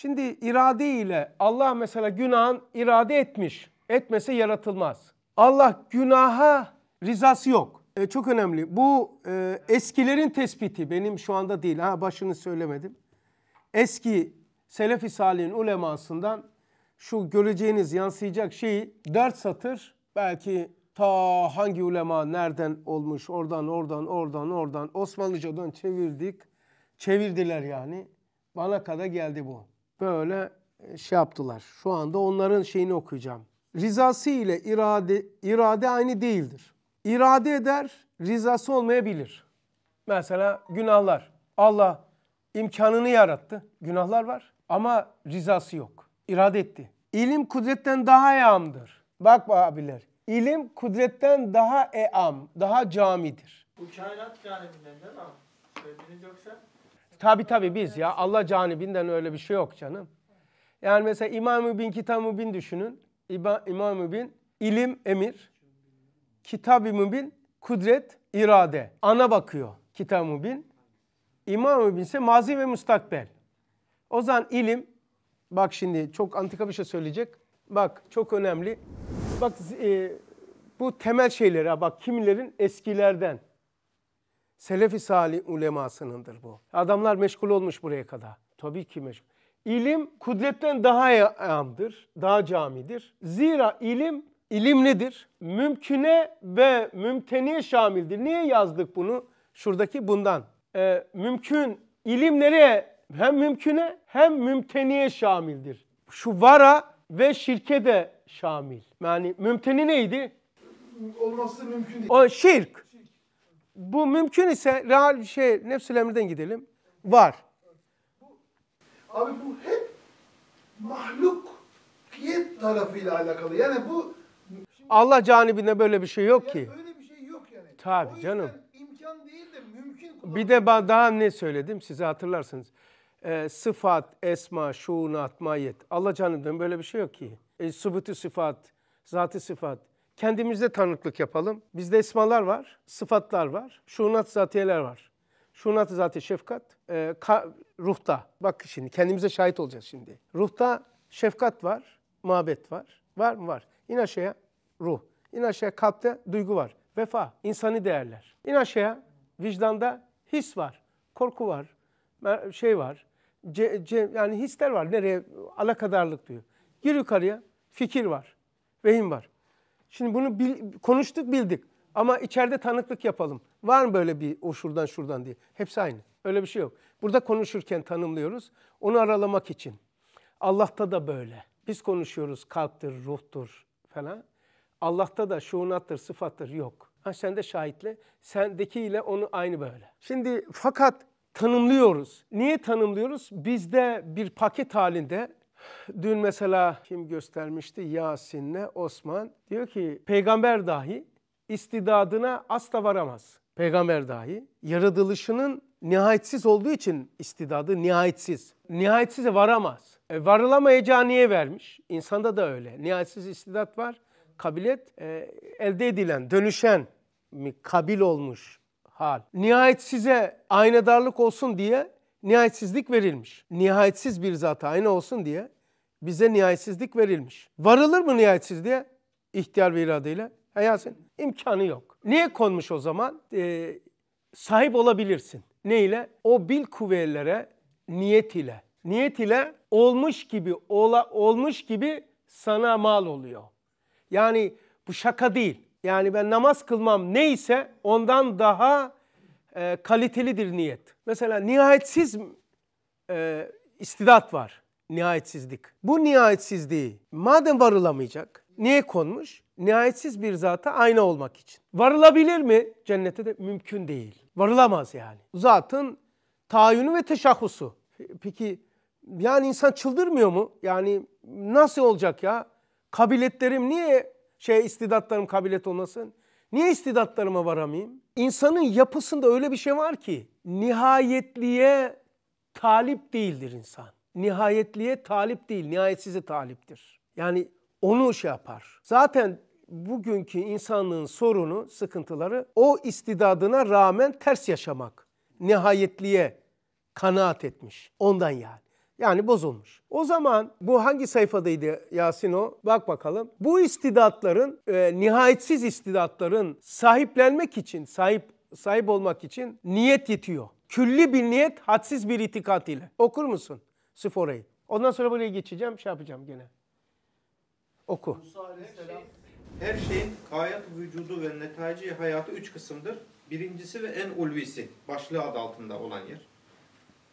Şimdi irade ile Allah mesela günahın irade etmiş. Etmese yaratılmaz. Allah günaha rizası yok. E, çok önemli. Bu e, eskilerin tespiti benim şu anda değil. Ha başını söylemedim. Eski Selefi Salih'in ulemasından şu göreceğiniz yansıyacak şeyi dört satır belki ta hangi ulema nereden olmuş oradan oradan oradan oradan Osmanlıcadan çevirdik. Çevirdiler yani. Bana kadar geldi bu böyle e, şey yaptılar. Şu anda onların şeyini okuyacağım. Rızası ile irade, irade aynı değildir. İrade eder, rızası olmayabilir. Mesela günahlar. Allah imkanını yarattı. Günahlar var ama rızası yok. İrade etti. İlim kudretten daha eamdır. Bak abiler, İlim kudretten daha eam, daha camidir. Bu kainat caniminden değil mi? Söylediniz yoksa? Tabi tabi biz ya Allah canibinden öyle bir şey yok canım. Yani mesela İmam-ı Bin Kitab-ı Bin düşünün. İmam-ı Bin ilim emir. Kitab-ı Mübin kudret irade. Ana bakıyor Kitab-ı Mübin. İmam-ı Mübin ise mazi ve müstakbel. O zaman ilim bak şimdi çok antika bir şey söyleyecek. Bak çok önemli. Bak e, bu temel şeylere bak kimlerin eskilerden Selefi Salih ulemasınındır bu. Adamlar meşgul olmuş buraya kadar. Tabii ki meşgul. İlim kudretten daha yağımdır, daha camidir. Zira ilim ilim nedir? Mümküne ve mümteniye şamildir. Niye yazdık bunu? Şuradaki bundan. Ee, mümkün ilim nereye? Hem mümküne hem mümteniye şamildir. Şu vara ve şirke de şamil. Yani mümteni neydi? Olması mümkün değil. O şirk bu mümkün ise real bir şey nefsül emirden gidelim. Var. Abi bu hep mahluk fiyet tarafıyla alakalı. Yani bu Allah canibinde böyle bir şey yok yani ki. Öyle bir şey yok yani. Tabii canım. imkan değil de mümkün. Bir de ben daha ne söyledim size hatırlarsınız. E, sıfat, esma, şuunat, mayet. Allah canibinde böyle bir şey yok ki. E, subutu sıfat, zatı sıfat kendimize tanıklık yapalım. Bizde esmalar var, sıfatlar var, şunat zatiyeler var. Şunat zati şefkat, e, ka, ruhta. Bak şimdi kendimize şahit olacağız şimdi. Ruhta şefkat var, muhabbet var. Var mı? Var. İn aşağıya ruh. İn aşağıya kalpte duygu var. Vefa, insani değerler. İn aşağıya vicdanda his var, korku var, şey var. Ce, ce, yani hisler var. Nereye? Alakadarlık diyor. Gir yukarıya fikir var, vehim var. Şimdi bunu bil, konuştuk bildik ama içeride tanıklık yapalım. Var mı böyle bir o şuradan şuradan diye? Hepsi aynı. Öyle bir şey yok. Burada konuşurken tanımlıyoruz. Onu aralamak için. Allah'ta da böyle. Biz konuşuyoruz kalptir, ruhtur falan. Allah'ta da şuunattır, sıfattır yok. Ha sen de şahitle, sendekiyle onu aynı böyle. Şimdi fakat tanımlıyoruz. Niye tanımlıyoruz? Bizde bir paket halinde Dün mesela kim göstermişti? Yasin'le Osman. Diyor ki peygamber dahi istidadına asla varamaz. Peygamber dahi yaratılışının nihayetsiz olduğu için istidadı nihayetsiz. Nihayetsize varamaz. E, varılamayacağı niye vermiş? İnsanda da öyle. Nihayetsiz istidat var. kabilet e, elde edilen, dönüşen, mi kabil olmuş hal. Nihayetsize aynadarlık olsun diye nihayetsizlik verilmiş. Nihayetsiz bir zata aynı olsun diye bize nihayetsizlik verilmiş. Varılır mı nihayetsizliğe? İhtiyar ve iradeyle. He Yasin, imkanı yok. Niye konmuş o zaman? Ee, sahip olabilirsin. Ne ile? O bil kuvvetlere niyet ile. Niyet ile olmuş gibi ola, olmuş gibi sana mal oluyor. Yani bu şaka değil. Yani ben namaz kılmam neyse ondan daha e, kalitelidir niyet. Mesela nihayetsiz e, istidat var. Nihayetsizlik. Bu nihayetsizliği madem varılamayacak, niye konmuş? Nihayetsiz bir zata ayna olmak için. Varılabilir mi? Cennete de mümkün değil. Varılamaz yani. Zatın tayyünü ve teşahhusu. Peki yani insan çıldırmıyor mu? Yani nasıl olacak ya? Kabiletlerim niye şey istidatlarım kabilet olmasın? Niye istidatlarıma varamayayım? İnsanın yapısında öyle bir şey var ki nihayetliğe talip değildir insan. Nihayetliğe talip değil, nihayetsize taliptir. Yani onu şey yapar. Zaten bugünkü insanlığın sorunu, sıkıntıları o istidadına rağmen ters yaşamak. Nihayetliğe kanaat etmiş. Ondan yani. Yani bozulmuş. O zaman bu hangi sayfadaydı Yasin o? Bak bakalım. Bu istidatların, e, nihayetsiz istidatların sahiplenmek için, sahip sahip olmak için niyet yetiyor. Külli bir niyet, hadsiz bir itikat ile. Okur musun Sıfora'yı? Ondan sonra buraya geçeceğim, şey yapacağım gene. Oku. Şey, her şeyin kayat vücudu ve netayici hayatı üç kısımdır. Birincisi ve en ulvisi, başlığı adı altında olan yer.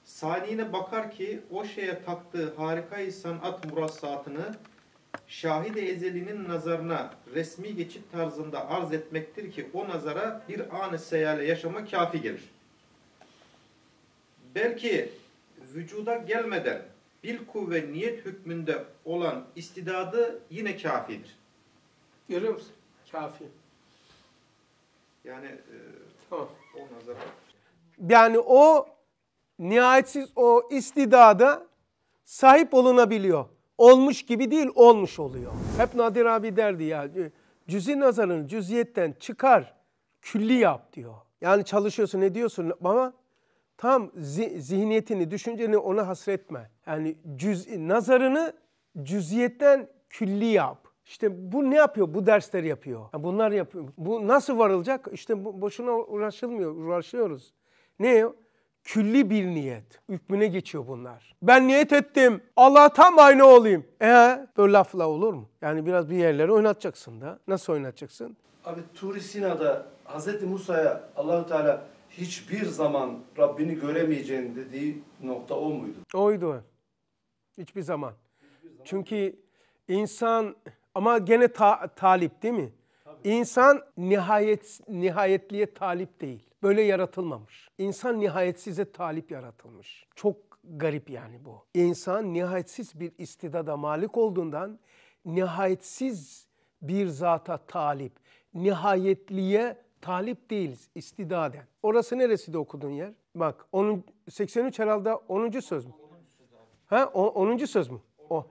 Saniyine bakar ki o şeye taktığı harika sanat murassatını şahide ezelinin nazarına resmi geçit tarzında arz etmektir ki o nazara bir an-ı seyale yaşama kafi gelir. Belki vücuda gelmeden bil kuvve niyet hükmünde olan istidadı yine kafidir. Görüyor musun? Kafi. Yani e, tamam. o nazara. Yani o nihayetsiz o istidada sahip olunabiliyor. Olmuş gibi değil olmuş oluyor. Hep Nadir abi derdi ya cüzi nazarını cüziyetten çıkar külli yap diyor. Yani çalışıyorsun ne diyorsun ama tam zihniyetini, düşünceni ona hasretme. Yani cüz, nazarını cüziyetten külli yap. İşte bu ne yapıyor? Bu dersler yapıyor. Yani bunlar yapıyor. Bu nasıl varılacak? İşte boşuna uğraşılmıyor, uğraşıyoruz. Ne? Külli bir niyet. Hükmüne geçiyor bunlar. Ben niyet ettim. Allah'a tam aynı olayım. Ee, böyle lafla olur mu? Yani biraz bir yerlere oynatacaksın da. Nasıl oynatacaksın? Abi Turi Sina'da Hz. Musa'ya Allahu Teala hiçbir zaman Rabbini göremeyeceğin dediği nokta o muydu? Oydu. Hiçbir zaman. Hiçbir zaman. Çünkü insan ama gene ta, talip değil mi? Tabii. İnsan nihayet nihayetliğe talip değil. Böyle yaratılmamış. İnsan nihayetsize talip yaratılmış. Çok garip yani bu. İnsan nihayetsiz bir istidada malik olduğundan nihayetsiz bir zata talip, nihayetliye talip değiliz istidaden. Orası neresi de okudun yer? Bak 10, 83 herhalde 10. söz mü? 10. söz Ha 10. söz mü? O.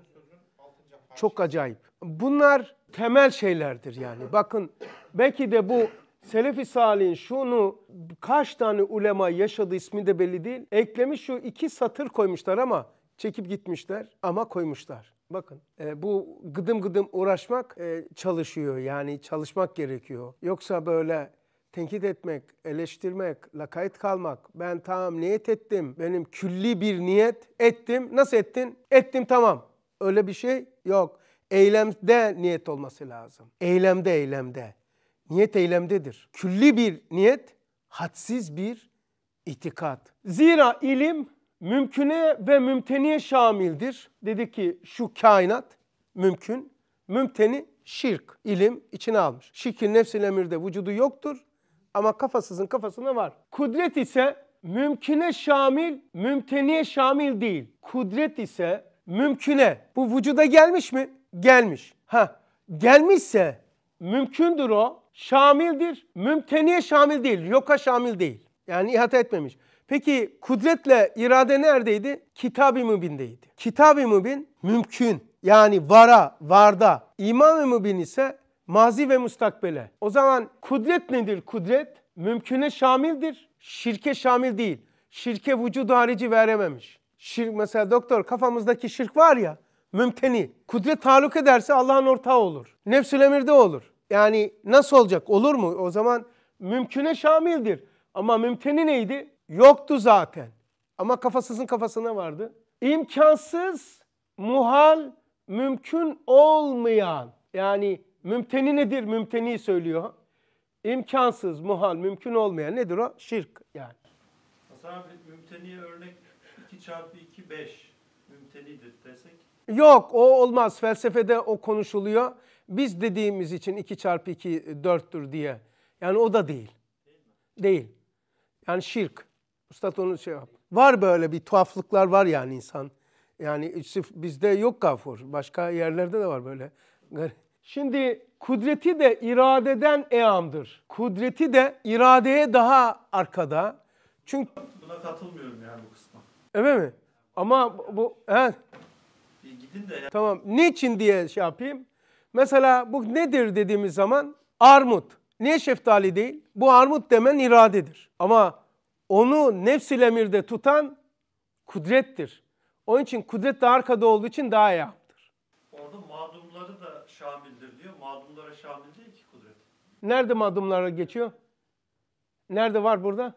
Çok acayip. Bunlar temel şeylerdir yani. Bakın belki de bu Selefi Salih'in şunu kaç tane ulema yaşadı ismi de belli değil. Eklemiş şu iki satır koymuşlar ama çekip gitmişler ama koymuşlar. Bakın e, bu gıdım gıdım uğraşmak e, çalışıyor yani çalışmak gerekiyor. Yoksa böyle tenkit etmek, eleştirmek, lakayt kalmak, ben tamam niyet ettim, benim külli bir niyet ettim, nasıl ettin? Ettim tamam. Öyle bir şey yok. Eylemde niyet olması lazım. Eylemde eylemde niyet eylemdedir. Külli bir niyet, hadsiz bir itikat. Zira ilim mümküne ve mümteniye şamildir. Dedi ki şu kainat mümkün, mümteni şirk, ilim içine almış. Şirkin nefsin emirde vücudu yoktur ama kafasızın kafasına var. Kudret ise mümküne şamil, mümteniye şamil değil. Kudret ise mümküne. Bu vücuda gelmiş mi? Gelmiş. Ha, gelmişse mümkündür o şamildir. Mümteniye şamil değil, yoka şamil değil. Yani ihata etmemiş. Peki kudretle irade neredeydi? Kitab-ı Mübin'deydi. Kitab-ı Mübin mümkün yani vara, varda. İmam-ı Mübin ise mazi ve mustakbele. O zaman kudret nedir kudret? Mümküne şamildir, şirke şamil değil. Şirke vücudu harici verememiş. Şirk mesela doktor kafamızdaki şirk var ya mümteni. Kudret taluk ederse Allah'ın ortağı olur. Nefsül emirde olur. Yani nasıl olacak? Olur mu? O zaman mümküne şamildir. Ama mümteni neydi? Yoktu zaten. Ama kafasızın kafasına vardı. İmkansız, muhal, mümkün olmayan. Yani mümteni nedir? Mümteni söylüyor. İmkansız, muhal, mümkün olmayan nedir o? Şirk yani. Hasan abi mümteniye örnek 2 çarpı 2 5 mümtenidir desek. Yok o olmaz. Felsefede o konuşuluyor biz dediğimiz için 2 çarpı 2 4'tür diye. Yani o da değil. Değil. Yani şirk. Ustad onu şey yap. Var böyle bir tuhaflıklar var yani insan. Yani bizde yok gafur. Başka yerlerde de var böyle. Şimdi kudreti de iradeden eamdır. Kudreti de iradeye daha arkada. Çünkü buna katılmıyorum yani bu kısma. Evet mi? Ama bu he. Bir gidin de yani. Tamam. Niçin diye şey yapayım? Mesela bu nedir dediğimiz zaman armut. Niye şeftali değil? Bu armut demen iradedir. Ama onu nefsil emirde tutan kudrettir. Onun için kudret de arkada olduğu için daha yaptır. Orada madumları da şamildir diyor. Madumlara şamil değil ki kudret. Nerede madumlara geçiyor? Nerede var burada?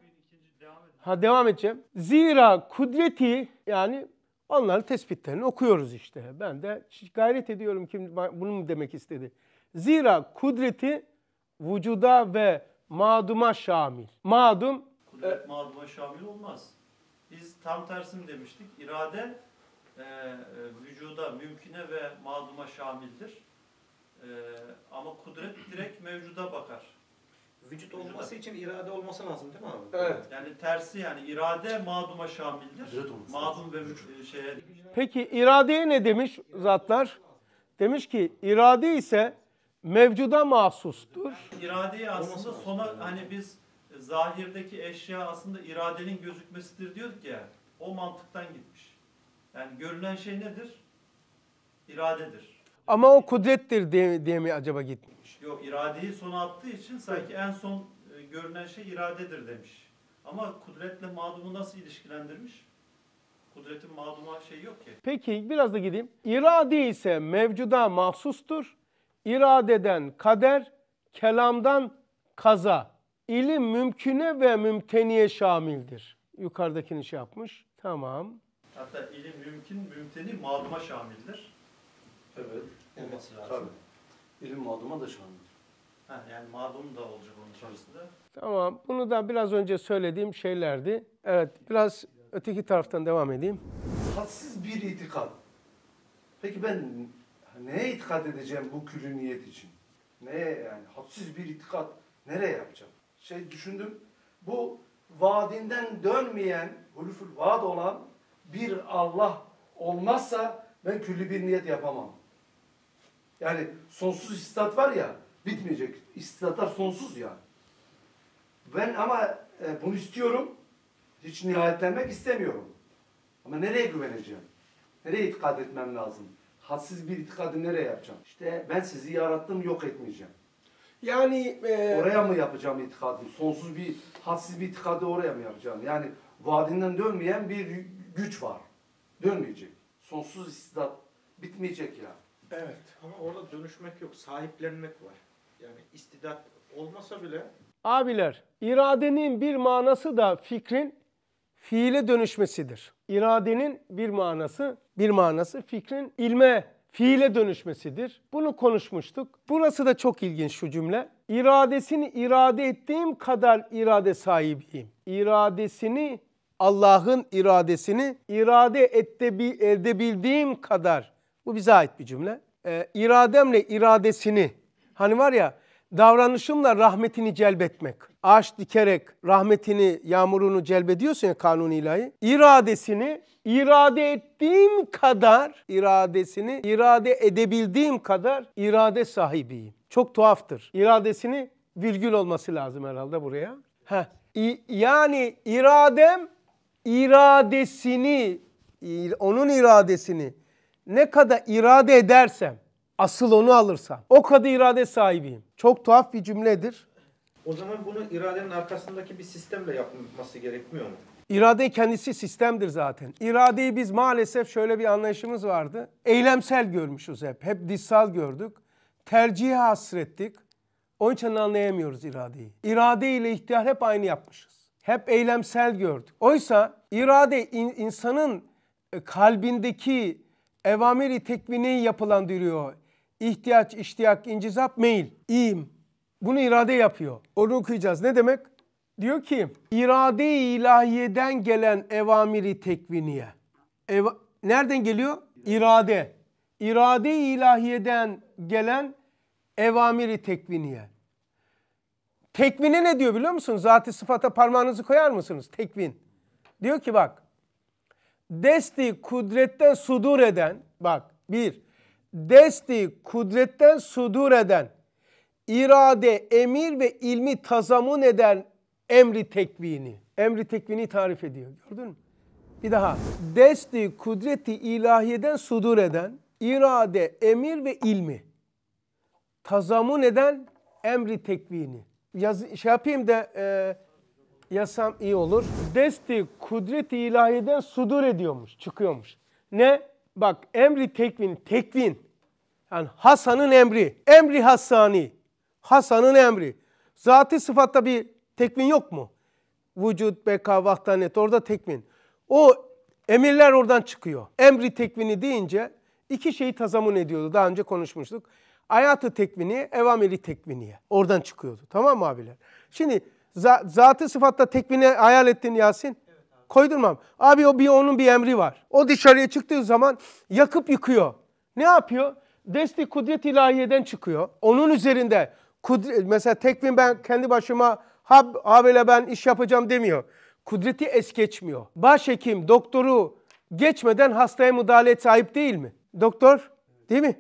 Ha devam edeceğim. Zira kudreti yani Onların tespitlerini okuyoruz işte. Ben de gayret ediyorum kim bunu mu demek istedi. Zira kudreti vücuda ve maduma şamil. Madum kudret maduma şamil olmaz. Biz tam tersini demiştik. İrade e, e, vücuda, mümküne ve maduma şamildir. E, ama kudret direkt mevcuda bakar vücut olması için irade olması lazım değil mi abi? Evet. Yani tersi yani irade maduma şamildir. Madum ve vücut e, şeye. Peki iradeye ne demiş zatlar? Demiş ki irade ise mevcuda mahsustur. Yani iradeyi aslında sona hani biz zahirdeki eşya aslında iradenin gözükmesidir diyorduk ya. O mantıktan gitmiş. Yani görünen şey nedir? İradedir. Ama o kudrettir diye, diye mi acaba gitmiş? Yok iradeyi sona attığı için sanki en son e, görünen şey iradedir demiş. Ama kudretle mağdumu nasıl ilişkilendirmiş? Kudretin mağduma şey yok ki. Peki biraz da gideyim. İrade ise mevcuda mahsustur. İradeden kader, kelamdan kaza. İlim mümküne ve mümteniye şamildir. Yukarıdakini şey yapmış. Tamam. Hatta ilim mümkün, mümteni mağduma şamildir. Evet olması evet, lazım. Tabii. İlim maduma da şanlı. Ha, yani madum da olacak onun içerisinde. Tamam. Bunu da biraz önce söylediğim şeylerdi. Evet. Biraz öteki taraftan devam edeyim. Hadsiz bir itikad. Peki ben neye itikad edeceğim bu niyet için? Neye yani? Hadsiz bir itikad nereye yapacağım? Şey düşündüm. Bu vaadinden dönmeyen, huluful vaad olan bir Allah olmazsa ben külli bir niyet yapamam. Yani sonsuz istat var ya, bitmeyecek. İstatlar sonsuz ya. Ben ama e, bunu istiyorum. Hiç nihayetlenmek istemiyorum. Ama nereye güveneceğim? Nereye itikad etmem lazım? Hadsiz bir itikadı nereye yapacağım? İşte ben sizi yarattım, yok etmeyeceğim. Yani e... oraya mı yapacağım itikadım? Sonsuz bir hadsiz bir itikadı oraya mı yapacağım? Yani vaadinden dönmeyen bir güç var. Dönmeyecek. Sonsuz istidat bitmeyecek ya. Yani. Evet ama orada dönüşmek yok, sahiplenmek var. Yani istidat olmasa bile... Abiler, iradenin bir manası da fikrin fiile dönüşmesidir. İradenin bir manası, bir manası fikrin ilme, fiile dönüşmesidir. Bunu konuşmuştuk. Burası da çok ilginç şu cümle. İradesini irade ettiğim kadar irade sahibiyim. İradesini Allah'ın iradesini irade edebildiğim kadar bu bize ait bir cümle. Ee, irademle iradesini hani var ya davranışımla rahmetini celbetmek. Ağaç dikerek rahmetini, yağmurunu celbediyorsun ya kanun ilahi. İradesini irade ettiğim kadar, iradesini irade edebildiğim kadar irade sahibiyim. Çok tuhaftır. İradesini virgül olması lazım herhalde buraya. Heh. İ, yani iradem iradesini, onun iradesini ne kadar irade edersem, asıl onu alırsam o kadar irade sahibiyim. Çok tuhaf bir cümledir. O zaman bunu iradenin arkasındaki bir sistemle yapılması gerekmiyor mu? İrade kendisi sistemdir zaten. İradeyi biz maalesef şöyle bir anlayışımız vardı. Eylemsel görmüşüz hep. Hep dışsal gördük. Tercihe hasrettik. Onun için anlayamıyoruz iradeyi. İrade ile ihtiyar hep aynı yapmışız. Hep eylemsel gördük. Oysa irade in, insanın e, kalbindeki evamiri tekvini yapılandırıyor. diyor. İhtiyaç, iştiyak, incizap, meyil, İyim. Bunu irade yapıyor. Onu okuyacağız. Ne demek? Diyor ki irade ilahiyeden gelen evamiri tekviniye. Eva, nereden geliyor? İrade. İrade ilahiyeden gelen evamiri tekviniye. Tekvine ne diyor biliyor musun? Zati sıfata parmağınızı koyar mısınız? Tekvin. Diyor ki bak desti kudretten sudur eden bak bir desti kudretten sudur eden irade, emir ve ilmi tazamun eden emri tekvini. Emri tekvini tarif ediyor. Gördün mü? Bir daha. Desti kudreti ilahiyeden sudur eden irade, emir ve ilmi tazamun eden emri tekvini. Yaz, şey yapayım da e, yasam iyi olur. Desti kudret ilahiden sudur ediyormuş, çıkıyormuş. Ne? Bak emri tekvin, tekvin. Yani Hasan'ın emri, emri Hasani. Hasan'ın emri. Zati sıfatta bir tekvin yok mu? Vücut, beka, vahdanet orada tekvin. O emirler oradan çıkıyor. Emri tekvini deyince iki şeyi tazamun ediyordu. Daha önce konuşmuştuk. Ayatı tekvini, evameli tekviniye. Oradan çıkıyordu. Tamam mı abiler? Şimdi zatı sıfatla tekvini hayal ettin Yasin. Koydurmam. Abi o bir onun bir emri var. O dışarıya çıktığı zaman yakıp yıkıyor. Ne yapıyor? Desti kudret ilahiyeden çıkıyor. Onun üzerinde kudret, mesela tekvin ben kendi başıma hab, habele ben iş yapacağım demiyor. Kudreti es geçmiyor. Başhekim, doktoru geçmeden hastaya müdahale sahip değil mi? Doktor değil mi?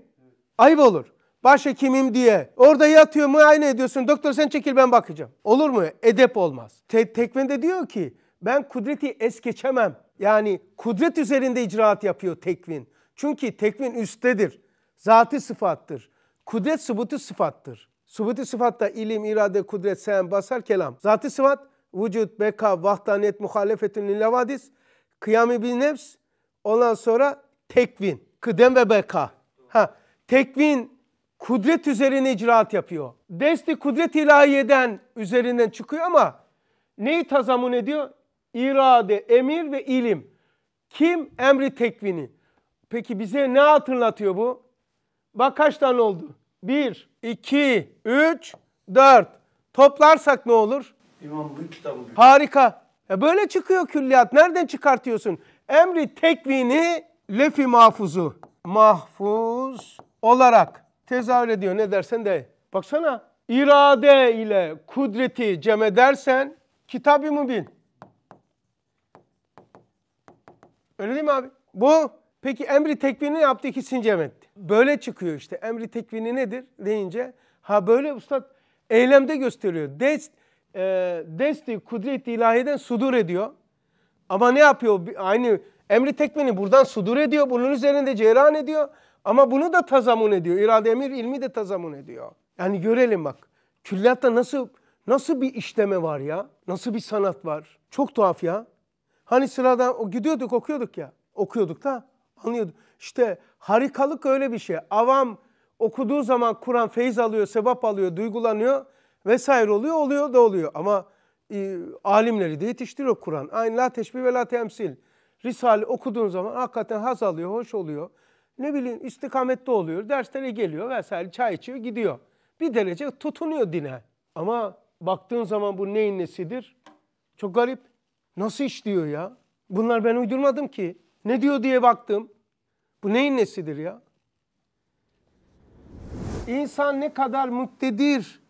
Ayıp olur başhekimim diye. Orada yatıyor muayene ediyorsun. Doktor sen çekil ben bakacağım. Olur mu? Edep olmaz. Te tekvende diyor ki ben kudreti es geçemem. Yani kudret üzerinde icraat yapıyor tekvin. Çünkü tekvin üsttedir. Zatı sıfattır. Kudret subutu sıfattır. Subutu sıfatta ilim, irade, kudret, sen, basar, kelam. Zatı sıfat, vücut, beka, vahdaniyet, muhalefetün lillevadis, kıyami bin nefs, ondan sonra tekvin, kıdem ve beka. Ha, tekvin kudret üzerine icraat yapıyor. Desti kudret ilahiyeden üzerinden çıkıyor ama neyi tazamun ediyor? İrade, emir ve ilim. Kim? Emri tekvini. Peki bize ne hatırlatıyor bu? Bak kaç tane oldu? Bir, iki, üç, dört. Toplarsak ne olur? İmamlığın kitabı. Harika. E böyle çıkıyor külliyat. Nereden çıkartıyorsun? Emri tekvini lefi mahfuzu. Mahfuz olarak tezahür ediyor ne dersen de. Baksana irade ile kudreti cem edersen kitab-ı mübin. Öyle değil mi abi? Bu peki emri tekvini yaptı ikisini cem etti. Böyle çıkıyor işte emri tekvini nedir deyince ha böyle ustad eylemde gösteriyor. Dest, e, desti kudreti ilahiden sudur ediyor. Ama ne yapıyor? Aynı emri tekvini buradan sudur ediyor. Bunun üzerinde cereyan ediyor. Ama bunu da tazamun ediyor. İrade emir ilmi de tazamun ediyor. Yani görelim bak. Külliyatta nasıl nasıl bir işleme var ya? Nasıl bir sanat var? Çok tuhaf ya. Hani sıradan gidiyorduk okuyorduk ya. Okuyorduk da anlıyorduk. İşte harikalık öyle bir şey. Avam okuduğu zaman Kur'an feyiz alıyor, sebap alıyor, duygulanıyor vesaire oluyor, oluyor da oluyor. Ama e, alimleri de yetiştiriyor Kur'an. Aynı la teşbih ve la temsil. Risale okuduğun zaman hakikaten haz alıyor, hoş oluyor ne bileyim istikamette oluyor. Derslere geliyor vesaire çay içiyor gidiyor. Bir derece tutunuyor dine. Ama baktığın zaman bu neyin nesidir? Çok garip. Nasıl işliyor ya? Bunlar ben uydurmadım ki. Ne diyor diye baktım. Bu neyin nesidir ya? İnsan ne kadar muktedir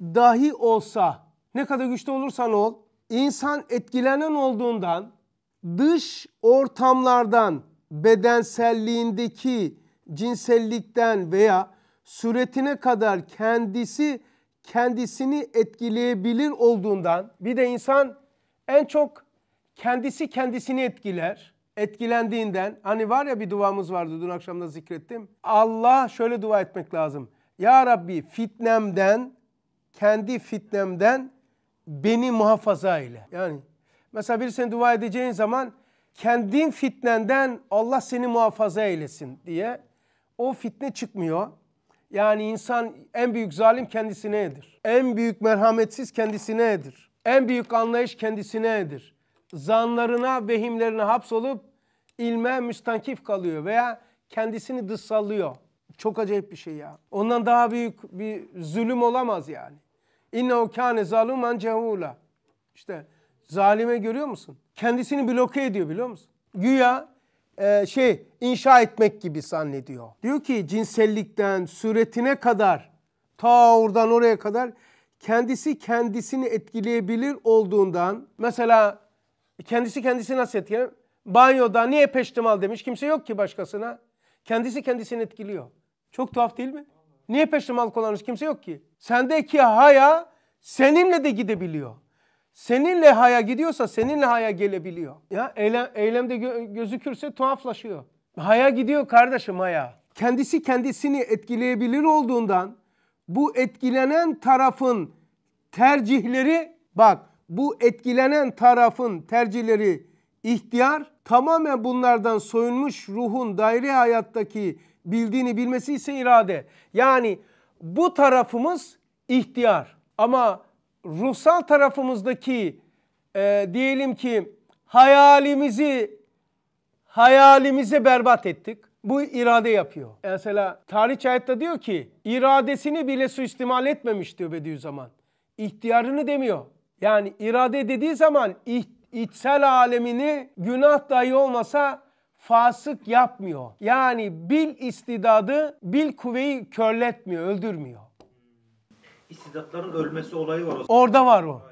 dahi olsa, ne kadar güçlü olursan ol, insan etkilenen olduğundan, dış ortamlardan, bedenselliğindeki cinsellikten veya suretine kadar kendisi kendisini etkileyebilir olduğundan bir de insan en çok kendisi kendisini etkiler. Etkilendiğinden hani var ya bir duamız vardı dün akşamda zikrettim. Allah şöyle dua etmek lazım. Ya Rabbi fitnemden kendi fitnemden beni muhafaza ile Yani mesela bir birisine dua edeceğin zaman kendin fitnenden Allah seni muhafaza eylesin diye o fitne çıkmıyor. Yani insan en büyük zalim kendisinedir. En büyük merhametsiz kendisinedir. En büyük anlayış kendisinedir. Zanlarına, vehimlerine hapsolup ilme müstankif kalıyor veya kendisini dışsallıyor. Çok acayip bir şey ya. Ondan daha büyük bir zulüm olamaz yani. İnne o kâne zaluman cehula. İşte Zalime görüyor musun? Kendisini bloke ediyor biliyor musun? Güya e, şey inşa etmek gibi zannediyor. Diyor ki cinsellikten suretine kadar ta oradan oraya kadar kendisi kendisini etkileyebilir olduğundan mesela kendisi kendisini nasıl etkiler? Banyoda niye peştemal demiş kimse yok ki başkasına. Kendisi kendisini etkiliyor. Çok tuhaf değil mi? Niye peştemal kullanmış kimse yok ki. Sendeki haya seninle de gidebiliyor senin lehaya gidiyorsa senin lehaya gelebiliyor. Ya eylem, eylemde gö- gözükürse tuhaflaşıyor. Haya gidiyor kardeşim haya. Kendisi kendisini etkileyebilir olduğundan bu etkilenen tarafın tercihleri bak bu etkilenen tarafın tercihleri ihtiyar tamamen bunlardan soyunmuş ruhun daire hayattaki bildiğini bilmesi ise irade. Yani bu tarafımız ihtiyar ama ruhsal tarafımızdaki e, diyelim ki hayalimizi hayalimizi berbat ettik. Bu irade yapıyor. Mesela tarih hayatta diyor ki iradesini bile suistimal etmemiş diyor Bediüzzaman. İhtiyarını demiyor. Yani irade dediği zaman iht, içsel alemini günah dahi olmasa fasık yapmıyor. Yani bil istidadı, bil kuvveyi körletmiyor, öldürmüyor. İstidatların ölmesi olayı var. o. Orada var o.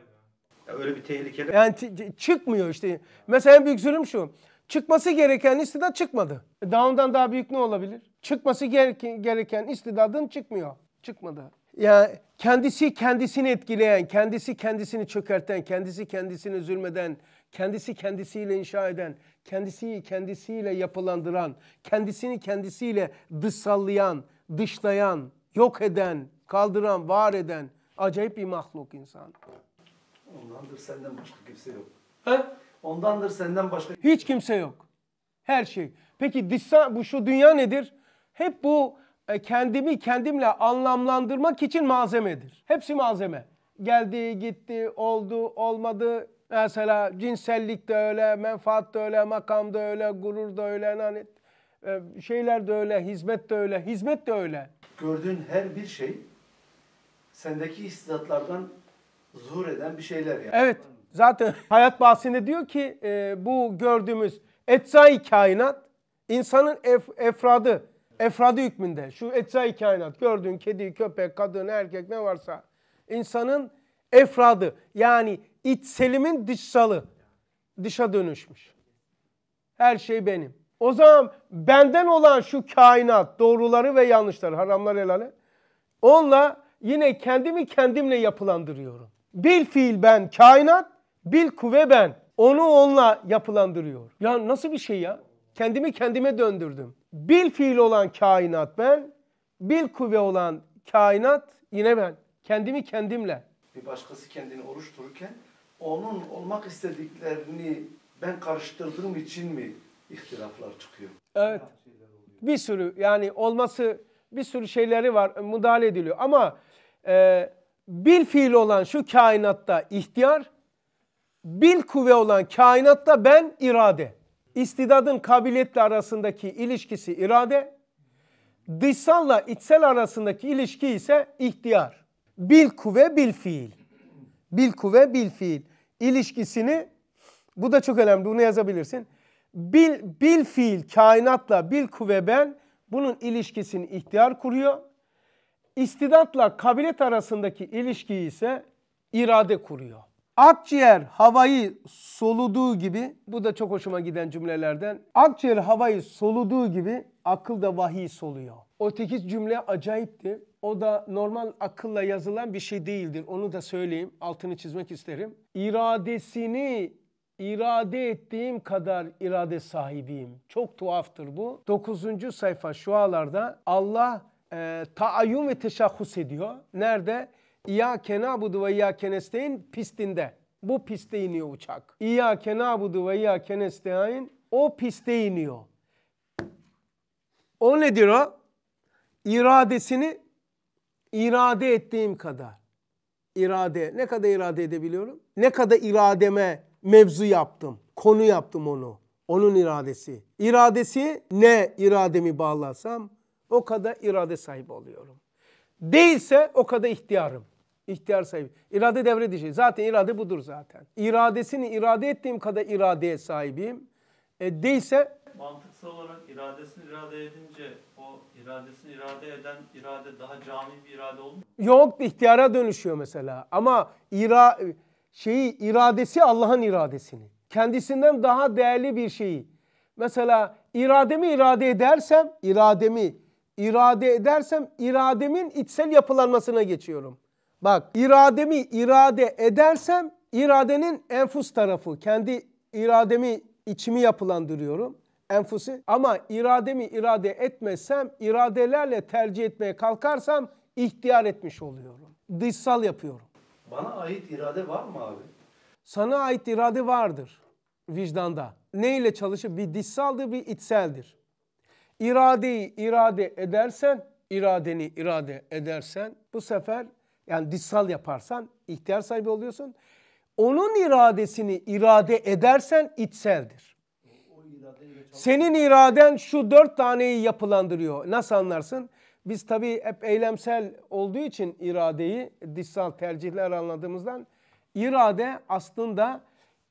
Ya öyle bir tehlikeli. Yani çıkmıyor işte. Mesela en büyük zulüm şu. Çıkması gereken istidat çıkmadı. E, daha ondan daha büyük ne olabilir? Çıkması gereken, gereken istidadın çıkmıyor. Çıkmadı. Yani kendisi kendisini etkileyen, kendisi kendisini çökerten, kendisi kendisini üzülmeden, kendisi kendisiyle inşa eden, kendisi kendisiyle yapılandıran, kendisini kendisiyle dışsallayan, dışlayan, yok eden, kaldıran, var eden acayip bir mahluk insan. Ondandır senden başka kimse yok. He? Ondandır senden başka Hiç kimse yok. Her şey. Peki bu şu dünya nedir? Hep bu e, kendimi kendimle anlamlandırmak için malzemedir. Hepsi malzeme. Geldi, gitti, oldu, olmadı. Mesela cinsellik de öyle, menfaat da öyle, makam da öyle, gurur da öyle, hani şeyler de öyle, hizmet de öyle, hizmet de öyle. Gördüğün her bir şey sendeki istidatlardan zuhur eden bir şeyler yani. Evet. Zaten hayat bahsinde diyor ki e, bu gördüğümüz etsai kainat insanın ef, efradı. Efradı hükmünde. Şu etsai kainat gördüğün kedi, köpek, kadın, erkek ne varsa insanın efradı yani içselimin dışsalı dışa dönüşmüş. Her şey benim. O zaman benden olan şu kainat doğruları ve yanlışları haramlar helali onunla yine kendimi kendimle yapılandırıyorum. Bil fiil ben kainat, bil kuvve ben. Onu onunla yapılandırıyor. Ya nasıl bir şey ya? Kendimi kendime döndürdüm. Bil fiil olan kainat ben, bil kuvve olan kainat yine ben. Kendimi kendimle. Bir başkası kendini oluştururken onun olmak istediklerini ben karıştırdığım için mi ihtilaflar çıkıyor? Evet. Bir sürü yani olması bir sürü şeyleri var müdahale ediliyor ama e, bil fiil olan şu kainatta ihtiyar, bil kuvve olan kainatta ben irade. İstidadın kabiliyetle arasındaki ilişkisi irade, dışsalla içsel arasındaki ilişki ise ihtiyar. Bil kuvve bil fiil. Bil kuvve bil fiil İlişkisini bu da çok önemli bunu yazabilirsin. Bil, bil fiil kainatla bil kuvve ben bunun ilişkisini ihtiyar kuruyor. İstidatla kabiliyet arasındaki ilişkiyi ise irade kuruyor. Akciğer havayı soluduğu gibi, bu da çok hoşuma giden cümlelerden. Akciğer havayı soluduğu gibi akıl da vahiy soluyor. O tekiz cümle acayipti. O da normal akılla yazılan bir şey değildir. Onu da söyleyeyim, altını çizmek isterim. İradesini irade ettiğim kadar irade sahibiyim. Çok tuhaftır bu. 9. sayfa şualarda Allah e, taayyun ve teşahhus ediyor. Nerede? İyâke nâbudu ve iyâke nesteyn pistinde. Bu piste iniyor uçak. İyâke nâbudu ve iyâke nesteyn o piste iniyor. O nedir o? İradesini irade ettiğim kadar. İrade. Ne kadar irade edebiliyorum? Ne kadar irademe mevzu yaptım. Konu yaptım onu. Onun iradesi. İradesi ne irademi bağlasam o kadar irade sahibi oluyorum. Değilse o kadar ihtiyarım. İhtiyar sahibi. İrade devredişi. Zaten irade budur zaten. İradesini irade ettiğim kadar iradeye sahibiyim. E, değilse mantıksal olarak iradesini irade edince o iradesini irade eden irade daha cami bir irade olmuyor. Yok ihtiyara dönüşüyor mesela. Ama ira şeyi iradesi Allah'ın iradesini. Kendisinden daha değerli bir şeyi. Mesela irademi irade edersem irademi irade edersem irademin içsel yapılanmasına geçiyorum. Bak irademi irade edersem iradenin enfus tarafı kendi irademi içimi yapılandırıyorum. Enfusi ama irademi irade etmezsem iradelerle tercih etmeye kalkarsam ihtiyar etmiş oluyorum. Dışsal yapıyorum. Bana ait irade var mı abi? Sana ait irade vardır vicdanda. Ne ile çalışır? Bir dışsaldır bir içseldir. İradeyi irade edersen, iradeni irade edersen bu sefer yani dissal yaparsan ihtiyar sahibi oluyorsun. Onun iradesini irade edersen içseldir. Senin iraden şu dört taneyi yapılandırıyor. Nasıl anlarsın? Biz tabii hep eylemsel olduğu için iradeyi dışsal tercihler anladığımızdan irade aslında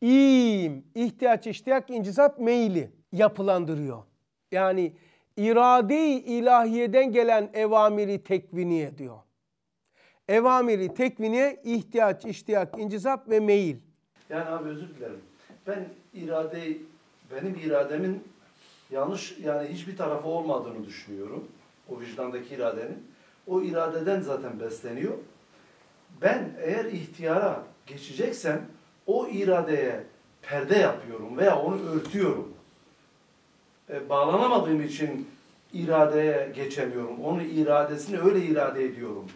im, ihtiyaç, iştiyak, incisat, meyli yapılandırıyor. Yani irade-i ilahiyeden gelen evamiri tekviniye diyor. Evamiri tekviniye ihtiyaç, iştiyak, incizap ve meyil. Yani abi özür dilerim. Ben irade benim irademin yanlış yani hiçbir tarafı olmadığını düşünüyorum. O vicdandaki iradenin. O iradeden zaten besleniyor. Ben eğer ihtiyara geçeceksem o iradeye perde yapıyorum veya onu örtüyorum. E, bağlanamadığım için iradeye geçemiyorum. Onun iradesini öyle irade ediyorum.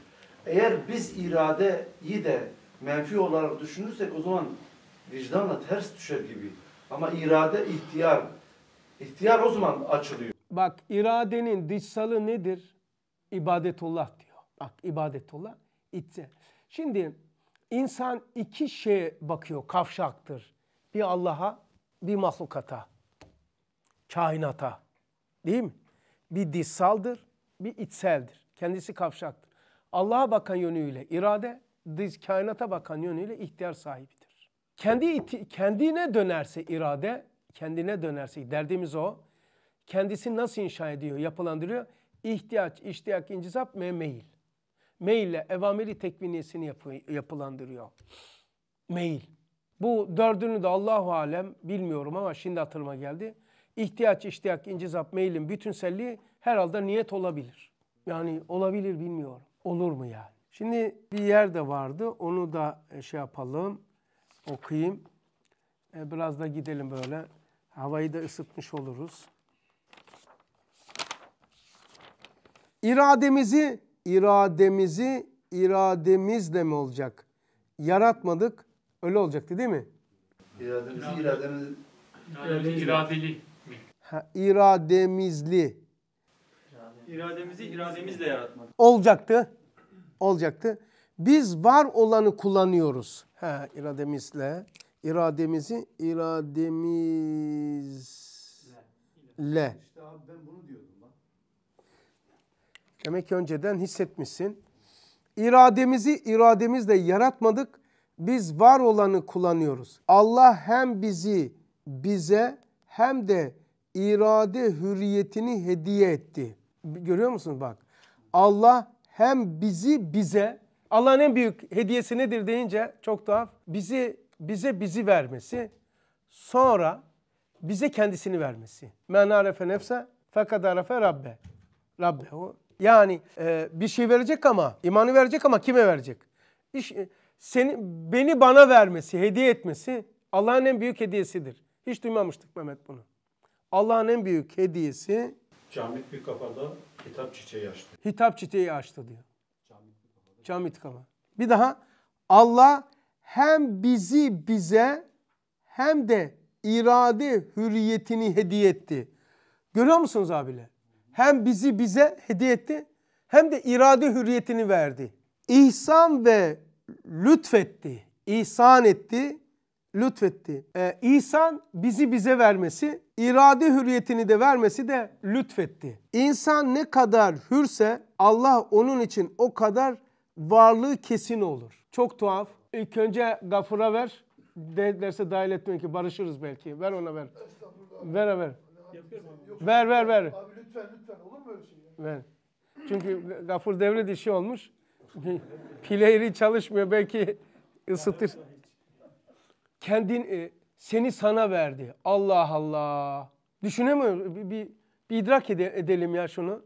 Eğer biz iradeyi de menfi olarak düşünürsek o zaman vicdanla ters düşer gibi. Ama irade ihtiyar. İhtiyar o zaman açılıyor. Bak iradenin dışsalı nedir? İbadetullah diyor. Bak ibadetullah içse. Şimdi insan iki şeye bakıyor kavşaktır. Bir Allah'a bir mahlukata kainata. Değil mi? Bir dışsaldır, bir içseldir. Kendisi kavşaktır. Allah'a bakan yönüyle irade, diz kainata bakan yönüyle ihtiyar sahibidir. Kendi kendine dönerse irade, kendine dönerse derdimiz o. Kendisi nasıl inşa ediyor, yapılandırıyor? İhtiyaç, iştiyak, incizap ve meyil. Meyille evameli tekviniyesini yapıyor, yapılandırıyor. Meyil. Bu dördünü de Allahu alem bilmiyorum ama şimdi hatırıma geldi ihtiyaç, iştiyak, incizap, meylin bütünselliği herhalde niyet olabilir. Yani olabilir bilmiyorum. Olur mu yani? Şimdi bir yer de vardı. Onu da e, şey yapalım. Okuyayım. E, biraz da gidelim böyle. Havayı da ısıtmış oluruz. İrademizi, irademizi irademizle mi olacak? Yaratmadık, öyle olacaktı değil mi? İrademizi, irademiz... irademiz Ha, irademizli. İrademizi irademizle yaratmak. Olacaktı. Olacaktı. Biz var olanı kullanıyoruz. Ha, irademizle. İrademizi irademizle. İşte abi ben bunu diyordum Demek ki önceden hissetmişsin. İrademizi irademizle yaratmadık. Biz var olanı kullanıyoruz. Allah hem bizi bize hem de irade hürriyetini hediye etti. Görüyor musun bak? Allah hem bizi bize Allah'ın en büyük hediyesi nedir deyince çok tuhaf. Bizi bize bizi vermesi sonra bize kendisini vermesi. Men arefe nefse fakat arefe Rabbe. Rabbe o. Yani e, bir şey verecek ama imanı verecek ama kime verecek? İş, e, seni, beni bana vermesi, hediye etmesi Allah'ın en büyük hediyesidir. Hiç duymamıştık Mehmet bunu. Allah'ın en büyük hediyesi Camit bir kafada hitap çiçeği açtı. Hitap çiçeği açtı diyor. Camit kafa. Bir daha Allah hem bizi bize hem de irade hürriyetini hediye etti. Görüyor musunuz abiler? Hem bizi bize hediye etti hem de irade hürriyetini verdi. İhsan ve lütfetti, İhsan etti lütfetti. Ee, İhsan bizi bize vermesi, irade hürriyetini de vermesi de lütfetti. İnsan ne kadar hürse Allah onun için o kadar varlığı kesin olur. Çok tuhaf. İlk önce gafura ver. De, derse dahil etmiyor ki barışırız belki. Ver ona ver. Ver ver. Ver ver ver. Abi lütfen lütfen olur mu öyle şey? Ya? Ver. Çünkü gafur devre dişi olmuş. Pileyri çalışmıyor belki ısıtır kendin e, seni sana verdi. Allah Allah. Düşünemiyorum. Bir, bir, bir idrak ede, edelim ya şunu.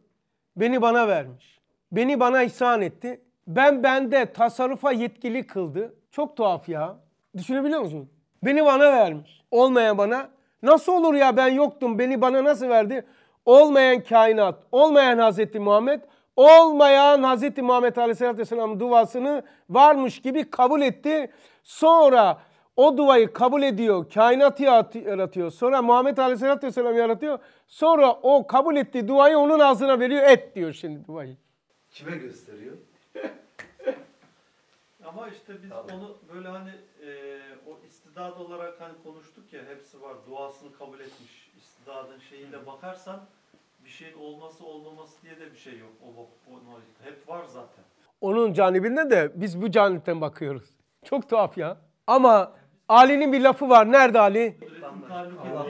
Beni bana vermiş. Beni bana ihsan etti. Ben bende tasarrufa yetkili kıldı. Çok tuhaf ya. Düşünebiliyor musun? Beni bana vermiş. Olmayan bana. Nasıl olur ya ben yoktum. Beni bana nasıl verdi? Olmayan kainat, olmayan Hazreti Muhammed, olmayan Hazreti Muhammed Aleyhisselatü Vesselam'ın duasını varmış gibi kabul etti. Sonra o duayı kabul ediyor. Kainatı yaratıyor. Sonra Muhammed Aleyhisselatü Vesselam yaratıyor. Sonra o kabul ettiği duayı onun ağzına veriyor. Et diyor şimdi duayı. Kime gösteriyor? Ama işte biz tamam. onu böyle hani e, o istidad olarak hani konuştuk ya hepsi var. Duasını kabul etmiş. istidadın şeyiyle bakarsan bir şeyin olması olmaması diye de bir şey yok. O, o, hep var zaten. Onun canibinde de biz bu canipten bakıyoruz. Çok tuhaf ya. Ama Ali'nin bir lafı var. Nerede Ali?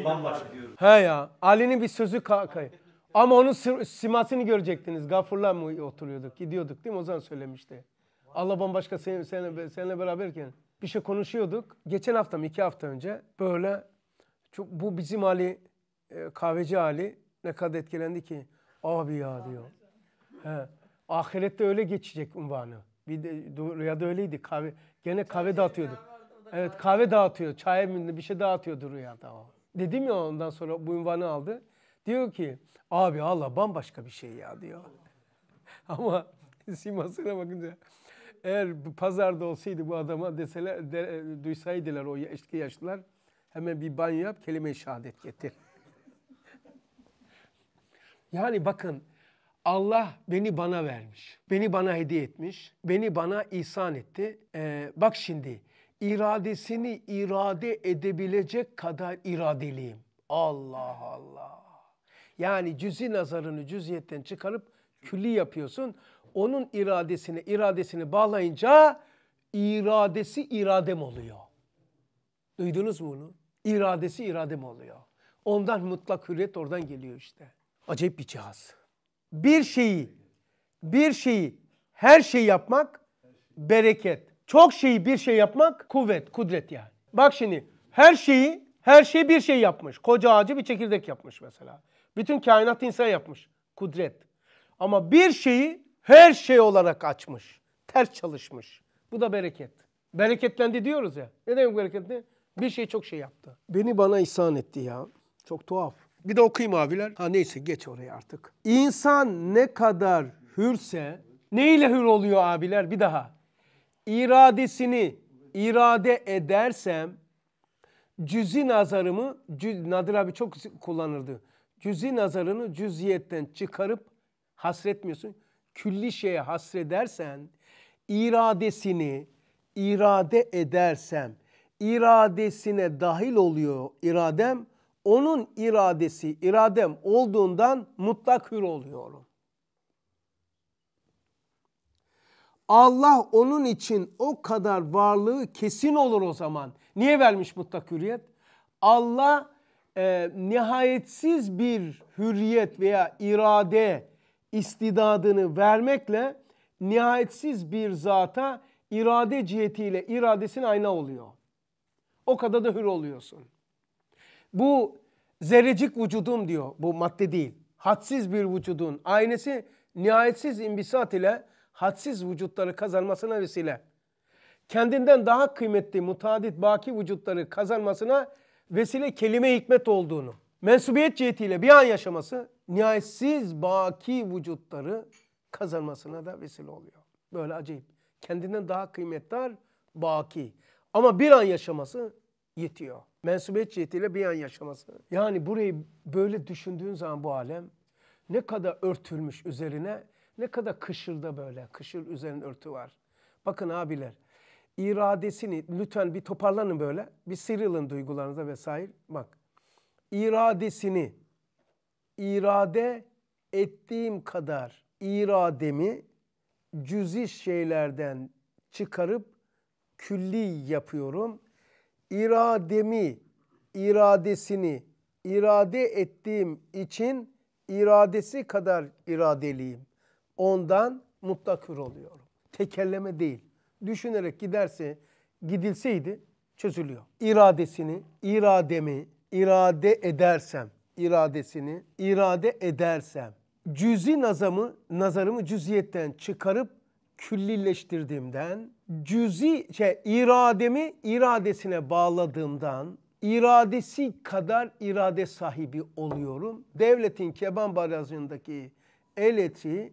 bambaşka diyor. He ya. Ali'nin bir sözü kay. Ama onun simasını görecektiniz. Gafurla mı oturuyorduk? Gidiyorduk değil mi? O zaman söylemişti. Allah bambaşka sen, sen, seninle beraberken bir şey konuşuyorduk. Geçen hafta mı iki hafta önce böyle çok, bu bizim Ali e, kahveci Ali ne kadar etkilendi ki abi ya diyor. He. Ahirette öyle geçecek unvanı. Bir de rüyada öyleydi kahve. Gene kahve dağıtıyorduk. Evet kahve dağıtıyor. Çay evinde bir şey dağıtıyordu rüyada o. Dedim ya ondan sonra bu unvanı aldı. Diyor ki abi Allah bambaşka bir şey ya diyor. Ama simasına bakınca eğer pazarda olsaydı bu adama deseler, de, e, duysaydılar o eski yaşlılar hemen bir banyo yap kelime-i şehadet getir. yani bakın Allah beni bana vermiş. Beni bana hediye etmiş. Beni bana ihsan etti. Ee, bak şimdi iradesini irade edebilecek kadar iradeliyim. Allah Allah. Yani cüzi nazarını cüziyetten çıkarıp külli yapıyorsun. Onun iradesini iradesini bağlayınca iradesi iradem oluyor. Duydunuz mu bunu? İradesi iradem oluyor. Ondan mutlak hürriyet oradan geliyor işte. Acayip bir cihaz. Bir şeyi, bir şeyi, her şeyi yapmak bereket. Çok şeyi bir şey yapmak kuvvet, kudret yani. Bak şimdi her şeyi, her şeyi bir şey yapmış. Koca ağacı bir çekirdek yapmış mesela. Bütün kainat insan yapmış. Kudret. Ama bir şeyi her şey olarak açmış. Ters çalışmış. Bu da bereket. Bereketlendi diyoruz ya. Ne demek bereketli? Bir şey çok şey yaptı. Beni bana ihsan etti ya. Çok tuhaf. Bir de okuyayım abiler. Ha neyse geç oraya artık. İnsan ne kadar hürse neyle hür oluyor abiler bir daha? iradesini irade edersem cüzi nazarımı cüz, Nadir abi çok kullanırdı. Cüzi nazarını cüziyetten çıkarıp hasretmiyorsun. Külli şeye hasredersen iradesini irade edersem iradesine dahil oluyor iradem. Onun iradesi iradem olduğundan mutlak hür oluyorum. Allah onun için o kadar varlığı kesin olur o zaman. Niye vermiş mutlak hürriyet? Allah e, nihayetsiz bir hürriyet veya irade istidadını vermekle nihayetsiz bir zata irade cihetiyle iradesin ayna oluyor. O kadar da hür oluyorsun. Bu zerrecik vücudum diyor bu madde değil. Hadsiz bir vücudun aynesi nihayetsiz imbisat ile hadsiz vücutları kazanmasına vesile. Kendinden daha kıymetli mutadit baki vücutları kazanmasına vesile kelime hikmet olduğunu. Mensubiyet cihetiyle bir an yaşaması nihayetsiz baki vücutları kazanmasına da vesile oluyor. Böyle acayip. Kendinden daha kıymetli baki. Ama bir an yaşaması yetiyor. Mensubiyet cihetiyle bir an yaşaması. Yani burayı böyle düşündüğün zaman bu alem ne kadar örtülmüş üzerine ne kadar kışırda böyle. Kışır üzerine örtü var. Bakın abiler iradesini lütfen bir toparlanın böyle. Bir sıyrılın duygularınıza vesaire. Bak iradesini irade ettiğim kadar irademi cüzi şeylerden çıkarıp külli yapıyorum. İrademi, iradesini irade ettiğim için iradesi kadar iradeliyim ondan mutlak oluyorum. Tekelleme değil. Düşünerek giderse, gidilseydi çözülüyor. İradesini, irademi, irade edersem, iradesini, irade edersem, cüzi nazamı, nazarımı cüziyetten çıkarıp küllileştirdiğimden, cüzi, şey, irademi iradesine bağladığımdan, iradesi kadar irade sahibi oluyorum. Devletin keban barajındaki el eti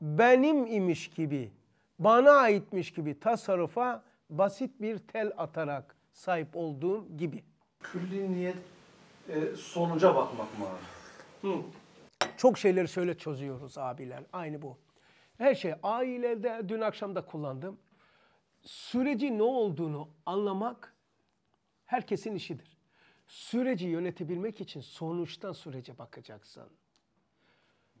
benim imiş gibi, bana aitmiş gibi tasarrufa basit bir tel atarak sahip olduğum gibi. Külli niyet e, sonuca bakmak mı abi? Çok şeyleri şöyle çözüyoruz abiler. Aynı bu. Her şey ailede dün akşam da kullandım. Süreci ne olduğunu anlamak herkesin işidir. Süreci yönetebilmek için sonuçtan sürece bakacaksın.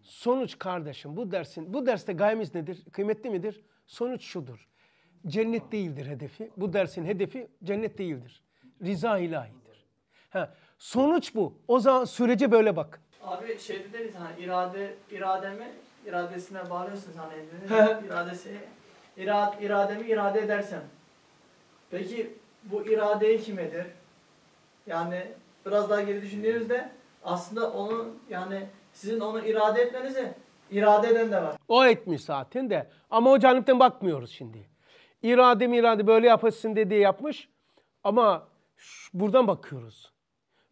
Sonuç kardeşim bu dersin bu derste gayemiz nedir? Kıymetli midir? Sonuç şudur. Cennet değildir hedefi. Bu dersin hedefi cennet değildir. Riza ilahidir. Ha, sonuç bu. O zaman sürece böyle bak. Abi şey dediniz hani irade irademi iradesine bağlıyorsunuz hani dediniz iradesi irad, irademi irade edersem. Peki bu iradeyi kimedir? Yani biraz daha geri düşündüğümüzde aslında onun yani sizin onu irade etmenizi irade eden de var. O etmiş zaten de. Ama o canipten bakmıyoruz şimdi. İrade mi irade böyle yapasın dediği yapmış. Ama buradan bakıyoruz.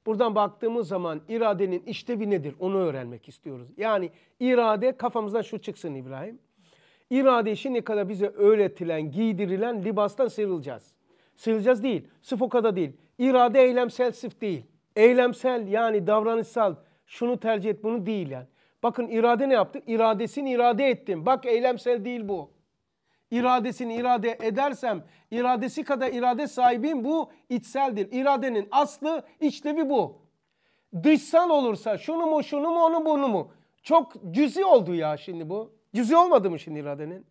Buradan baktığımız zaman iradenin işlevi nedir onu öğrenmek istiyoruz. Yani irade kafamızdan şu çıksın İbrahim. İrade şimdiye kadar bize öğretilen, giydirilen libastan sıyrılacağız. Sıyrılacağız değil, sıfokada değil. İrade eylemsel sıf değil. Eylemsel yani davranışsal şunu tercih et bunu değil yani. Bakın irade ne yaptı? İradesini irade ettim. Bak eylemsel değil bu. İradesini irade edersem, iradesi kadar irade sahibim bu içseldir. İradenin aslı işlevi bu. Dışsal olursa şunu mu, şunu mu, onu bunu mu? Çok cüzi oldu ya şimdi bu. Cüzi olmadı mı şimdi iradenin?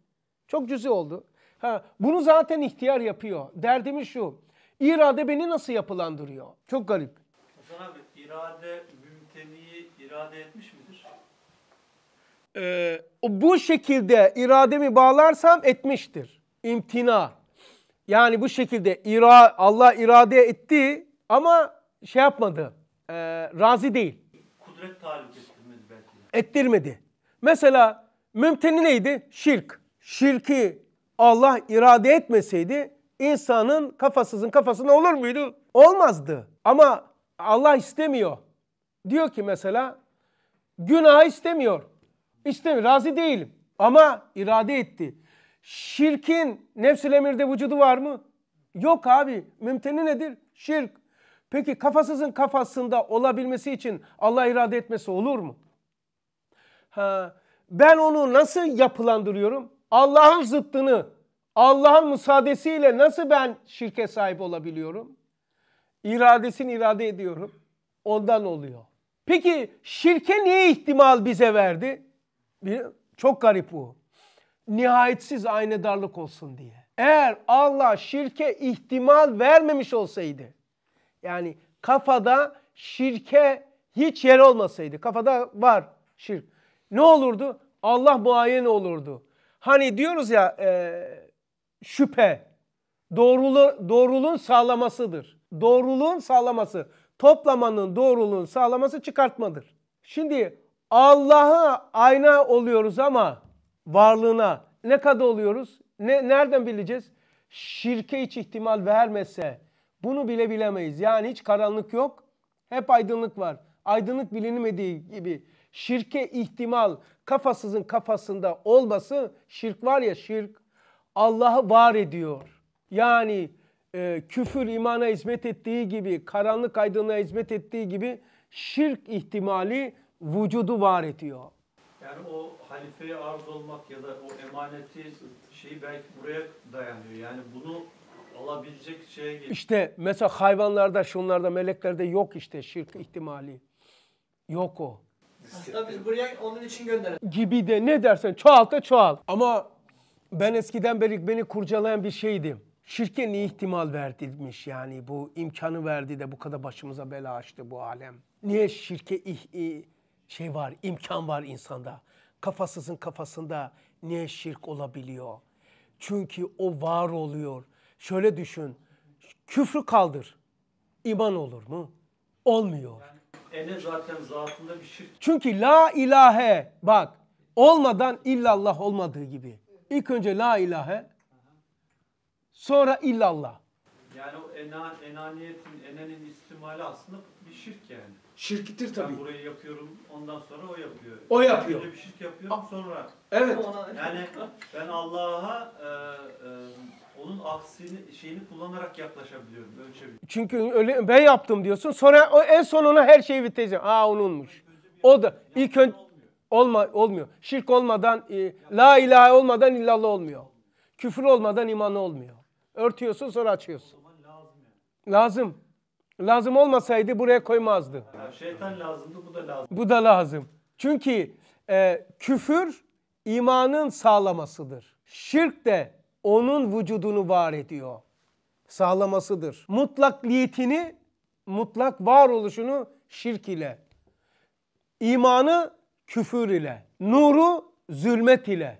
Çok cüzi oldu. Ha, bunu zaten ihtiyar yapıyor. Derdimiz şu. İrade beni nasıl yapılandırıyor? Çok garip. Hasan abi irade irade etmiş midir? Ee, bu şekilde irademi bağlarsam etmiştir. İmtina. Yani bu şekilde ira, Allah irade etti ama şey yapmadı. E, razı değil. Kudret talip ettirmedi belki. Ettirmedi. Mesela mümteni neydi? Şirk. Şirki Allah irade etmeseydi insanın kafasızın kafasına olur muydu? Olmazdı. Ama Allah istemiyor. Diyor ki mesela Günah istemiyor. İstemiyor. Razı değilim. Ama irade etti. Şirkin nefsül emirde vücudu var mı? Yok abi. Mümteni nedir? Şirk. Peki kafasızın kafasında olabilmesi için Allah irade etmesi olur mu? Ha, ben onu nasıl yapılandırıyorum? Allah'ın zıttını, Allah'ın müsaadesiyle nasıl ben şirke sahip olabiliyorum? İradesini irade ediyorum. Ondan oluyor. Peki şirke niye ihtimal bize verdi? Çok garip bu. Nihayetsiz aynedarlık olsun diye. Eğer Allah şirke ihtimal vermemiş olsaydı, yani kafada şirke hiç yer olmasaydı, kafada var şirk. Ne olurdu? Allah muayene olurdu. Hani diyoruz ya e, şüphe, doğrulu, doğruluğun sağlamasıdır. Doğruluğun sağlaması toplamanın doğruluğunu sağlaması çıkartmadır. Şimdi Allah'a ayna oluyoruz ama varlığına ne kadar oluyoruz? Ne, nereden bileceğiz? Şirke hiç ihtimal vermese bunu bile bilemeyiz. Yani hiç karanlık yok. Hep aydınlık var. Aydınlık bilinmediği gibi şirke ihtimal kafasızın kafasında olması şirk var ya şirk Allah'ı var ediyor. Yani e, küfür imana hizmet ettiği gibi, karanlık aydınlığa hizmet ettiği gibi şirk ihtimali vücudu var ediyor. Yani o halifeye arz olmak ya da o emaneti şeyi belki buraya dayanıyor. Yani bunu alabilecek şeye geliyor. İşte mesela hayvanlarda, şunlarda, meleklerde yok işte şirk ihtimali. Yok o. Aslında biz buraya onun için gönderelim. Gibi de ne dersen çoğalt da çoğalt. Ama ben eskiden beri beni kurcalayan bir şeydim. Şirke ne ihtimal verdilmiş yani bu imkanı verdi de bu kadar başımıza bela açtı bu alem. Niye şirke ih şey var, imkan var insanda. Kafasızın kafasında niye şirk olabiliyor? Çünkü o var oluyor. Şöyle düşün, küfrü kaldır, iman olur mu? Olmuyor. Yani ene zaten zatında bir şirk. Çünkü la ilahe bak olmadan illallah olmadığı gibi. İlk önce la ilahe Sonra illallah. Yani o enan, enaniyetin, enenin istimali aslında bir şirk yani. Şirktir tabii. Ben burayı yapıyorum, ondan sonra o yapıyor. O yapıyor. Ben önce bir şirk yapıyorum, sonra. Evet. Yani ben Allah'a e, e, onun aksini, şeyini kullanarak yaklaşabiliyorum, ölçebiliyorum. Çünkü öyle ben yaptım diyorsun, sonra o en sonuna her şeyi bitireceğim. Aa onunmuş. O da ilk önce Olma, olmuyor. Şirk olmadan, e, la ilahe olmadan illallah olmuyor. Küfür olmadan iman olmuyor. Örtüyorsun sonra açıyorsun. lazım. Yani. Lazım. Lazım olmasaydı buraya koymazdı. Yani şeytan lazımdı bu da lazım. Bu da lazım. Çünkü e, küfür imanın sağlamasıdır. Şirk de onun vücudunu var ediyor. Sağlamasıdır. Mutlak niyetini, mutlak varoluşunu şirk ile. İmanı küfür ile. Nuru zulmet ile.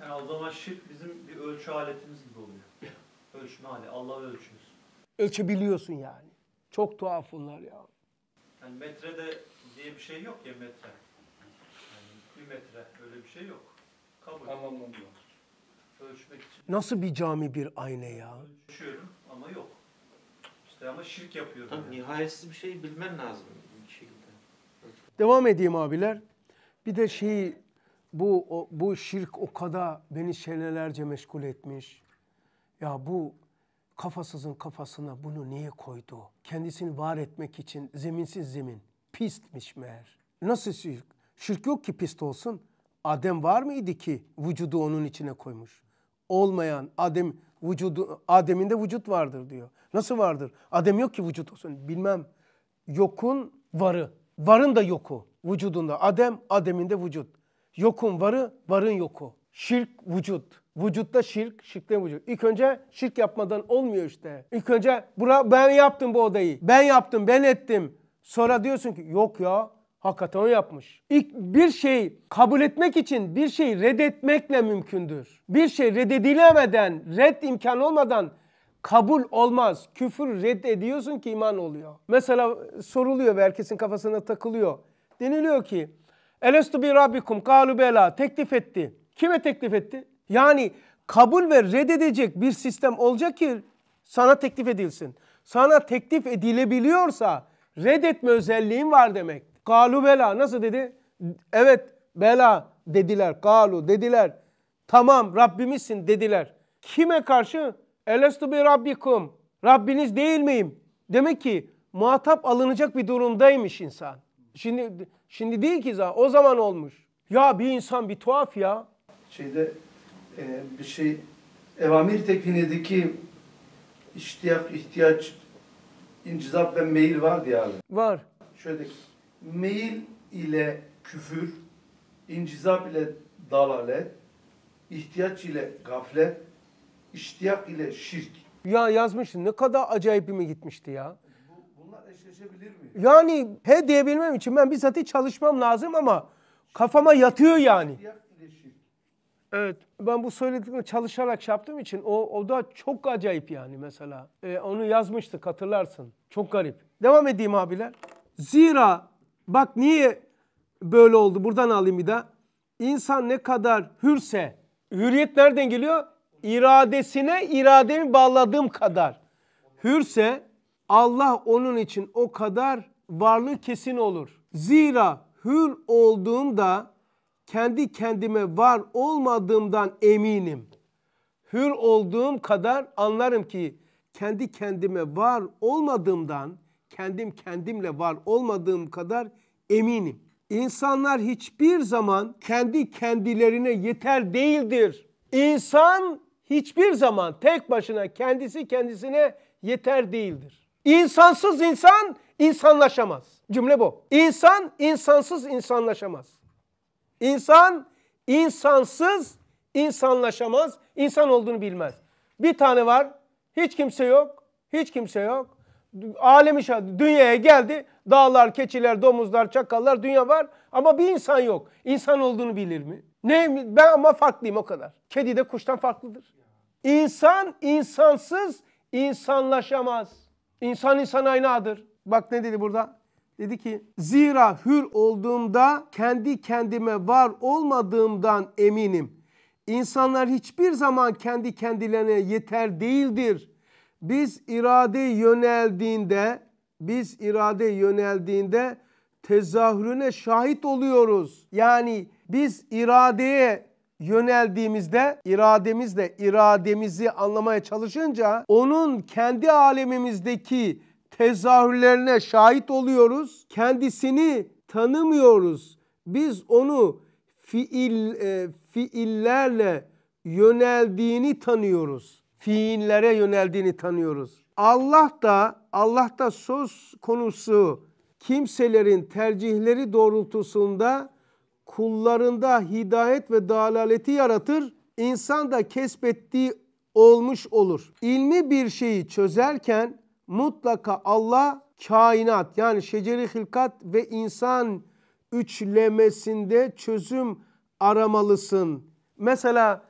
Yani o zaman şirk bizim bir ölçü aletimiz gibi oluyor ölçme hali. Allah'ı ölçüyorsun. Ölçebiliyorsun yani. Çok tuhaf bunlar ya. Yani metrede diye bir şey yok ya metre. Yani bir metre öyle bir şey yok. Kabul. Tamam yok. Ölçmek için. Nasıl bir cami bir ayna ya? Ölçüyorum ama yok. İşte ama şirk yapıyorum. Tabii yani. nihayetsiz bir şey bilmen lazım Devam edeyim abiler. Bir de şey bu o, bu şirk o kadar beni senelerce meşgul etmiş. Ya bu kafasızın kafasına bunu niye koydu? Kendisini var etmek için zeminsiz zemin. Pistmiş meğer. Nasıl şirk? Şirk yok ki pist olsun. Adem var mıydı ki vücudu onun içine koymuş? Olmayan Adem vücudu Adem'in de vücut vardır diyor. Nasıl vardır? Adem yok ki vücut olsun. Bilmem. Yokun varı. Varın da yoku vücudunda. Adem, Adem'in de vücut. Yokun varı, varın yoku. Şirk vücut. Vücutta şirk, şirkte vücut. İlk önce şirk yapmadan olmuyor işte. İlk önce bura ben yaptım bu odayı. Ben yaptım, ben ettim. Sonra diyorsun ki yok ya hakikaten o yapmış. İlk bir şey kabul etmek için bir şey reddetmekle mümkündür. Bir şey reddedilemeden, red imkan olmadan kabul olmaz. Küfür reddediyorsun ki iman oluyor. Mesela soruluyor ve herkesin kafasına takılıyor. Deniliyor ki Elestu bir rabbikum kalu bela teklif etti. Kime teklif etti? Yani kabul ve reddedecek bir sistem olacak ki sana teklif edilsin. Sana teklif edilebiliyorsa reddetme özelliğin var demek. Kalu bela nasıl dedi? Evet bela dediler. Kalu dediler. Tamam Rabbimizsin dediler. Kime karşı? Elestu bi rabbikum. Rabbiniz değil miyim? Demek ki muhatap alınacak bir durumdaymış insan. Şimdi şimdi değil ki zaten o zaman olmuş. Ya bir insan bir tuhaf ya. Şeyde e, bir şey evamir tekvinedeki iştiyak, ihtiyaç, incizap ve meyil var diye abi. Var. Şöyle meyil ile küfür, incizap ile dalalet, ihtiyaç ile gaflet, iştiyak ile şirk. Ya yazmışsın ne kadar acayip bir mi gitmişti ya. bunlar eşleşebilir mi? Yani he diyebilmem için ben bizatihi çalışmam lazım ama kafama yatıyor yani. İhtiyaç Evet. Ben bu söylediklerini çalışarak şey yaptığım için o, o da çok acayip yani mesela. Ee, onu yazmıştık hatırlarsın. Çok garip. Devam edeyim abiler. Zira bak niye böyle oldu buradan alayım bir daha. İnsan ne kadar hürse, hürriyet nereden geliyor? İradesine irademi bağladığım kadar. Hürse Allah onun için o kadar varlığı kesin olur. Zira hür olduğunda kendi kendime var olmadığımdan eminim. Hür olduğum kadar anlarım ki kendi kendime var olmadığımdan, kendim kendimle var olmadığım kadar eminim. İnsanlar hiçbir zaman kendi kendilerine yeter değildir. İnsan hiçbir zaman tek başına kendisi kendisine yeter değildir. İnsansız insan insanlaşamaz. Cümle bu. İnsan insansız insanlaşamaz. İnsan insansız insanlaşamaz, insan olduğunu bilmez. Bir tane var, hiç kimse yok, hiç kimse yok. Alemiş, dünyaya geldi, dağlar, keçiler, domuzlar, çakallar, dünya var ama bir insan yok. İnsan olduğunu bilir mi? Ne ben ama farklıyım o kadar. Kedi de kuştan farklıdır. İnsan insansız insanlaşamaz. İnsan insan aynadır. Bak ne dedi burada? Dedi ki zira hür olduğumda kendi kendime var olmadığımdan eminim. İnsanlar hiçbir zaman kendi kendilerine yeter değildir. Biz irade yöneldiğinde, biz irade yöneldiğinde tezahürüne şahit oluyoruz. Yani biz iradeye yöneldiğimizde irademizle irademizi anlamaya çalışınca onun kendi alemimizdeki tezahürlerine şahit oluyoruz. Kendisini tanımıyoruz. Biz onu fiil e, fiillerle yöneldiğini tanıyoruz. Fiillere yöneldiğini tanıyoruz. Allah da Allah da söz konusu kimselerin tercihleri doğrultusunda kullarında hidayet ve dalaleti yaratır. İnsan da kesbettiği olmuş olur. İlmi bir şeyi çözerken mutlaka Allah kainat yani şeceri hilkat ve insan üçlemesinde çözüm aramalısın. Mesela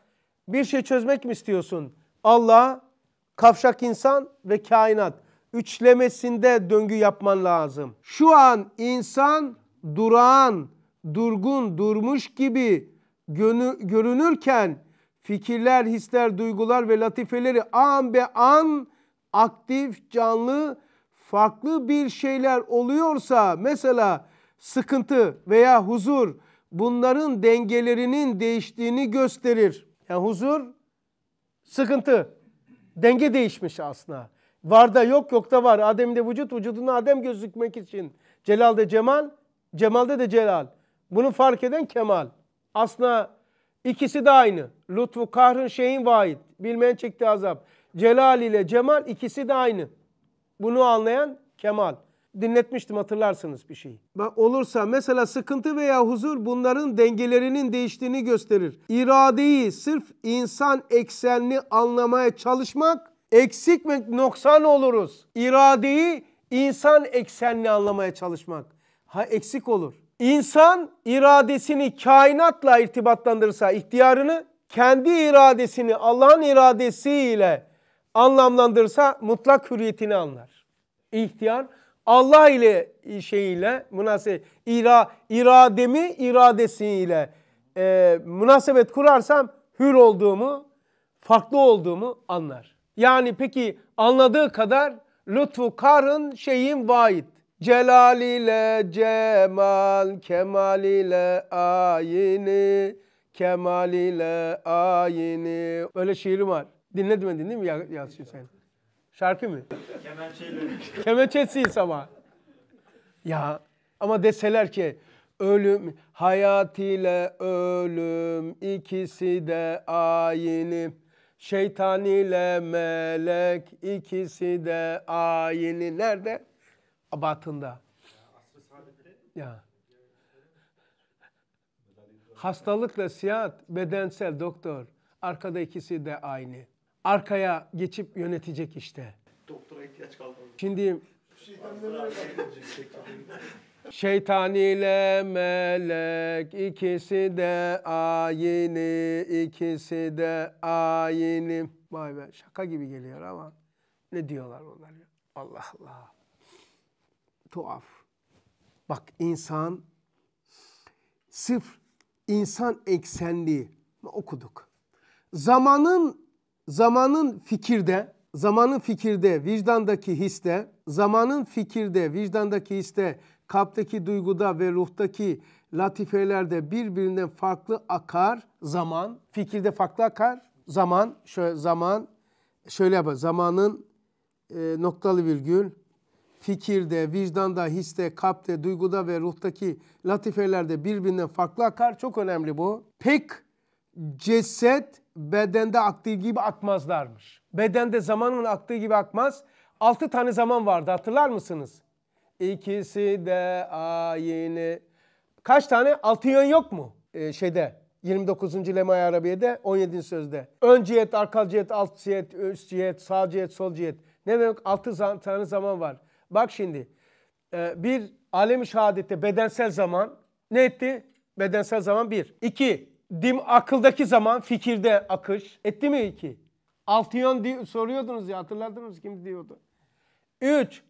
bir şey çözmek mi istiyorsun? Allah, kavşak insan ve kainat üçlemesinde döngü yapman lazım. Şu an insan durağan, durgun, durmuş gibi görünürken fikirler, hisler, duygular ve latifeleri an be an aktif, canlı, farklı bir şeyler oluyorsa mesela sıkıntı veya huzur bunların dengelerinin değiştiğini gösterir. Yani huzur, sıkıntı, denge değişmiş aslında. Var da yok, yok da var. Adem'de vücut, vücudunda Adem gözükmek için. Celal'de cemal, cemalde de celal. Bunu fark eden kemal. Aslında ikisi de aynı. Lütfu kahrın şeyin vaid. Bilmeyen çekti azap. Celal ile cemal ikisi de aynı. Bunu anlayan kemal. Dinletmiştim hatırlarsınız bir şeyi. Olursa mesela sıkıntı veya huzur bunların dengelerinin değiştiğini gösterir. İradeyi sırf insan eksenli anlamaya çalışmak eksik ve noksan oluruz. İradeyi insan eksenli anlamaya çalışmak. Ha eksik olur. İnsan iradesini kainatla irtibatlandırırsa ihtiyarını kendi iradesini Allah'ın iradesiyle anlamlandırsa mutlak hürriyetini anlar. İhtiyar Allah ile e, şeyiyle münasebet ira, irademi iradesiyle e, münasebet kurarsam hür olduğumu, farklı olduğumu anlar. Yani peki anladığı kadar lütfu karın şeyin vaid. Celal ile cemal, kemal ile ayini, kemal ile ayini. Öyle şiirim var. Dinletmedin değil mi Yalçın sen? Şarkı mı? Kemençeyle. Kemençesiyiz ama. Ya ama deseler ki ölüm hayat ile ölüm ikisi de aynı. Şeytan ile melek ikisi de aynı. Nerede? Abatında. Ya. Hastalıkla siyahat bedensel doktor. Arkada ikisi de aynı arkaya geçip yönetecek işte. Doktora ihtiyaç kaldı. Şimdi şeytaniyle melek ikisi de ayini, ikisi de ayini. Vay be şaka gibi geliyor ama ne diyorlar onlar ya? Allah Allah. Tuhaf. Bak insan sıfır insan eksenliği okuduk. Zamanın zamanın fikirde, zamanın fikirde, vicdandaki histe, zamanın fikirde, vicdandaki histe, kalpteki duyguda ve ruhtaki latifelerde birbirinden farklı akar zaman, fikirde farklı akar zaman, şöyle zaman şöyle yapar. Zamanın e, noktalı virgül fikirde, vicdanda, histe, kalpte, duyguda ve ruhtaki latifelerde birbirinden farklı akar. Çok önemli bu. Pek ceset bedende aktığı gibi akmazlarmış. Bedende zamanın aktığı gibi akmaz. Altı tane zaman vardı hatırlar mısınız? İkisi de aynı. Kaç tane? Altı yön yok mu? Ee, şeyde 29. Lema-i Arabiye'de 17. sözde. Ön cihet, arkal cihet, alt cihet, üst cihet, sağ cihet, sol cihet. Ne demek? Altı tane zaman var. Bak şimdi e, bir alem-i şehadette bedensel zaman ne etti? Bedensel zaman bir. İki, Dim akıldaki zaman fikirde akış. Etti mi iki? Altyon di soruyordunuz ya hatırladınız kim diyordu. Üç,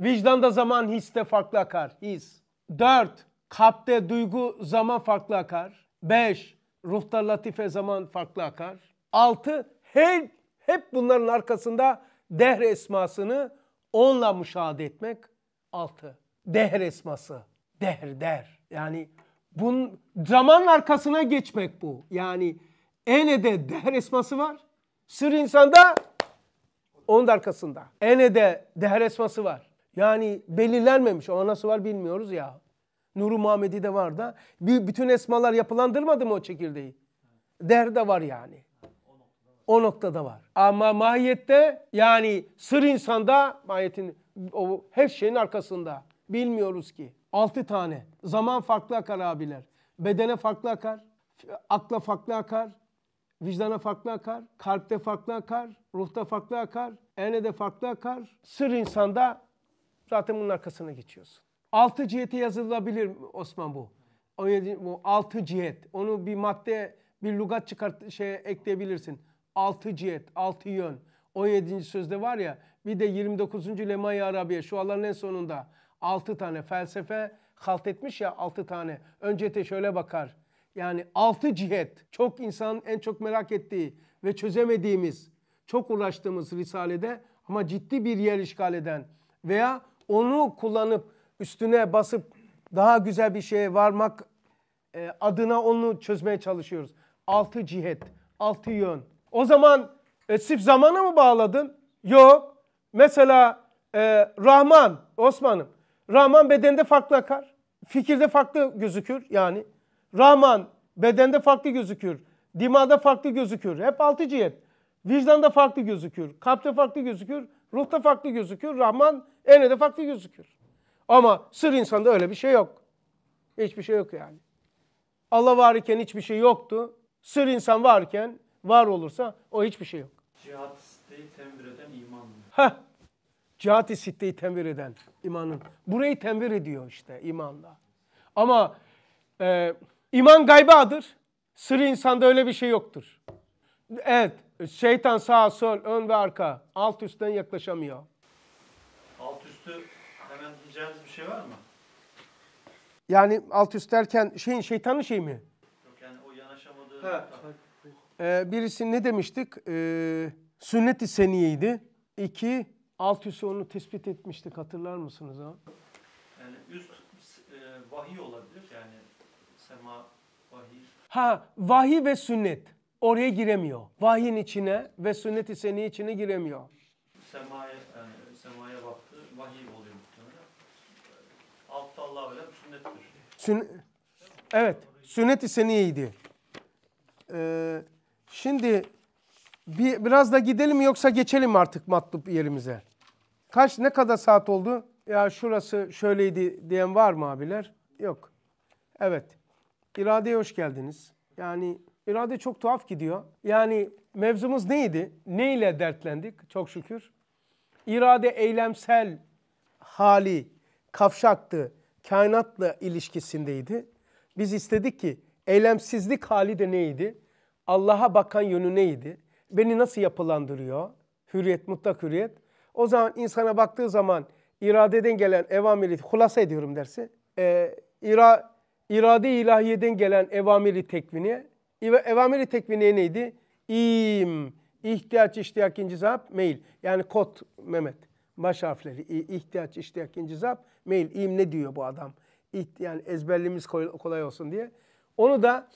vicdanda zaman histe farklı akar. His. Dört, kalpte duygu zaman farklı akar. Beş, ruhta latife zaman farklı akar. Altı, hep, hep bunların arkasında dehr esmasını onla müşahede etmek. Altı, dehr esması. Dehr, der. Yani Bun, zaman arkasına geçmek bu. Yani Ene'de değer esması var. Sır insanda onun da arkasında. Ene'de değer esması var. Yani belirlenmemiş. O anası var bilmiyoruz ya. Nuru Muhammedi de var da. Bir, bütün esmalar yapılandırmadı mı o çekirdeği? Değer de var yani. O noktada var. Ama mahiyette yani sır insanda mahiyetin o her şeyin arkasında. Bilmiyoruz ki. 6 tane. Zaman farklı akar abiler. Bedene farklı akar, akla farklı akar, vicdana farklı akar, kalpte farklı akar, ruhta farklı akar, enede farklı akar. Sır insanda zaten bunun arkasına geçiyorsun. Altı cihete yazılabilir Osman bu. 17, bu altı cihet. Onu bir madde, bir lugat çıkart şey ekleyebilirsin. Altı cihet, altı yön. 17. sözde var ya bir de 29. Lema-i Arabiye şu alanın en sonunda 6 tane felsefe halt etmiş ya 6 tane. Önce Öncete şöyle bakar. Yani 6 cihet çok insanın en çok merak ettiği ve çözemediğimiz, çok uğraştığımız risalede ama ciddi bir yer işgal eden veya onu kullanıp üstüne basıp daha güzel bir şeye varmak e, adına onu çözmeye çalışıyoruz. 6 cihet, 6 yön. O zaman e, sırf zamana mı bağladın? Yok. Mesela e, Rahman, Osman'ım. Rahman bedende farklı akar. Fikirde farklı gözükür yani. Rahman bedende farklı gözükür. Dimada farklı gözükür. Hep altı cihet. Vicdanda farklı gözükür. Kalpte farklı gözükür. Ruhta farklı gözükür. Rahman ene de farklı gözükür. Ama sır insanda öyle bir şey yok. Hiçbir şey yok yani. Allah var iken hiçbir şey yoktu. Sır insan varken var olursa o hiçbir şey yok. Cihat isteği temir eden iman mı? Heh, cihat sitteyi tenvir eden imanın. Burayı tenvir ediyor işte imanla. Ama e, iman gaybadır. Sırrı insanda öyle bir şey yoktur. Evet şeytan sağa sol ön ve arka alt üstten yaklaşamıyor. Alt üstü hemen diyeceğiniz bir şey var mı? Yani alt üst derken şeyin şeytanın şey mi? Yok yani o yanaşamadığı... Ha. Ee, birisi ne demiştik? Ee, sünnet-i seniyeydi. İki, alt üstü onu tespit etmiştik hatırlar mısınız ha? Yani üst e, vahiy olabilir yani sema vahiy. Ha vahiy ve sünnet oraya giremiyor. Vahyin içine ve sünnet ise seni içine giremiyor. Semaya, yani e, semaya baktı vahiy oluyor muhtemelen. Altta Allah öyle, sünnettir. Sün evet sünnet ise seniyeydi. Ee, şimdi bir, biraz da gidelim yoksa geçelim artık matlup yerimize. Kaç ne kadar saat oldu? Ya şurası şöyleydi diyen var mı abiler? Yok. Evet. İradeye hoş geldiniz. Yani irade çok tuhaf gidiyor. Yani mevzumuz neydi? Ne ile dertlendik? Çok şükür. İrade eylemsel hali kavşaktı. Kainatla ilişkisindeydi. Biz istedik ki eylemsizlik hali de neydi? Allah'a bakan yönü neydi? Beni nasıl yapılandırıyor? Hürriyet, mutlak hürriyet. O zaman insana baktığı zaman iradeden gelen evamili hulasa ediyorum dersi. E, ira, irade ilahiyeden gelen evamili tekviniye. Evamili tekviniye neydi? İm, ihtiyaç, iştiyak, incizap, meyil. Yani kot Mehmet. Baş harfleri. ihtiyaç, iştiyak, incizap, meyil. İm ne diyor bu adam? İht, yani ezberliğimiz kolay olsun diye. Onu da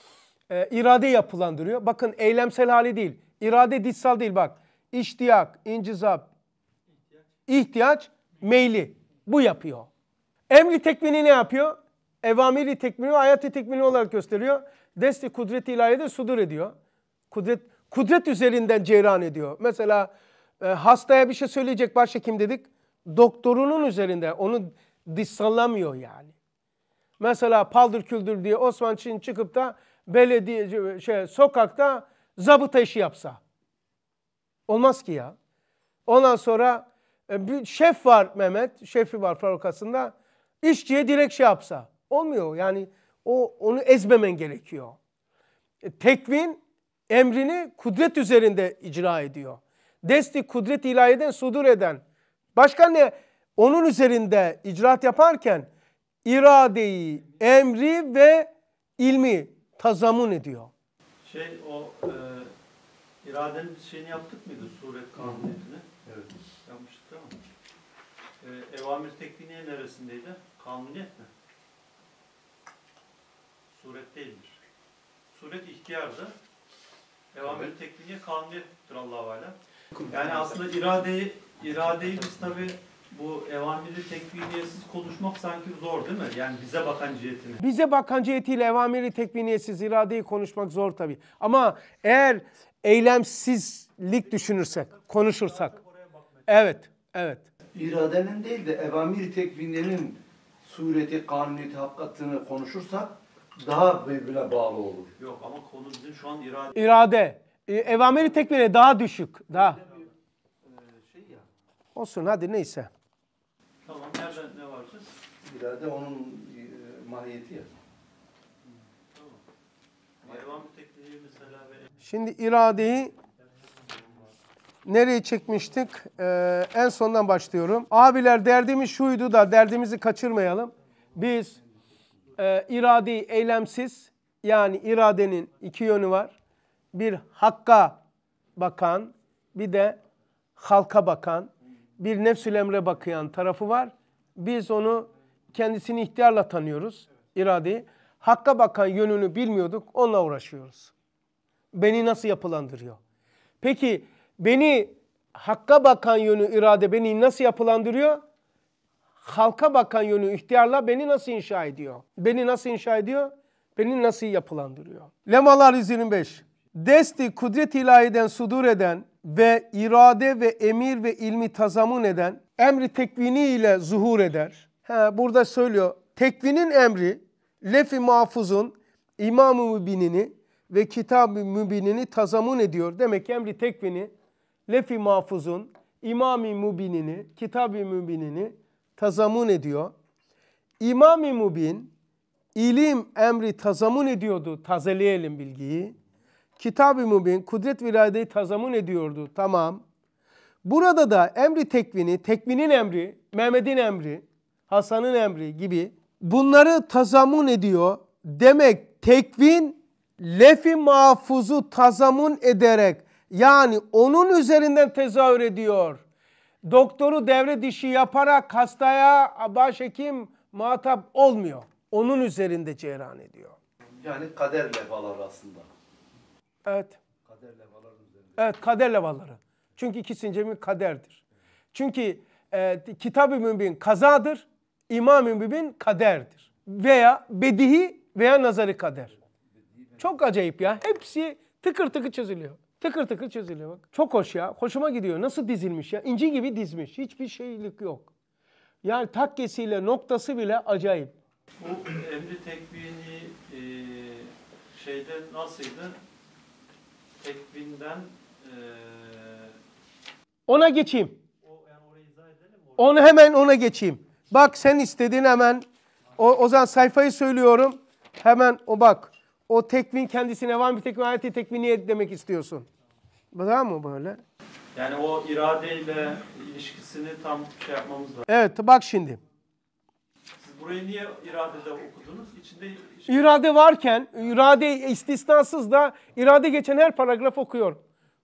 e, irade yapılandırıyor. Bakın eylemsel hali değil. İrade dişsal değil bak. İştiyak, incizap, ihtiyaç, meyli. Bu yapıyor. Emri tekmini ne yapıyor? Evamiri tekmini, hayatı tekmini olarak gösteriyor. Desti kudreti ilahiyede sudur ediyor. Kudret, kudret üzerinden ceyran ediyor. Mesela e, hastaya bir şey söyleyecek başhekim dedik. Doktorunun üzerinde onu dışsallamıyor yani. Mesela paldır küldür diye Osman Çin çıkıp da belediye şey sokakta zabıta işi yapsa. Olmaz ki ya. Ondan sonra e, bir şef var Mehmet, şefi var fabrikasında. İşçiye direkt şey yapsa. Olmuyor yani o onu ezmemen gerekiyor. E, tekvin emrini kudret üzerinde icra ediyor. Desti kudret ilahiden sudur eden. Başka ne? Onun üzerinde icraat yaparken iradeyi, emri ve ilmi tazamun ediyor. Şey o e, iradenin şeyini yaptık mıydı suret kanuniyetini? Evet e, evamir tekniğinin neresindeydi? Kanuniyet mi? Suret değildir. Suret ihtiyardır. Evamir evet. tekniğe kanuniyettir Allah-u Yani aslında iradeyi, iradeyi biz tabi bu evamiri tekviniyesiz konuşmak sanki zor değil mi? Yani bize bakan cihetini. Bize bakan cihetiyle evamiri tekviniyesiz iradeyi konuşmak zor tabi. Ama eğer eylemsizlik düşünürsek, konuşursak. Evet, evet iradenin değil de evamir tekvinlerin sureti, kanuni, hakikatını konuşursak daha birbirine bağlı olur. Yok ama konu bizim şu an irade. İrade. E, evamiri tekvine daha düşük. Daha. E, şey ya. Olsun hadi neyse. Tamam nereden ne varacağız? İrade onun e, mahiyeti ya. Tamam. Evam tekvini mesela ve... Şimdi iradeyi nereye çekmiştik? Ee, en sondan başlıyorum. Abiler derdimiz şuydu da derdimizi kaçırmayalım. Biz e, iradi eylemsiz yani iradenin iki yönü var. Bir hakka bakan bir de halka bakan bir nefsül emre bakıyan tarafı var. Biz onu kendisini ihtiyarla tanıyoruz iradeyi. Hakka bakan yönünü bilmiyorduk onunla uğraşıyoruz. Beni nasıl yapılandırıyor? Peki Beni hakka bakan yönü irade beni nasıl yapılandırıyor? Halka bakan yönü ihtiyarla beni nasıl inşa ediyor? Beni nasıl inşa ediyor? Beni nasıl yapılandırıyor? Lemalar 125. Desti kudret ilahiden sudur eden ve irade ve emir ve ilmi tazamun eden emri tekvini ile zuhur eder. He, burada söylüyor. Tekvinin emri lefi mahfuzun imam-ı mübinini ve kitab-ı mübinini tazamun ediyor. Demek ki emri tekvini Lefi Mahfuz'un İmami Mubin'ini, Kitab-ı Mubin'ini tazamun ediyor. İmami Mubin ilim emri tazamun ediyordu. Tazeleyelim bilgiyi. Kitab-ı Mubin kudret viradeyi tazamun ediyordu. Tamam. Burada da emri tekvini, tekvinin emri, Mehmet'in emri, Hasan'ın emri gibi bunları tazamun ediyor. Demek tekvin lefi mahfuzu tazamun ederek yani onun üzerinden tezahür ediyor. Doktoru devre dişi yaparak hastaya başhekim muhatap olmuyor. Onun üzerinde cereyan ediyor. Yani kader levhaları aslında. Evet. Kader levhaları üzerinde. Evet kader levhaları. Çünkü ikisince mi kaderdir. Çünkü e, kitab-ı mübin kazadır, imam-ı mübin kaderdir. Veya bedihi veya nazarı kader. Çok acayip ya. Hepsi tıkır tıkır çözülüyor. Tıkır tıkır çözülüyor bak. Çok hoş ya. Hoşuma gidiyor. Nasıl dizilmiş ya. İnci gibi dizmiş. Hiçbir şeylik yok. Yani takkesiyle noktası bile acayip. Bu emri tekvini e, şeyde nasıldı? Tekvinden e... ona geçeyim. onu hemen ona geçeyim. Bak sen istedin hemen. O, o zaman sayfayı söylüyorum. Hemen o bak. O tekvin kendisine var bir tekvin ayeti tekviniye demek istiyorsun. Daha mı böyle? Yani o iradeyle ilişkisini tam şey yapmamız lazım. Evet bak şimdi. Siz burayı niye iradede okudunuz? İçinde şey... irade varken, irade istisnasız da irade geçen her paragraf okuyor.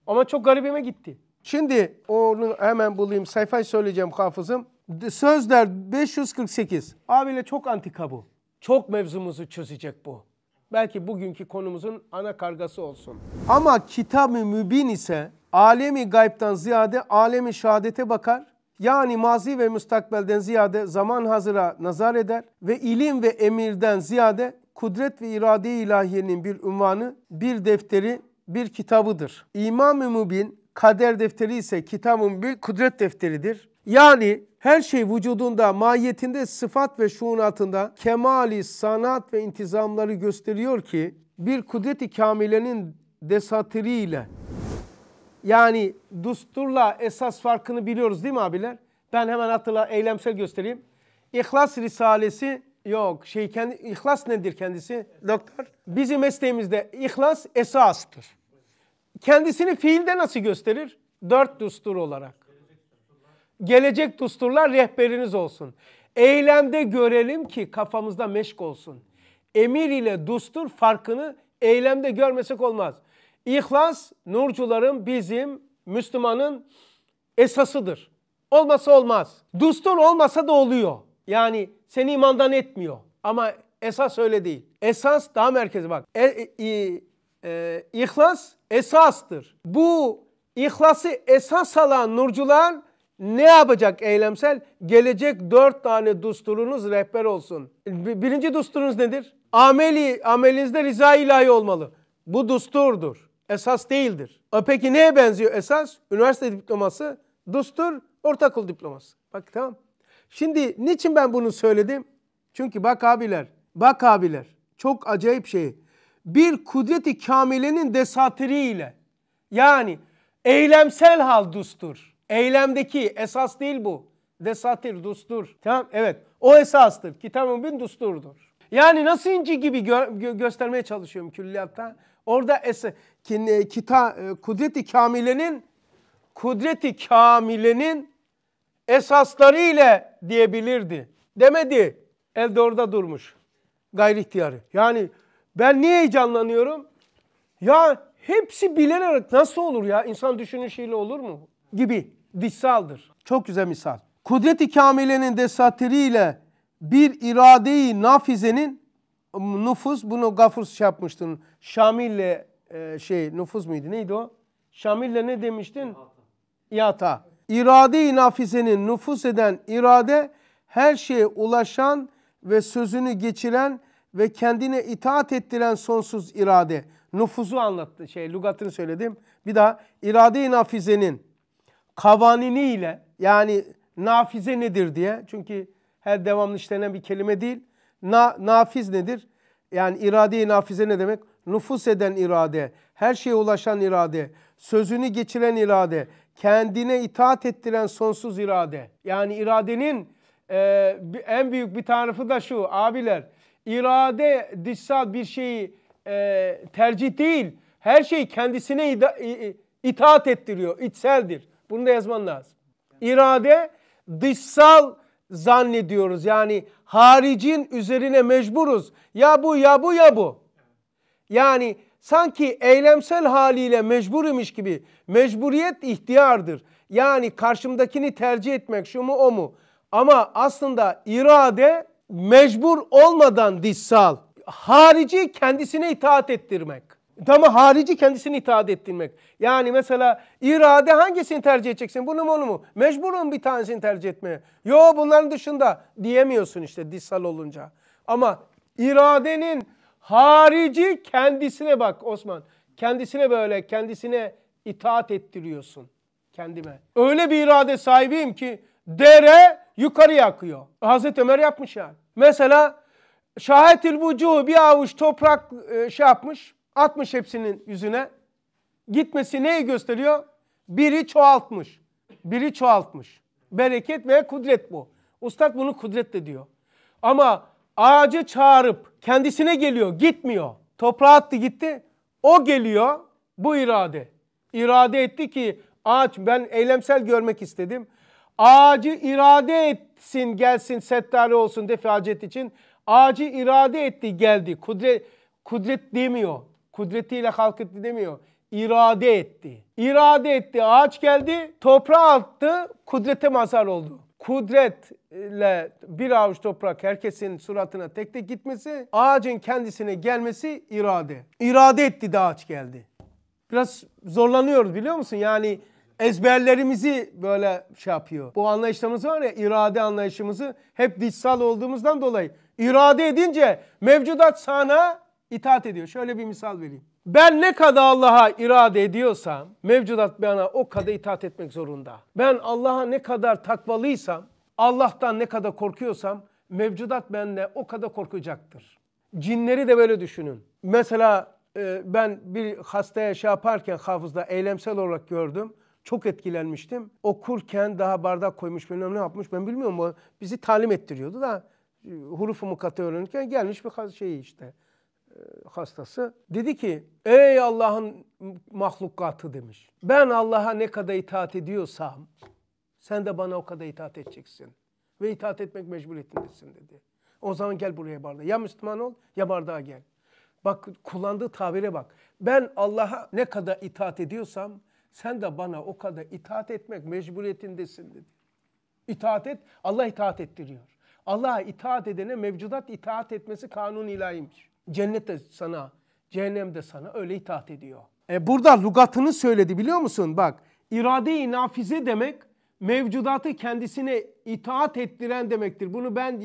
Ama çok garibime gitti. Şimdi onu hemen bulayım. Sayfayı söyleyeceğim hafızım. Sözler 548. Abiyle çok antika bu. Çok mevzumuzu çözecek bu belki bugünkü konumuzun ana kargası olsun. Ama kitab-ı mübin ise alemi gaybtan ziyade alemi şehadete bakar. Yani mazi ve müstakbelden ziyade zaman hazıra nazar eder ve ilim ve emirden ziyade kudret ve irade ilahiyenin bir ünvanı, bir defteri, bir kitabıdır. İmam-ı Mübin kader defteri ise kitabın bir kudret defteridir. Yani her şey vücudunda, mahiyetinde, sıfat ve şuunatında kemali, sanat ve intizamları gösteriyor ki bir kudreti kamilenin desatiriyle yani dusturla esas farkını biliyoruz değil mi abiler? Ben hemen hatırla eylemsel göstereyim. İhlas Risalesi yok şey kendi ihlas nedir kendisi doktor? Bizim mesleğimizde İhlas esastır. Kendisini fiilde nasıl gösterir? Dört düstur olarak. Gelecek dusturlar rehberiniz olsun. Eylemde görelim ki kafamızda meşk olsun. Emir ile dustur farkını eylemde görmesek olmaz. İhlas nurcuların bizim Müslümanın esasıdır. Olmasa olmaz. Dustur olmasa da oluyor. Yani seni imandan etmiyor. Ama esas öyle değil. Esas daha merkezi bak. E, e, e, e, esastır. Bu ihlası esas alan nurcular ne yapacak eylemsel? Gelecek dört tane dusturunuz rehber olsun. Birinci dusturunuz nedir? Ameli, amelinizde rıza ilahi olmalı. Bu dusturdur. Esas değildir. E peki neye benziyor esas? Üniversite diploması, dustur, ortaokul diploması. Bak tamam. Şimdi niçin ben bunu söyledim? Çünkü bak abiler, bak abiler çok acayip şey. Bir kudreti kamilenin desatiriyle yani eylemsel hal dustur. Eylemdeki esas değil bu. De satir dustur. Tamam evet. O esastır. Kitabın bin dusturdur. Yani nasıl inci gibi gö gö göstermeye çalışıyorum külliyatta. Orada es ki e, kita e, kudreti kamilenin kudreti kamilenin esasları ile diyebilirdi. Demedi. Elde orada durmuş. Gayri ihtiyarı. Yani ben niye heyecanlanıyorum? Ya hepsi bilenerek nasıl olur ya? İnsan düşünüşüyle olur mu? Gibi dışsaldır. Çok güzel misal. Kudret-i kamilenin desatiriyle bir iradeyi nafizenin um, nüfus bunu gafus şey yapmıştın. Şamil'le e, şey nüfus muydu neydi o? Şamil'le ne demiştin? Yata. İrade-i nafizenin nüfus eden irade her şeye ulaşan ve sözünü geçiren ve kendine itaat ettiren sonsuz irade. Nüfuzu anlattı şey lugatını söyledim. Bir daha irade-i nafizenin kavanini ile yani nafize nedir diye çünkü her devamlı işlenen bir kelime değil. Na, nafiz nedir? Yani iradeye nafize ne demek? Nüfus eden irade, her şeye ulaşan irade, sözünü geçiren irade, kendine itaat ettiren sonsuz irade. Yani iradenin e, en büyük bir tarafı da şu abiler. İrade dışsal bir şeyi e, tercih değil. Her şey kendisine ita, itaat ettiriyor, içseldir. Bunu da yazman lazım. İrade dışsal zannediyoruz. Yani haricin üzerine mecburuz. Ya bu ya bu ya bu. Yani sanki eylemsel haliyle mecbur imiş gibi mecburiyet ihtiyardır. Yani karşımdakini tercih etmek şu mu o mu? Ama aslında irade mecbur olmadan dışsal. Harici kendisine itaat ettirmek. Ama harici kendisini itaat ettirmek. Yani mesela irade hangisini tercih edeceksin? Bunu mu onu mu? Mecburum bir tanesini tercih etmeye. Yo bunların dışında diyemiyorsun işte dissal olunca. Ama iradenin harici kendisine bak Osman. Kendisine böyle kendisine itaat ettiriyorsun kendime. Öyle bir irade sahibiyim ki dere yukarıya akıyor. Hazreti Ömer yapmış yani. Mesela şahitül vucuhu bir avuç toprak e, şey yapmış 60 hepsinin yüzüne. Gitmesi neyi gösteriyor? Biri çoğaltmış. Biri çoğaltmış. Bereket ve kudret bu. Ustak bunu kudret de diyor. Ama ağacı çağırıp kendisine geliyor, gitmiyor. Toprağa attı gitti. O geliyor bu irade. İrade etti ki ağaç ben eylemsel görmek istedim. Ağacı irade etsin gelsin settare olsun defacet için. Ağacı irade etti geldi. Kudret, kudret demiyor. Kudretiyle halk demiyor. İrade etti. İrade etti. Ağaç geldi, toprağa attı, kudrete mazhar oldu. Kudretle bir avuç toprak herkesin suratına tek tek gitmesi, ağacın kendisine gelmesi irade. İrade etti de ağaç geldi. Biraz zorlanıyoruz biliyor musun? Yani ezberlerimizi böyle şey yapıyor. Bu anlayışlarımız var ya irade anlayışımızı hep dışsal olduğumuzdan dolayı İrade edince mevcudat sana itaat ediyor. Şöyle bir misal vereyim. Ben ne kadar Allah'a irade ediyorsam mevcudat bana o kadar itaat etmek zorunda. Ben Allah'a ne kadar takvalıysam, Allah'tan ne kadar korkuyorsam mevcudat benle o kadar korkacaktır. Cinleri de böyle düşünün. Mesela e, ben bir hastaya şey yaparken hafızda eylemsel olarak gördüm. Çok etkilenmiştim. Okurken daha bardak koymuş bilmem ne yapmış ben bilmiyorum. Bizi talim ettiriyordu da e, hurufu mukate öğrenirken gelmiş bir şey işte hastası dedi ki ey Allah'ın mahlukatı demiş. Ben Allah'a ne kadar itaat ediyorsam sen de bana o kadar itaat edeceksin. Ve itaat etmek mecburiyetindesin dedi. O zaman gel buraya bardağa. Ya Müslüman ol ya bardağa gel. Bak kullandığı tabire bak. Ben Allah'a ne kadar itaat ediyorsam sen de bana o kadar itaat etmek mecburiyetindesin dedi. İtaat et, Allah itaat ettiriyor. Allah'a itaat edene mevcudat itaat etmesi kanun ilahiymiş. Cennet de sana, cehennem de sana öyle itaat ediyor. E burada lugatını söyledi biliyor musun? Bak irade-i nafize demek mevcudatı kendisine itaat ettiren demektir. Bunu ben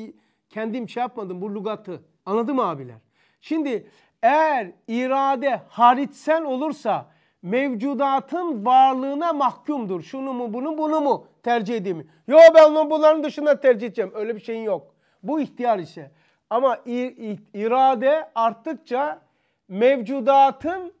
kendim şey yapmadım bu lugatı. Anladın mı abiler? Şimdi eğer irade haritsel olursa mevcudatın varlığına mahkumdur. Şunu mu bunu bunu mu tercih edeyim? Yok ben bunların dışında tercih edeceğim. Öyle bir şeyin yok. Bu ihtiyar ise. Ama irade arttıkça mevcudatın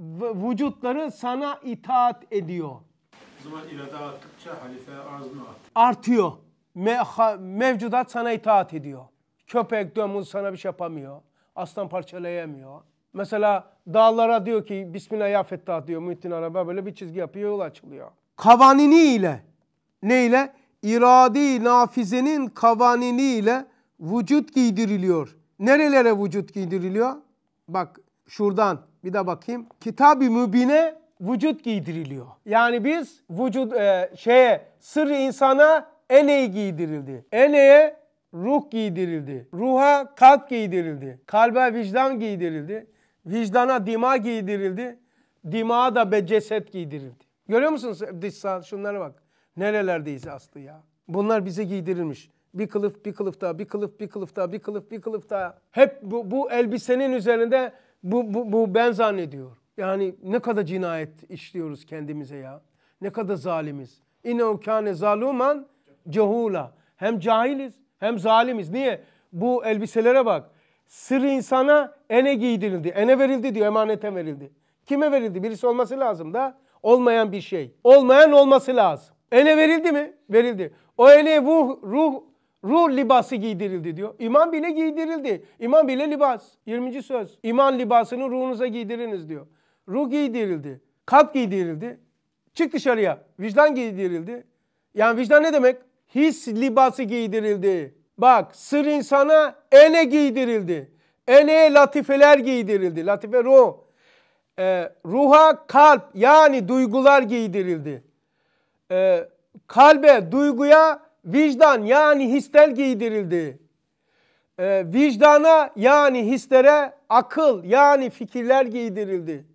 vücutları sana itaat ediyor. O zaman irade arttıkça halife arz mı artıyor? Artıyor. mevcudat sana itaat ediyor. Köpek, domuz sana bir şey yapamıyor. Aslan parçalayamıyor. Mesela dağlara diyor ki Bismillah ya Fettah diyor Muhittin Araba böyle bir çizgi yapıyor yol açılıyor. Kavanini ile neyle? İradi nafizenin kavanini ile vücut giydiriliyor. Nerelere vücut giydiriliyor? Bak şuradan bir de bakayım. Kitab-ı Mübin'e vücut giydiriliyor. Yani biz vücut e, şeye sırrı insana eleği giydirildi. Eleğe ruh giydirildi. Ruha kalp giydirildi. Kalbe vicdan giydirildi. Vicdana dima giydirildi. Dima da be ceset giydirildi. Görüyor musunuz dış şunlara bak. Nerelerdeyiz aslı ya. Bunlar bize giydirilmiş bir kılıf bir kılıf daha, bir kılıf bir kılıf daha, bir kılıf bir kılıf daha. Hep bu, bu elbisenin üzerinde bu, bu, bu ben zannediyor. Yani ne kadar cinayet işliyoruz kendimize ya. Ne kadar zalimiz. İnne kâne zaluman cehula. Hem cahiliz hem zalimiz. Niye? Bu elbiselere bak. Sır insana ene giydirildi. Ene verildi diyor emanete verildi. Kime verildi? Birisi olması lazım da olmayan bir şey. Olmayan olması lazım. Ele verildi mi? Verildi. O ele bu ruh Ruh libası giydirildi diyor. İman bile giydirildi. İman bile libas. 20. söz. İman libasını ruhunuza giydiriniz diyor. Ruh giydirildi. Kalp giydirildi. Çık dışarıya. Vicdan giydirildi. Yani vicdan ne demek? His libası giydirildi. Bak sır insana ele giydirildi. Ele latifeler giydirildi. Latife ruh. E, ruha kalp yani duygular giydirildi. E, kalbe, duyguya vicdan yani histel giydirildi. Ee, vicdana yani hislere akıl yani fikirler giydirildi.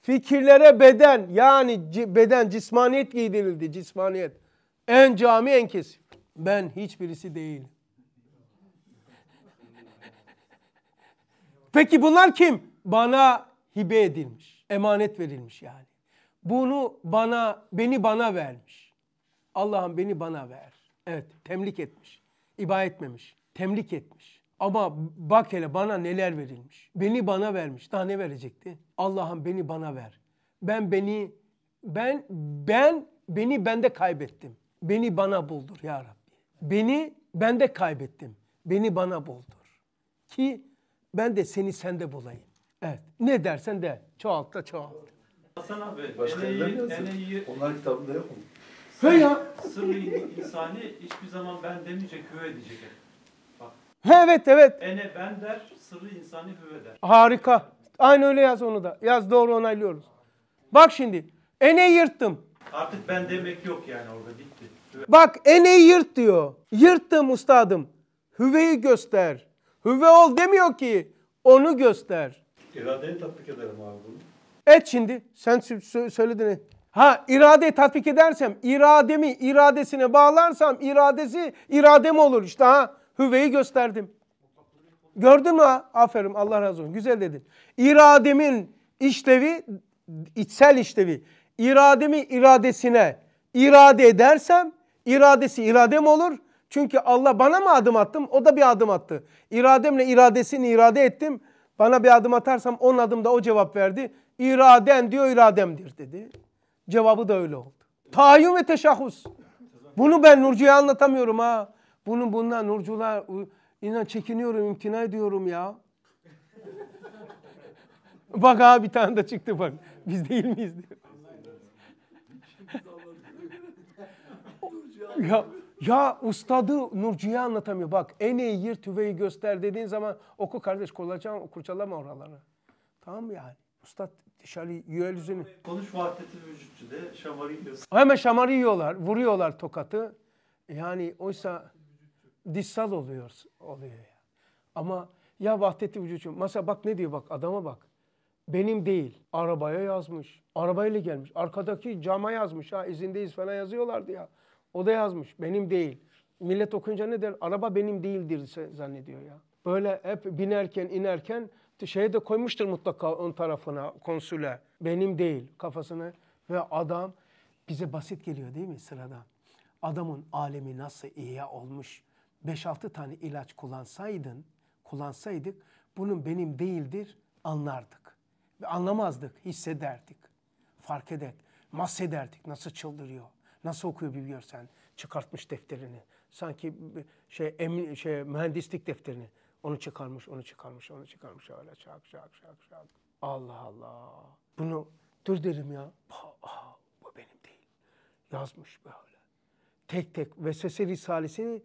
Fikirlere beden yani beden cismaniyet giydirildi cismaniyet. En cami en kesif. Ben hiçbirisi değil. Peki bunlar kim? Bana hibe edilmiş, emanet verilmiş yani. Bunu bana, beni bana vermiş. Allah'ım beni bana ver. Evet temlik etmiş. İba etmemiş. Temlik etmiş. Ama bak hele bana neler verilmiş. Beni bana vermiş. Daha ne verecekti? Allah'ım beni bana ver. Ben beni ben ben beni bende kaybettim. Beni bana buldur ya Rabbi. Beni bende kaybettim. Beni bana buldur. Ki ben de seni sende bulayım. Evet. Ne dersen de çoğalt da çoğalt. Hasan abi, Başka en iyi, en iyi. Onlar kitabında yok mu? He ya. Sırrı insani hiçbir zaman ben demeyecek, höve diyecek. Bak. He, evet evet. Ene ben der, sırrı insani höve der. Harika. Aynı öyle yaz onu da. Yaz doğru onaylıyoruz. Bak şimdi. Ene yırttım. Artık ben demek yok yani orada bitti. Hüve. Bak ene yırt diyor. Yırttım ustadım. Hüveyi göster. Hüve ol demiyor ki. Onu göster. İradeyi tatbik ederim abi bunu. Et şimdi. Sen söyledin. Ha irade tatbik edersem, irademi iradesine bağlarsam iradesi iradem olur. işte ha hüveyi gösterdim. Gördün mü? Ha? Aferin Allah razı olsun. Güzel dedin. İrademin işlevi, içsel işlevi. İrademi iradesine irade edersem iradesi iradem olur. Çünkü Allah bana mı adım attım? O da bir adım attı. İrademle iradesini irade ettim. Bana bir adım atarsam on adımda o cevap verdi. İraden diyor irademdir dedi. Cevabı da öyle oldu. Tahayyüm ve teşahhus. Bunu ben Nurcu'ya anlatamıyorum ha. Bunu bundan Nurcular inan çekiniyorum, imtina ediyorum ya. bak ha bir tane de çıktı bak. Biz değil miyiz diyor. ya, ya ustadı Nurcu'ya anlatamıyor. Bak en iyi yer tüveyi göster dediğin zaman oku kardeş kolacağım, kurcalama oraları. Tamam mı yani? Ustad şali yüelüzünü. Konuş vahdeti vücutçu de şamarı yiyorsun. Hemen şamarı yiyorlar. Vuruyorlar tokatı. Yani oysa dissal oluyor. oluyor yani. Ama ya vahdeti vücutçu. Mesela bak ne diyor bak adama bak. Benim değil. Arabaya yazmış. Arabayla gelmiş. Arkadaki cama yazmış. Ha izindeyiz falan yazıyorlardı ya. O da yazmış. Benim değil. Millet okunca ne der? Araba benim değildir zannediyor ya. Böyle hep binerken inerken şeye de koymuştur mutlaka ön tarafına konsüle. Benim değil kafasını ve adam bize basit geliyor değil mi sırada? Adamın alemi nasıl iyi olmuş. 5-6 tane ilaç kullansaydın, kullansaydık bunun benim değildir anlardık. Ve anlamazdık, hissederdik. Fark eder, mahsederdik nasıl çıldırıyor. Nasıl okuyor bir görsen çıkartmış defterini. Sanki şey, emin şey mühendislik defterini. Onu çıkarmış, onu çıkarmış, onu çıkarmış öyle şak şak şak şak. Allah Allah. Bunu dur derim ya. Aha, bu benim değil. Yazmış böyle. Tek tek Vesvese Risalesi'ni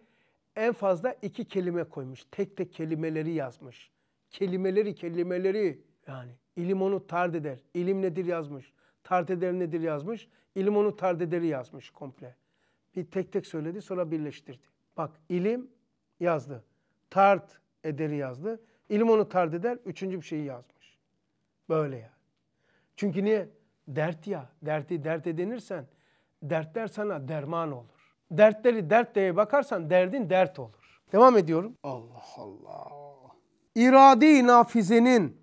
en fazla iki kelime koymuş. Tek tek kelimeleri yazmış. Kelimeleri kelimeleri. Yani İlim onu tard eder. İlim nedir yazmış. Tard eder nedir yazmış. İlim onu tard ederi yazmış komple. Bir tek tek söyledi sonra birleştirdi. Bak ilim yazdı. Tart ederi yazdı. İlim onu tard eder, üçüncü bir şeyi yazmış. Böyle ya. Çünkü niye? Dert ya. Derti dert edinirsen dertler sana derman olur. Dertleri dert diye bakarsan derdin dert olur. Devam ediyorum. Allah Allah. İrade-i nafizenin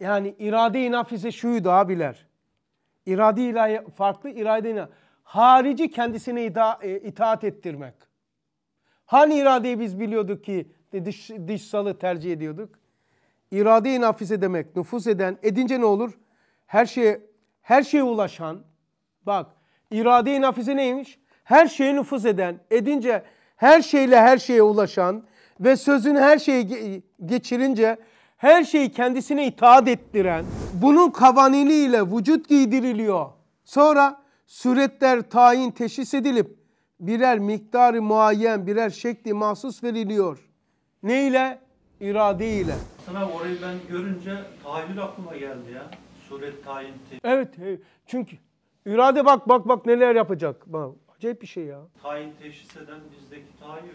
yani irade-i nafize şuydu abiler. İrade ilahi farklı irade Harici kendisine ita, e, itaat ettirmek. Hani iradeyi biz biliyorduk ki diş, dişsalı tercih ediyorduk. İrade-i nafise demek nüfus eden edince ne olur? Her şeye her şeye ulaşan bak irade-i nafise neymiş? Her şeye nüfus eden edince her şeyle her şeye ulaşan ve sözün her şeyi geçirince her şeyi kendisine itaat ettiren bunun kavaniliyle vücut giydiriliyor. Sonra suretler tayin teşhis edilip birer miktarı muayyen birer şekli mahsus veriliyor. Ne ile İrade ile. Sana orayı ben görünce tahayyül aklıma geldi ya. Suret tayin. Evet e, çünkü irade bak bak bak neler yapacak. Bak, acayip bir şey ya. Tayin teşhis eden bizdeki tahayyül.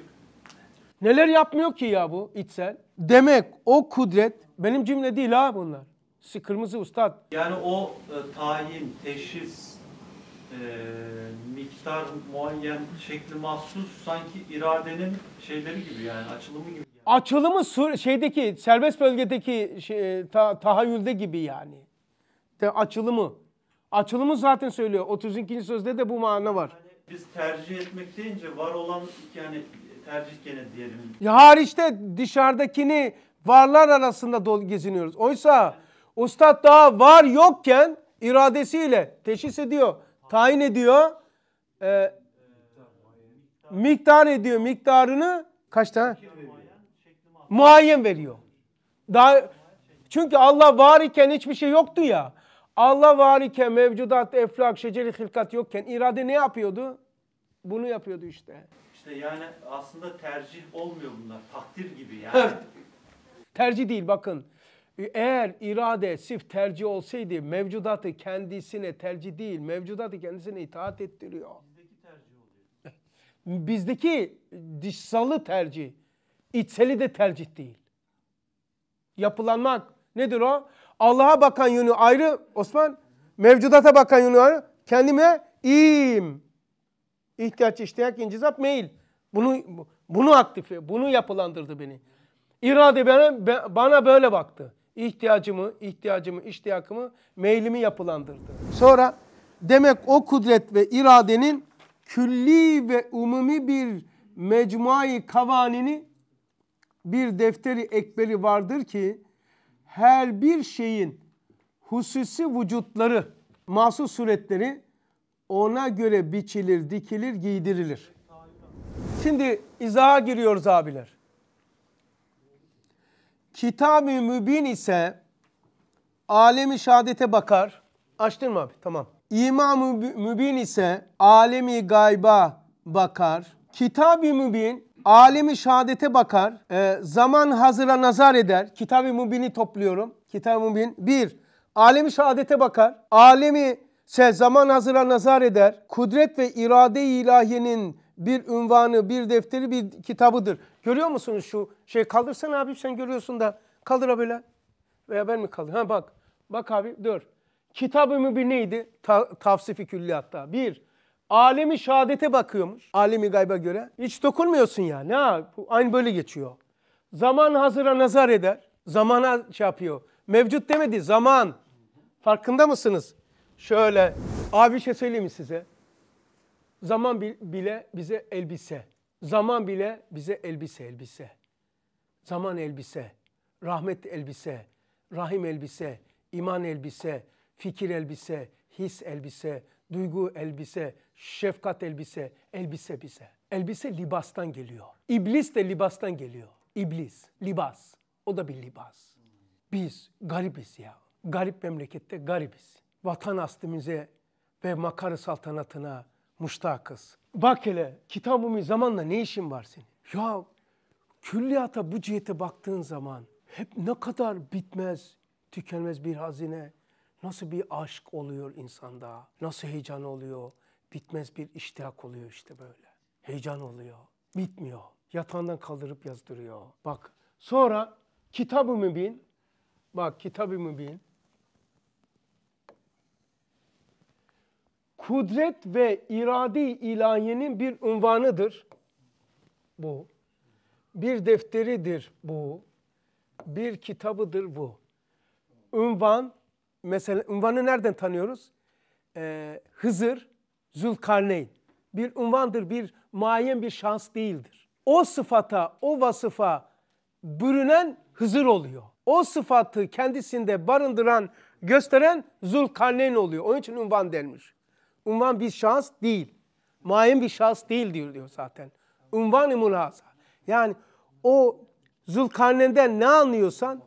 Neler yapmıyor ki ya bu içsel? Demek o kudret benim cümle değil ha bunlar. Kırmızı ustad. Yani o e, tayin, teşhis, e, miktar, muayyen, şekli mahsus sanki iradenin şeyleri gibi yani açılımı gibi. Açılımı sur, şeydeki serbest bölgedeki şey, ta, tahayyülde gibi yani. Te, açılımı. Açılımı zaten söylüyor. 32. sözde de bu mana var. Yani biz tercih etmek deyince var olan yani tercih gene diyelim. Ya hariçte dışarıdakini varlar arasında dol geziniyoruz. Oysa evet. ustad daha var yokken iradesiyle teşhis ediyor, tayin ediyor. E, miktar ediyor miktarını kaç tane? muayyen veriyor. Daha, çünkü Allah var iken hiçbir şey yoktu ya. Allah var iken mevcudat, eflak, şeceri, hilkat yokken irade ne yapıyordu? Bunu yapıyordu işte. İşte yani aslında tercih olmuyor bunlar. Takdir gibi yani. Evet. Tercih değil bakın. Eğer irade sif tercih olsaydı mevcudatı kendisine tercih değil, mevcudatı kendisine itaat ettiriyor. Bizdeki tercih oluyor. Bizdeki dışsalı tercih. İçseli de tercih değil. Yapılanmak nedir o? Allah'a bakan yönü ayrı Osman, mevcudata bakan yönü ayrı. Kendime iyiyim. İhtiyaç, iştiyak, incizap, meyil. Bunu bunu aktifle, bunu yapılandırdı beni. İrade bana, bana böyle baktı. İhtiyacımı, ihtiyacımı, iştiyakımı, meylimi yapılandırdı. Sonra demek o kudret ve iradenin külli ve umumi bir mecmuai kavanini bir defteri ekberi vardır ki her bir şeyin hususi vücutları, mahsus suretleri ona göre biçilir, dikilir, giydirilir. Şimdi izaha giriyoruz abiler. Kitab-ı Mübin ise alemi şehadete bakar. Açtın mı abi? Tamam. İmam-ı Mübin ise alemi gayba bakar. Kitab-ı Mübin alemi şehadete bakar, e, zaman hazıra nazar eder. Kitab-ı Mubin'i topluyorum. Kitab-ı Mubin. Bir, alemi şehadete bakar. Alemi se şey, zaman hazıra nazar eder. Kudret ve irade-i ilahiyenin bir ünvanı, bir defteri, bir kitabıdır. Görüyor musunuz şu şey? Kaldırsana abi sen görüyorsun da. Kaldır böyle. Veya ben mi kaldır? Ha bak. Bak abi dur. Kitab-ı Mübin neydi? Ta tavsifi külliyatta. Bir, alemi şehadete bakıyormuş. Alemi gayba göre. Hiç dokunmuyorsun yani ha. Aynı böyle geçiyor. Zaman hazıra nazar eder. Zamana şey yapıyor. Mevcut demedi zaman. Farkında mısınız? Şöyle abi bir şey söyleyeyim mi size? Zaman bile bize elbise. Zaman bile bize elbise elbise. Zaman elbise, rahmet elbise, rahim elbise, iman elbise, fikir elbise, his elbise, duygu elbise, Şefkat elbise, elbise bize. Elbise libastan geliyor. İblis de libastan geliyor. İblis, libas. O da bir libas. Biz garibiz ya. Garip memlekette garibiz. Vatan astimize ve makarı saltanatına muştakız. Bak hele kitabımı zamanla ne işin var senin? Ya külliyata bu cihete baktığın zaman hep ne kadar bitmez, tükenmez bir hazine. Nasıl bir aşk oluyor insanda, nasıl heyecan oluyor, bitmez bir iştihak oluyor işte böyle. Heyecan oluyor. Bitmiyor. Yatağından kaldırıp yazdırıyor. Bak sonra kitabı mübin. Bak kitabı mübin. Kudret ve iradi ilahiyenin bir unvanıdır bu. Bir defteridir bu. Bir kitabıdır bu. Unvan, mesela unvanı nereden tanıyoruz? Ee, Hızır, Zülkarneyn. Bir unvandır, bir muayyen bir şans değildir. O sıfata, o vasıfa bürünen Hızır oluyor. O sıfatı kendisinde barındıran, gösteren Zülkarneyn oluyor. Onun için unvan denmiş. Unvan bir şans değil. Muayyen bir şans değil diyor, diyor zaten. Unvan-ı mülaza. Yani o Zülkarneyn'den ne anlıyorsan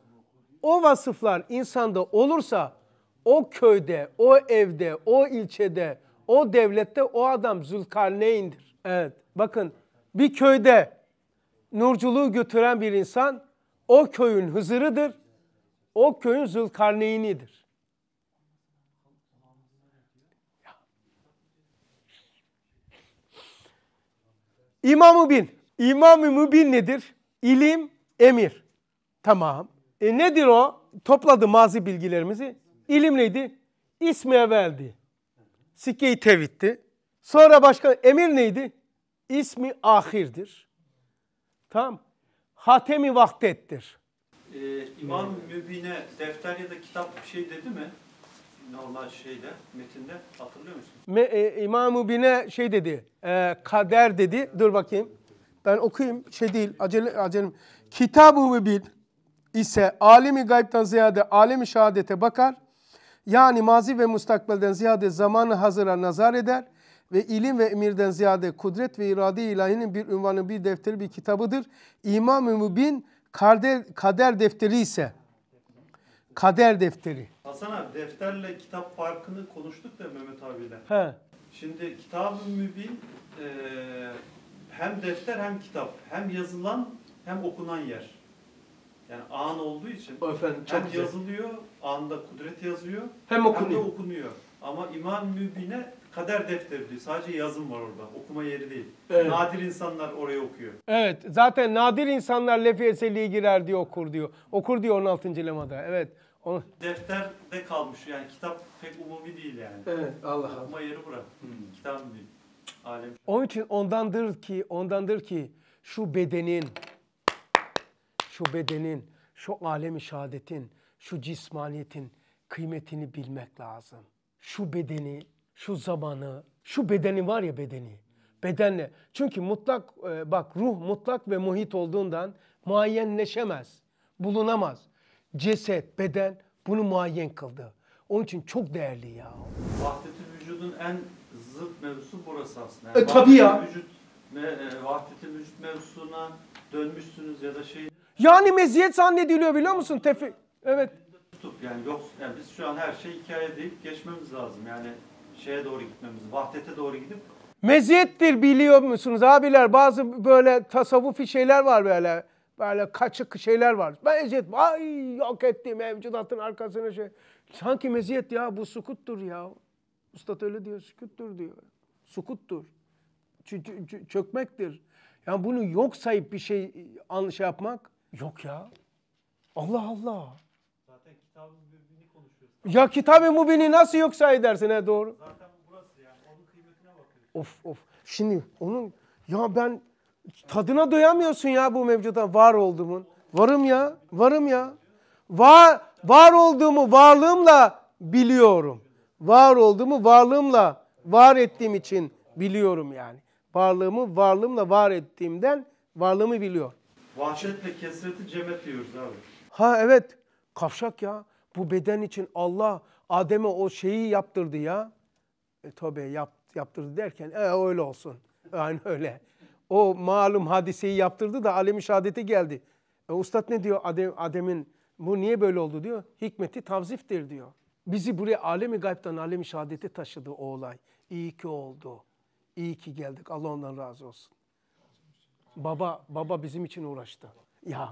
o vasıflar insanda olursa o köyde, o evde, o ilçede, o devlette o adam Zülkarneyn'dir. Evet. Bakın bir köyde nurculuğu götüren bir insan o köyün Hızır'ıdır. O köyün Zülkarneyn'idir. İmam-ı Bin. İmam-ı Mübin nedir? İlim, emir. Tamam. E nedir o? Topladı mazi bilgilerimizi. İlim neydi? İsmi evveldi. Sikkeyi tevitti. Sonra başka emir neydi? İsmi ahirdir. Tamam. Hatemi vaktettir. Ee, İmam Mübin'e defter ya da kitap bir şey dedi mi? normal şeyde, metinde hatırlıyor musunuz? Me, e, İmam Mübin'e şey dedi, e, kader dedi. Dur bakayım. Ben okuyayım. Şey değil, acele, acele. Kitab-ı Mübin ise alimi gaybtan ziyade alemi şehadete bakar. Yani mazi ve mustakbelden ziyade zamanı hazıra nazar eder ve ilim ve emirden ziyade kudret ve irade ilahinin bir ünvanı, bir defteri, bir kitabıdır. İmam-ı Mübin kader, kader defteri ise kader defteri. Hasan abi defterle kitap farkını konuştuk da Mehmet abiyle. He. Şimdi kitab-ı mübin e, hem defter hem kitap hem yazılan hem okunan yer. Yani an olduğu için efendim, çok hem güzel. yazılıyor, anda kudret yazıyor, hem, okunuyor. hem de okunuyor. Ama İmam Mübin'e kader defteri diyor. Sadece yazım var orada. Okuma yeri değil. Evet. Nadir insanlar oraya okuyor. Evet. Zaten nadir insanlar Lefi Eseli'ye girer diyor okur diyor. Okur diyor 16. lemada. Evet. Onu... Defterde kalmış. Yani kitap pek umumi değil yani. Evet. Allah Allah. Okuma yeri bura. Hmm. Kitap değil. Alem. Onun için ondandır ki, ondandır ki şu bedenin, şu bedenin, şu alemi şahadetin, şu cismaniyetin kıymetini bilmek lazım. Şu bedeni, şu zamanı, şu bedeni var ya bedeni. Bedenle. Çünkü mutlak e, bak ruh mutlak ve muhit olduğundan muayyenleşemez, bulunamaz. Ceset, beden bunu muayyen kıldı. Onun için çok değerli ya. Vahdeti vücudun en zıt mevzusu burası aslında. Yani e, tabii ya. Vücut, e, vahdeti vücut mevzusuna dönmüşsünüz ya da şey yani meziyet zannediliyor biliyor musun? Tefi evet. Tutup yani yok yani biz şu an her şey hikaye deyip geçmemiz lazım. Yani şeye doğru gitmemiz, vahdete doğru gidip Meziyettir biliyor musunuz abiler? Bazı böyle tasavvufi şeyler var böyle. Böyle kaçık şeyler var. Meziyet, ay yok etti mevcudatın arkasına şey. Sanki meziyet ya bu sukuttur ya. Ustad öyle diyor, sukuttur diyor. Sukuttur. Ç- ç- çökmektir. Yani bunu yok sayıp bir şey, şey yapmak Yok ya. Allah Allah. Zaten kitab mübini konuşuyoruz. Ya kitab-ı mübini nasıl yok edersin he doğru. Zaten burası yani onun kıymetine bakıyoruz. Of of. Şimdi onun ya ben tadına doyamıyorsun ya bu mevcuda var olduğumun. Varım ya. Varım ya. Var, var olduğumu varlığımla biliyorum. Var olduğumu varlığımla var ettiğim için biliyorum yani. Varlığımı varlığımla var ettiğimden varlığımı biliyor. Vahşetle kesreti cemet diyoruz abi. Ha evet. Kavşak ya. Bu beden için Allah Adem'e o şeyi yaptırdı ya. E, tabi yap, yaptırdı derken e, öyle olsun. Yani öyle. O malum hadiseyi yaptırdı da alemi şehadete geldi. E, Ustad ne diyor Adem, Adem'in bu niye böyle oldu diyor. Hikmeti tavziftir diyor. Bizi buraya alemi gaybtan alemi şehadete taşıdı o olay. İyi ki oldu. İyi ki geldik. Allah ondan razı olsun. Baba, baba bizim için uğraştı. Ya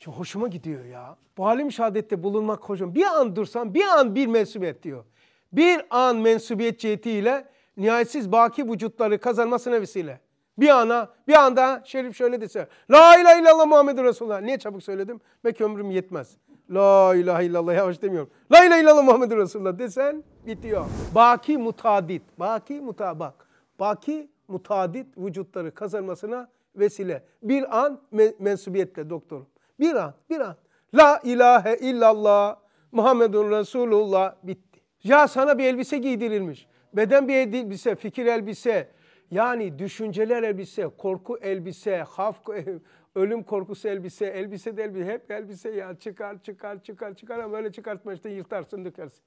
çok hoşuma gidiyor ya. Bu halim şehadette bulunmak hoşum. Bir an dursan bir an bir mensubiyet diyor. Bir an mensubiyet cihetiyle nihayetsiz baki vücutları kazanmasına vesile. Bir ana, bir anda Şerif şöyle dese. La ilahe illallah Muhammed Resulullah. Niye çabuk söyledim? Belki ömrüm yetmez. La ilahe illallah yavaş demiyorum. La ilahe illallah Muhammed Resulullah desen bitiyor. Baki mutadit. Baki mutabak. Baki mutadit vücutları kazanmasına vesile. Bir an me mensubiyetle doktorum. Bir an, bir an. La ilahe illallah Muhammedun Resulullah bitti. Ya sana bir elbise giydirilmiş. Beden bir elbise, fikir elbise. Yani düşünceler elbise, korku elbise, haf, ölüm korkusu elbise, elbise de elbise. Hep elbise ya çıkar çıkar çıkar çıkar ama öyle çıkartma işte yırtarsın dökersin.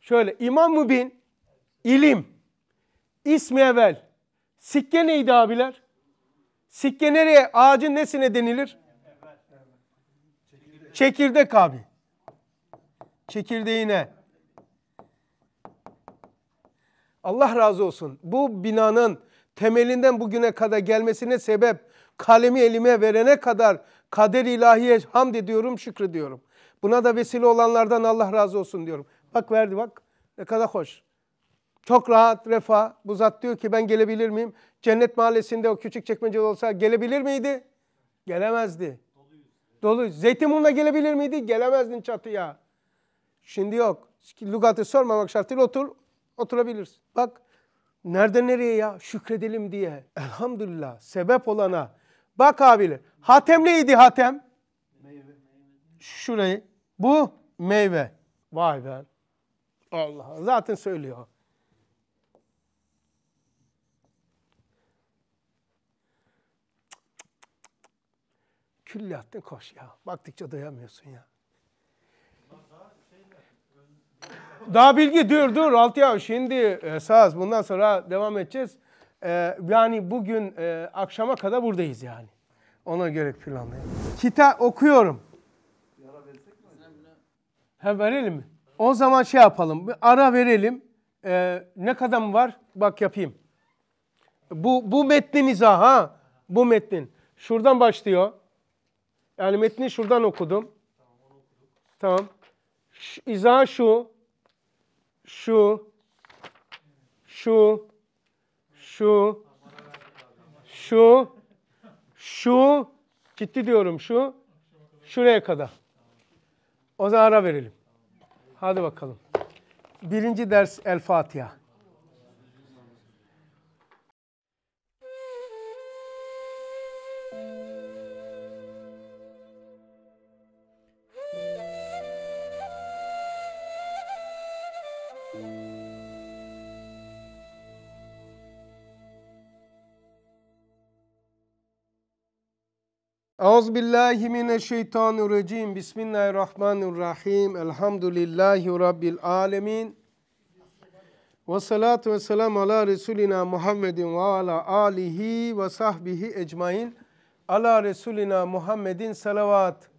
Şöyle İmam Mübin, ilim, ismi evvel. Sikke neydi abiler? Sikke nereye? Ağacın nesine denilir? Çekirdek abi. Çekirdeğine. Allah razı olsun. Bu binanın temelinden bugüne kadar gelmesine sebep kalemi elime verene kadar kader ilahiye hamd ediyorum, şükrediyorum. Buna da vesile olanlardan Allah razı olsun diyorum. Bak verdi bak. Ne kadar hoş. Çok rahat, refa, Bu zat diyor ki ben gelebilir miyim? Cennet mahallesinde o küçük çekmece olsa gelebilir miydi? Gelemezdi. Dolu. Zeytinburnu'na gelebilir miydi? Gelemezdin çatıya. Şimdi yok. Lugatı sormamak şartıyla otur, oturabilirsin. Bak nerede nereye ya? Şükredelim diye. Elhamdülillah. Sebep olana. Bak abiler. Hatem neydi Hatem? Meyve. Şurayı. Bu meyve. Vay be. Allah. Zaten söylüyor. külli koş ya. Baktıkça doyamıyorsun ya. Daha bilgi dur dur alt ya şimdi esas bundan sonra devam edeceğiz. Ee, yani bugün e, akşama kadar buradayız yani. Ona göre planlayalım. Kita okuyorum. Ha verelim mi? O zaman şey yapalım. Bir ara verelim. Ee, ne kadar mı var? Bak yapayım. Bu, bu metnin izahı ha. Bu metnin. Şuradan başlıyor. Yani metni şuradan okudum. Tamam. Şu, izah şu. Şu. Şu. Şu. Şu. Şu. Gitti diyorum şu. Şuraya kadar. O zaman ara verelim. Hadi bakalım. Birinci ders El Fatiha. Euzu billahi mineşşeytanirracim. Bismillahirrahmanirrahim. Elhamdülillahi rabbil alamin. Ve salatu ve selam ala Resulina Muhammedin ve ala alihi ve sahbihi ecmain. Ala Resulina Muhammedin salavat.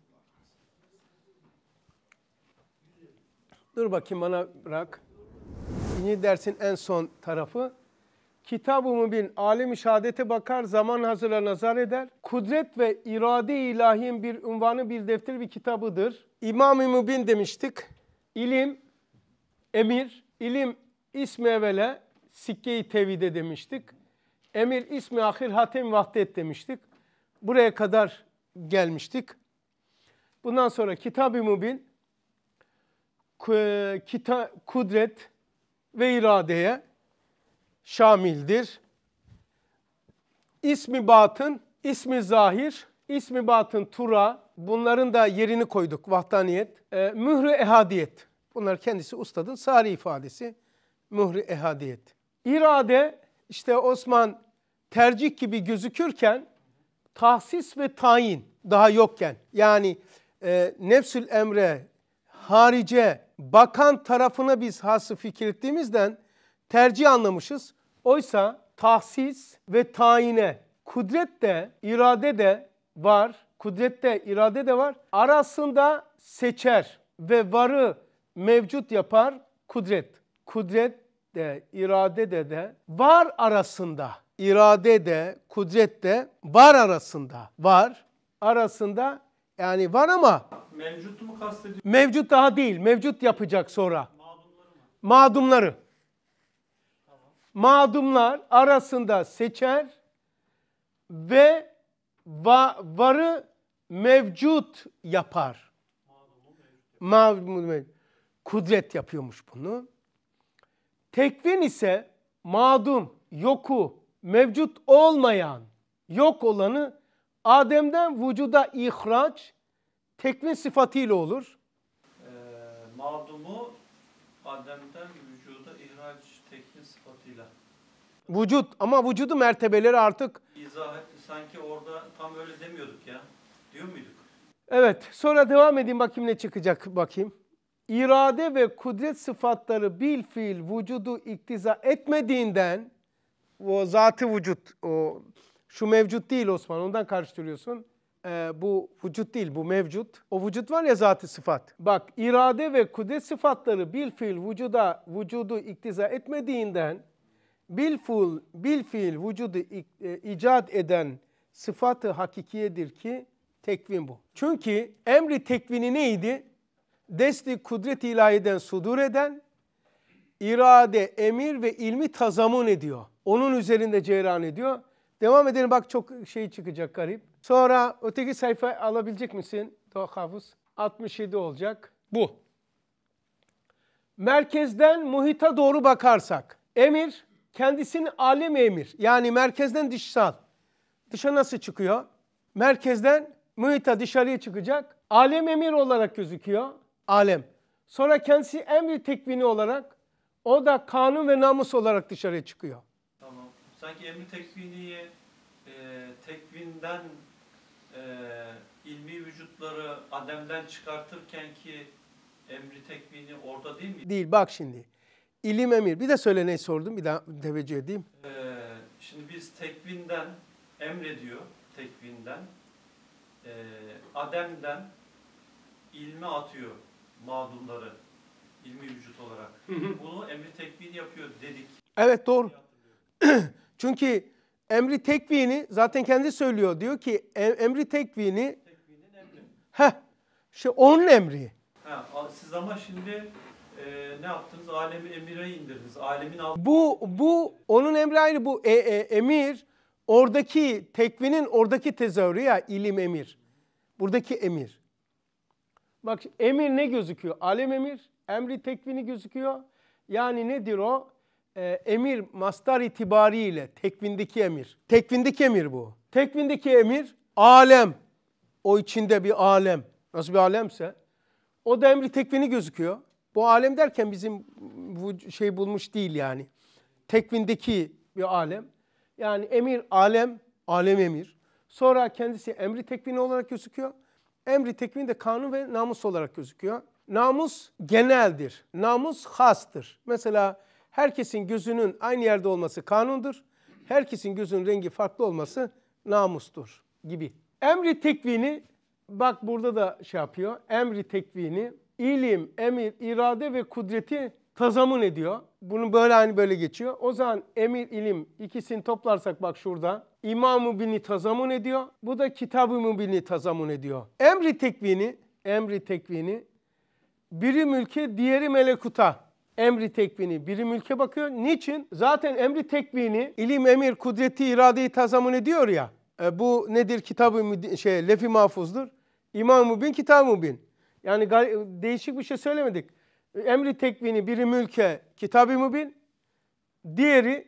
Dur bakayım bana bırak. Yeni dersin en son tarafı. Kitab-ı Mübin, alim-i bakar, zaman hazıra nazar eder. Kudret ve irade ilahiyin bir ünvanı, bir defter bir kitabıdır. İmam-ı Mübin demiştik. İlim, emir, ilim ismi evvela sikkeyi tevhide demiştik. Emir ismi ahir hatem vahdet demiştik. Buraya kadar gelmiştik. Bundan sonra kitab-ı mübin, kudret ve iradeye şamildir. İsmi batın, ismi zahir, ismi batın tura, bunların da yerini koyduk vahdaniyet. E, mührü ehadiyet, bunlar kendisi ustadın sari ifadesi, mührü ehadiyet. İrade işte Osman tercih gibi gözükürken tahsis ve tayin daha yokken yani e, nefsül emre harice bakan tarafına biz hası fikir ettiğimizden tercih anlamışız. Oysa tahsis ve tayine kudret de irade de var. kudret de irade de var. Arasında seçer ve varı mevcut yapar kudret. Kudret de irade de de var arasında irade de kudret de var arasında var arasında yani var ama mevcut mu kastediyor? Mevcut daha değil. Mevcut yapacak sonra. Mağdumları mı? Mağdumları madumlar arasında seçer ve va, varı mevcut yapar. Mağlubu mevcut. Kudret yapıyormuş bunu. Tekvin ise madum, yoku, mevcut olmayan, yok olanı Adem'den vücuda ihraç tekvin sıfatıyla olur. E, madumu Adem'den Vücut ama vücudu mertebeleri artık. İzah etti sanki orada tam öyle demiyorduk ya. Diyor muyduk? Evet sonra devam edeyim bakayım ne çıkacak bakayım. İrade ve kudret sıfatları bil fiil vücudu iktiza etmediğinden o zatı vücut o şu mevcut değil Osman ondan karıştırıyorsun. Ee, bu vücut değil bu mevcut. O vücut var ya zatı sıfat. Bak irade ve kudret sıfatları bil fiil vücuda vücudu iktiza etmediğinden bilful, bil vücudu e, icat eden sıfatı hakikiyedir ki tekvin bu. Çünkü emri tekvini neydi? Desti kudret ilahiden sudur eden, irade, emir ve ilmi tazamun ediyor. Onun üzerinde cereyan ediyor. Devam edelim bak çok şey çıkacak garip. Sonra öteki sayfa alabilecek misin? Tok 67 olacak. Bu. Merkezden muhita doğru bakarsak. Emir kendisini alem emir yani merkezden dışsal. Dışa nasıl çıkıyor? Merkezden muhita dışarıya çıkacak. Alem emir olarak gözüküyor. Alem. Sonra kendisi emri tekvini olarak o da kanun ve namus olarak dışarıya çıkıyor. Tamam. Sanki emri tekviniye tekvinden e, ilmi vücutları Adem'den çıkartırken ki emri tekvini orada değil mi? Değil bak şimdi. İlim emir. Bir de söyle neyi sordum. Bir daha teveccüh edeyim. Ee, şimdi biz tekvinden emrediyor. Tekvinden. E, Adem'den ilmi atıyor mağdumları. ilmi vücut olarak. Bunu emri tekvin yapıyor dedik. Evet doğru. Çünkü emri tekvini zaten kendi söylüyor. Diyor ki e, emri tekvini. Tekvinin emri. Heh. İşte onun emri. Ha, siz ama şimdi ee, ne yaptınız? Alemi emire indirdiniz. Alemin altı... Bu, bu onun emri aynı bu. E, e, emir oradaki tekvinin oradaki tezahürü ya ilim emir. Buradaki emir. Bak emir ne gözüküyor? Alem emir, emri tekvini gözüküyor. Yani nedir o? E, emir mastar itibariyle tekvindeki emir. Tekvindeki emir bu. Tekvindeki emir alem. O içinde bir alem. Nasıl bir alemse. O da emri tekvini gözüküyor. Bu alem derken bizim bu şey bulmuş değil yani. Tekvindeki bir alem. Yani emir alem, alem emir. Sonra kendisi emri tekvini olarak gözüküyor. Emri tekvin de kanun ve namus olarak gözüküyor. Namus geneldir. Namus hastır. Mesela herkesin gözünün aynı yerde olması kanundur. Herkesin gözünün rengi farklı olması namustur gibi. Emri tekvini bak burada da şey yapıyor. Emri tekvini ilim, emir, irade ve kudreti tazamun ediyor. Bunu böyle hani böyle geçiyor. O zaman emir, ilim ikisini toplarsak bak şurada. İmam-ı bini tazamun ediyor. Bu da kitab-ı mubini tazamun ediyor. Emri tekvini, emri tekvini biri mülke diğeri melekuta emri tekvini biri mülke bakıyor. Niçin? Zaten emri tekvini ilim, emir, kudreti, iradeyi tazamun ediyor ya. E, bu nedir? Kitabı şey lefi mahfuzdur. İmam-ı bin, kitab-ı bin. Yani değişik bir şey söylemedik. Emri tekvini biri mülke kitab-ı mübin, diğeri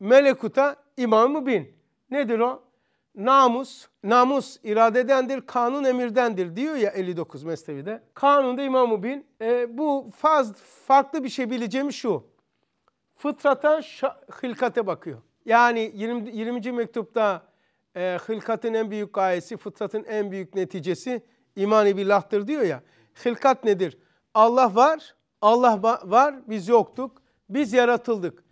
melekuta imam-ı bin. Nedir o? Namus, namus iradedendir, kanun emirdendir diyor ya 59 Mesnevi'de. Kanunda İmam-ı Bin. E, bu faz, farklı bir şey bileceğim şu. Fıtrata, hılkate bakıyor. Yani 20. 20. mektupta e, hılkatın en büyük gayesi, fıtratın en büyük neticesi İman-ı billah'tır diyor ya. Hilkat nedir? Allah var, Allah var, biz yoktuk, biz yaratıldık.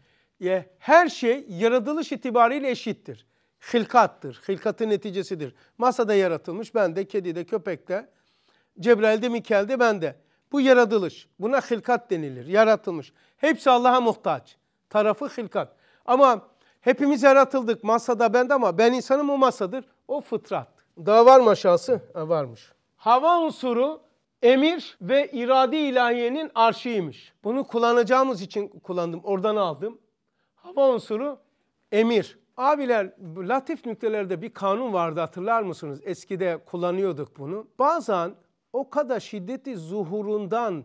Her şey yaratılış itibariyle eşittir. Hilkattır, hilkatın neticesidir. Masada yaratılmış, ben de, kedi de, köpek de, Cebrail'de, Mikail'de, ben de. Bu yaratılış, buna hilkat denilir, yaratılmış. Hepsi Allah'a muhtaç. Tarafı hilkat. Ama hepimiz yaratıldık, masada bende ama ben insanım o masadır. O fıtrat. Daha var mı aşağısı? Ha, varmış. Hava unsuru emir ve iradi ilahiyenin arşiymiş. Bunu kullanacağımız için kullandım. Oradan aldım. Hava unsuru emir. Abiler latif nüktelerde bir kanun vardı hatırlar mısınız? Eskide kullanıyorduk bunu. Bazen o kadar şiddeti zuhurundan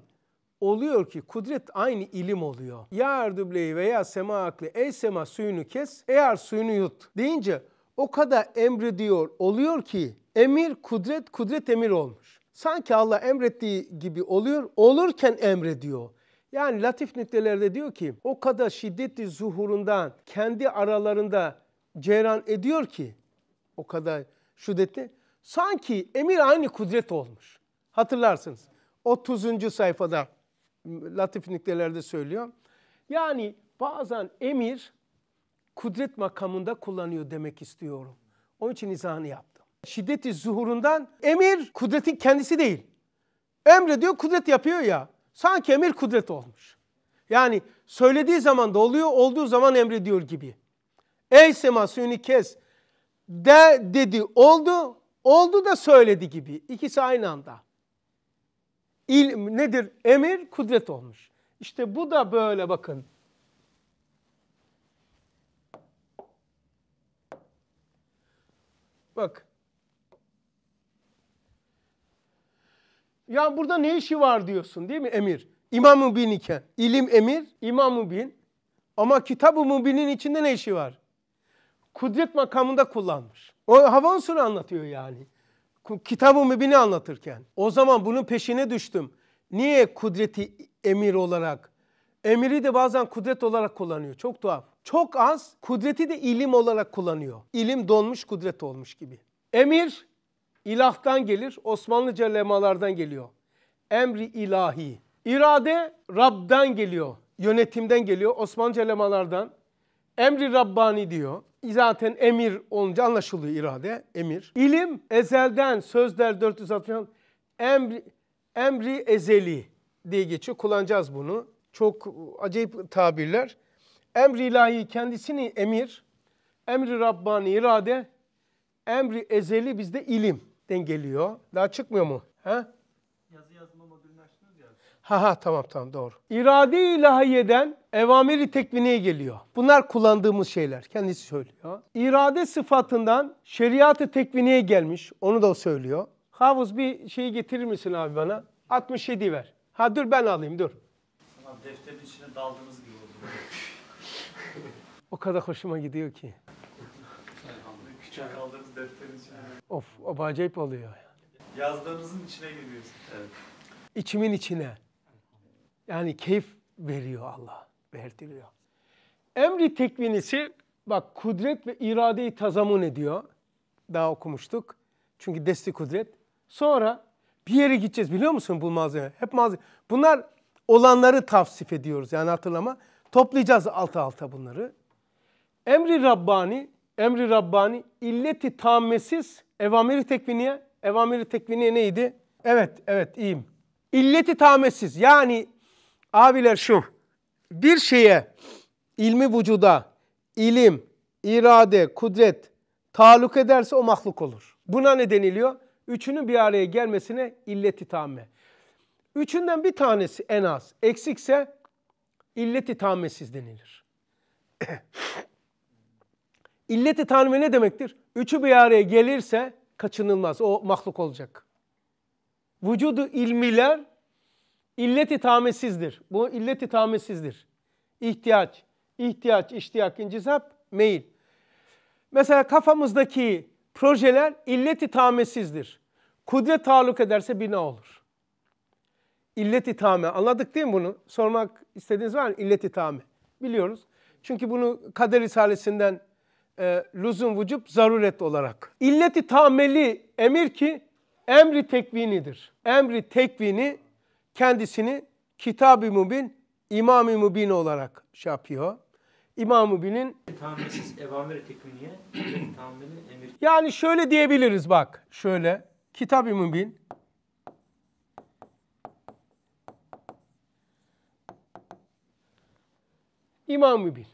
oluyor ki kudret aynı ilim oluyor. Ya erdübleyi veya sema akli. ey sema suyunu kes eğer suyunu yut deyince o kadar emrediyor oluyor ki Emir kudret, kudret emir olmuş. Sanki Allah emrettiği gibi oluyor, olurken emrediyor. Yani latif nitelerde diyor ki o kadar şiddetli zuhurundan kendi aralarında ceyran ediyor ki o kadar şiddetli sanki emir aynı kudret olmuş. Hatırlarsınız 30. sayfada latif nitelerde söylüyor. Yani bazen emir kudret makamında kullanıyor demek istiyorum. Onun için izahını yap şiddeti zuhurundan emir kudretin kendisi değil. Emre diyor kudret yapıyor ya. Sanki emir kudret olmuş. Yani söylediği zaman da oluyor, olduğu zaman emre diyor gibi. Ey sema suyunu kes de dedi oldu, oldu da söyledi gibi. İkisi aynı anda. İl, nedir? Emir kudret olmuş. İşte bu da böyle bakın. Bak. Ya burada ne işi var diyorsun değil mi emir? İmam-ı bin iken. İlim emir, imam-ı bin. Ama kitab-ı mubinin içinde ne işi var? Kudret makamında kullanmış. O Havansur anlatıyor yani. Kitab-ı mübini anlatırken. O zaman bunun peşine düştüm. Niye kudreti emir olarak? Emiri de bazen kudret olarak kullanıyor. Çok tuhaf. Çok az kudreti de ilim olarak kullanıyor. İlim donmuş kudret olmuş gibi. Emir ilahtan gelir, Osmanlıca lemalardan geliyor. Emri ilahi. İrade Rab'dan geliyor, yönetimden geliyor, Osmanlıca lemalardan. Emri Rabbani diyor. Zaten emir olunca anlaşılıyor irade, emir. İlim ezelden, sözler 460, emri, emri ezeli diye geçiyor. Kullanacağız bunu. Çok acayip tabirler. Emri ilahi kendisini emir, emri Rabbani irade, emri ezeli bizde ilim. Metin geliyor. Daha çıkmıyor mu? He? Yazı yazma modülünü açtınız ya. Ha ha tamam tamam doğru. İrade ilahiyeden evamiri tekviniye geliyor. Bunlar kullandığımız şeyler. Kendisi söylüyor. İrade sıfatından şeriatı tekviniye gelmiş. Onu da o söylüyor. Havuz bir şeyi getirir misin abi bana? 67 ver. Ha dur ben alayım dur. Tamam defterin içine daldığınız gibi oldu. o kadar hoşuma gidiyor ki. Küçük aldığınız defterin içine. Of, o acayip oluyor. Yani. Yazlarınızın içine giriyorsun. Evet. İçimin içine. Yani keyif veriyor Allah, verdiriyor. Emri tekvinisi bak kudret ve iradeyi tazamun ediyor. Daha okumuştuk. Çünkü desti kudret. Sonra bir yere gideceğiz biliyor musun bu malzeme? Hep malzeme. Bunlar olanları tavsif ediyoruz yani hatırlama. Toplayacağız alta alta bunları. Emri Rabbani emri Rabbani illeti tammesiz evamiri tekviniye. Evamiri tekviniye neydi? Evet, evet iyiyim. İlleti tammesiz yani abiler şu bir şeye ilmi vücuda ilim, irade, kudret taluk ederse o mahluk olur. Buna ne deniliyor? Üçünün bir araya gelmesine illeti tamme. Üçünden bir tanesi en az eksikse illeti tammesiz denilir. İlleti tanve ne demektir? Üçü bir araya gelirse kaçınılmaz o mahluk olacak. Vücudu ilmiler illeti tamesizdir. Bu illeti tamesizdir. İhtiyaç, ihtiyaç, iştiyak, incisap, meyil. Mesela kafamızdaki projeler illeti tamesizdir. Kudret taluk ederse bina olur. İlleti tame anladık değil mi bunu? Sormak istediğiniz var mı? İlleti tame biliyoruz. Çünkü bunu Kader Risalesi'nden e, lüzum vücub zaruret olarak. İlleti tameli emir ki emri tekvinidir. Emri tekvini kendisini kitab-ı mübin, imam-ı mübin olarak şey yapıyor. İmam-ı mübinin... Tahammülsiz evamir tekviniye, tahammülü emir. Yani şöyle diyebiliriz bak, şöyle. Kitab-ı mübin, İmam-ı mübin.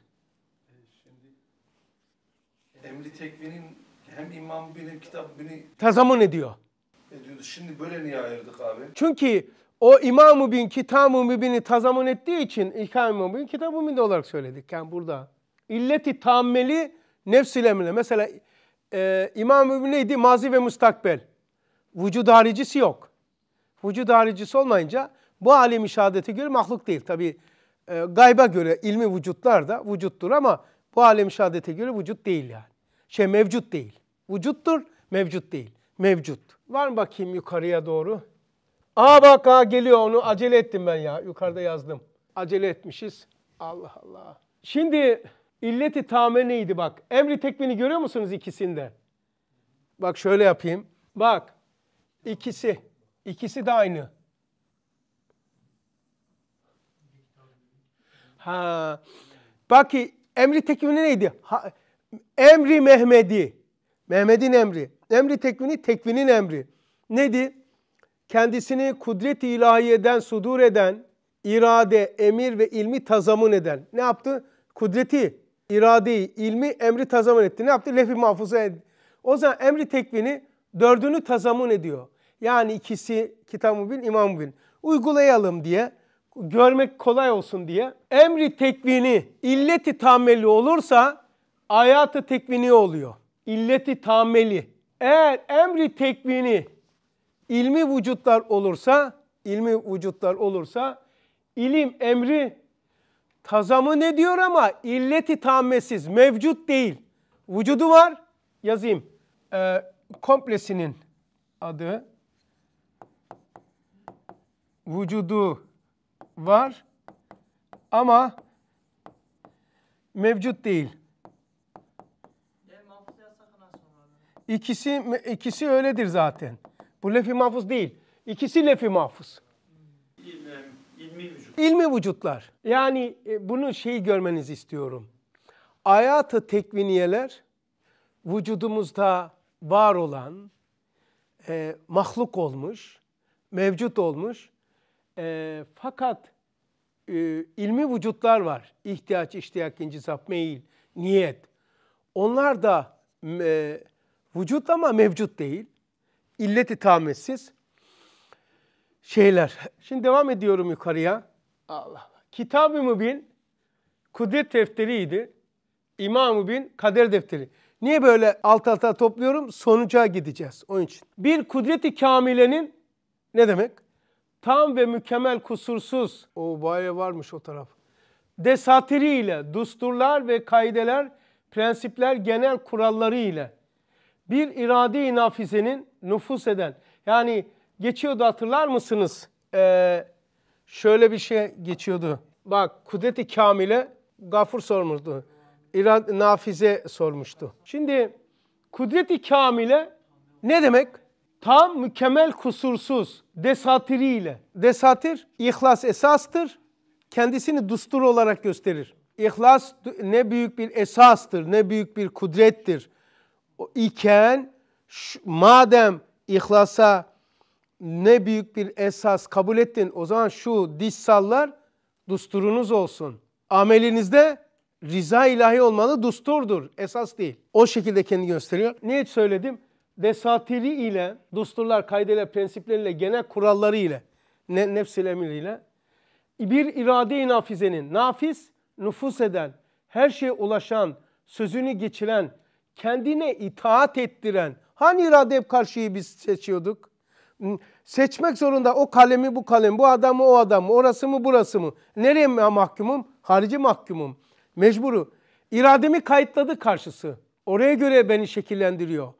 Emri Tekvin'in hem İmam Bin'in kitabını tezamun ediyor. Ediyordu. Şimdi böyle niye ayırdık abi? Çünkü o imamı Bin Kitab-ı Mübin'i tazamun ettiği için İkam-ı Bin Kitab-ı olarak söyledik yani burada. illeti tammeli nefsil emrine. Mesela e, İmam-ı Bin neydi? Mazi ve müstakbel. Vücud haricisi yok. Vücud haricisi olmayınca bu alemi şehadete göre mahluk değil. Tabi e, gayba göre ilmi vücutlar da vücuttur ama bu alemi şehadete göre vücut değil yani şey mevcut değil. Vücuttur, mevcut değil. Mevcut. Var mı bakayım yukarıya doğru? Aa bak ha geliyor onu acele ettim ben ya. Yukarıda yazdım. Acele etmişiz. Allah Allah. Şimdi illeti tameneydi bak. Emri tekmini görüyor musunuz ikisinde? Bak şöyle yapayım. Bak ikisi. ikisi de aynı. Ha. Bak ki emri tekmini neydi? Ha, Emri Mehmedi. Mehmed'in emri. Emri tekvini, tekvinin emri. Nedi? Kendisini kudret-i ilahiyeden sudur eden, irade, emir ve ilmi tazamun eden. Ne yaptı? Kudreti, iradeyi, ilmi, emri tazamun etti. Ne yaptı? Lef-i mahfuza etti. O zaman emri tekvini dördünü tazamun ediyor. Yani ikisi kitab-ı bin, imam bin. Uygulayalım diye, görmek kolay olsun diye. Emri tekvini illeti tamelli olursa ayatı tekvini oluyor. İlleti tameli. Eğer emri tekvini ilmi vücutlar olursa, ilmi vücutlar olursa ilim emri tazamı ne diyor ama illeti tammesiz, mevcut değil. Vücudu var, yazayım. Ee, komplesinin adı vücudu var ama mevcut değil. İkisi, ikisi öyledir zaten. Bu lefi mahfuz değil. İkisi lefi mahfuz. İlmi, vücut. ilmi vücutlar. Yani e, bunu şey görmenizi istiyorum. Ayatı tekviniyeler vücudumuzda var olan, e, mahluk olmuş, mevcut olmuş. E, fakat e, ilmi vücutlar var. İhtiyaç, iştiyak, incisap, meyil, niyet. Onlar da e, vücut ama mevcut değil. İlleti tametsiz şeyler. Şimdi devam ediyorum yukarıya. Allah Allah. Kitab-ı Mübin kudret defteriydi. İmam-ı Bin kader defteri. Niye böyle alt alta topluyorum? Sonuca gideceğiz onun için. Bir kudreti kamilenin ne demek? Tam ve mükemmel kusursuz. O bayağı varmış o taraf. Desatiri ile, dusturlar ve kaideler, prensipler, genel kuralları ile bir irade-i nafizenin nüfus eden yani geçiyordu hatırlar mısınız? Ee, şöyle bir şey geçiyordu. Bak kudreti kamile gafur sormuştu. İrad nafize sormuştu. Şimdi kudreti kamile ne demek? Tam, mükemmel, kusursuz, desatiriyle. Desatir, ihlas esastır. Kendisini dustur olarak gösterir. İhlas ne büyük bir esastır, ne büyük bir kudrettir iken madem ihlasa ne büyük bir esas kabul ettin o zaman şu diş sallar dusturunuz olsun. Amelinizde rıza ilahi olmalı dusturdur esas değil. O şekilde kendi gösteriyor. Niye söyledim? Desatiri ile dusturlar kaydıyla prensipleriyle genel kuralları ile ne, nefsil emiriyle bir irade-i nafizenin nafiz nüfus eden her şeye ulaşan sözünü geçiren kendine itaat ettiren hani irade hep karşıyı biz seçiyorduk? Hmm, seçmek zorunda o kalemi bu kalem, bu adamı o adamı, orası mı burası mı? Nereye mahkumum? Harici mahkumum. Mecburu. İrademi kayıtladı karşısı. Oraya göre beni şekillendiriyor.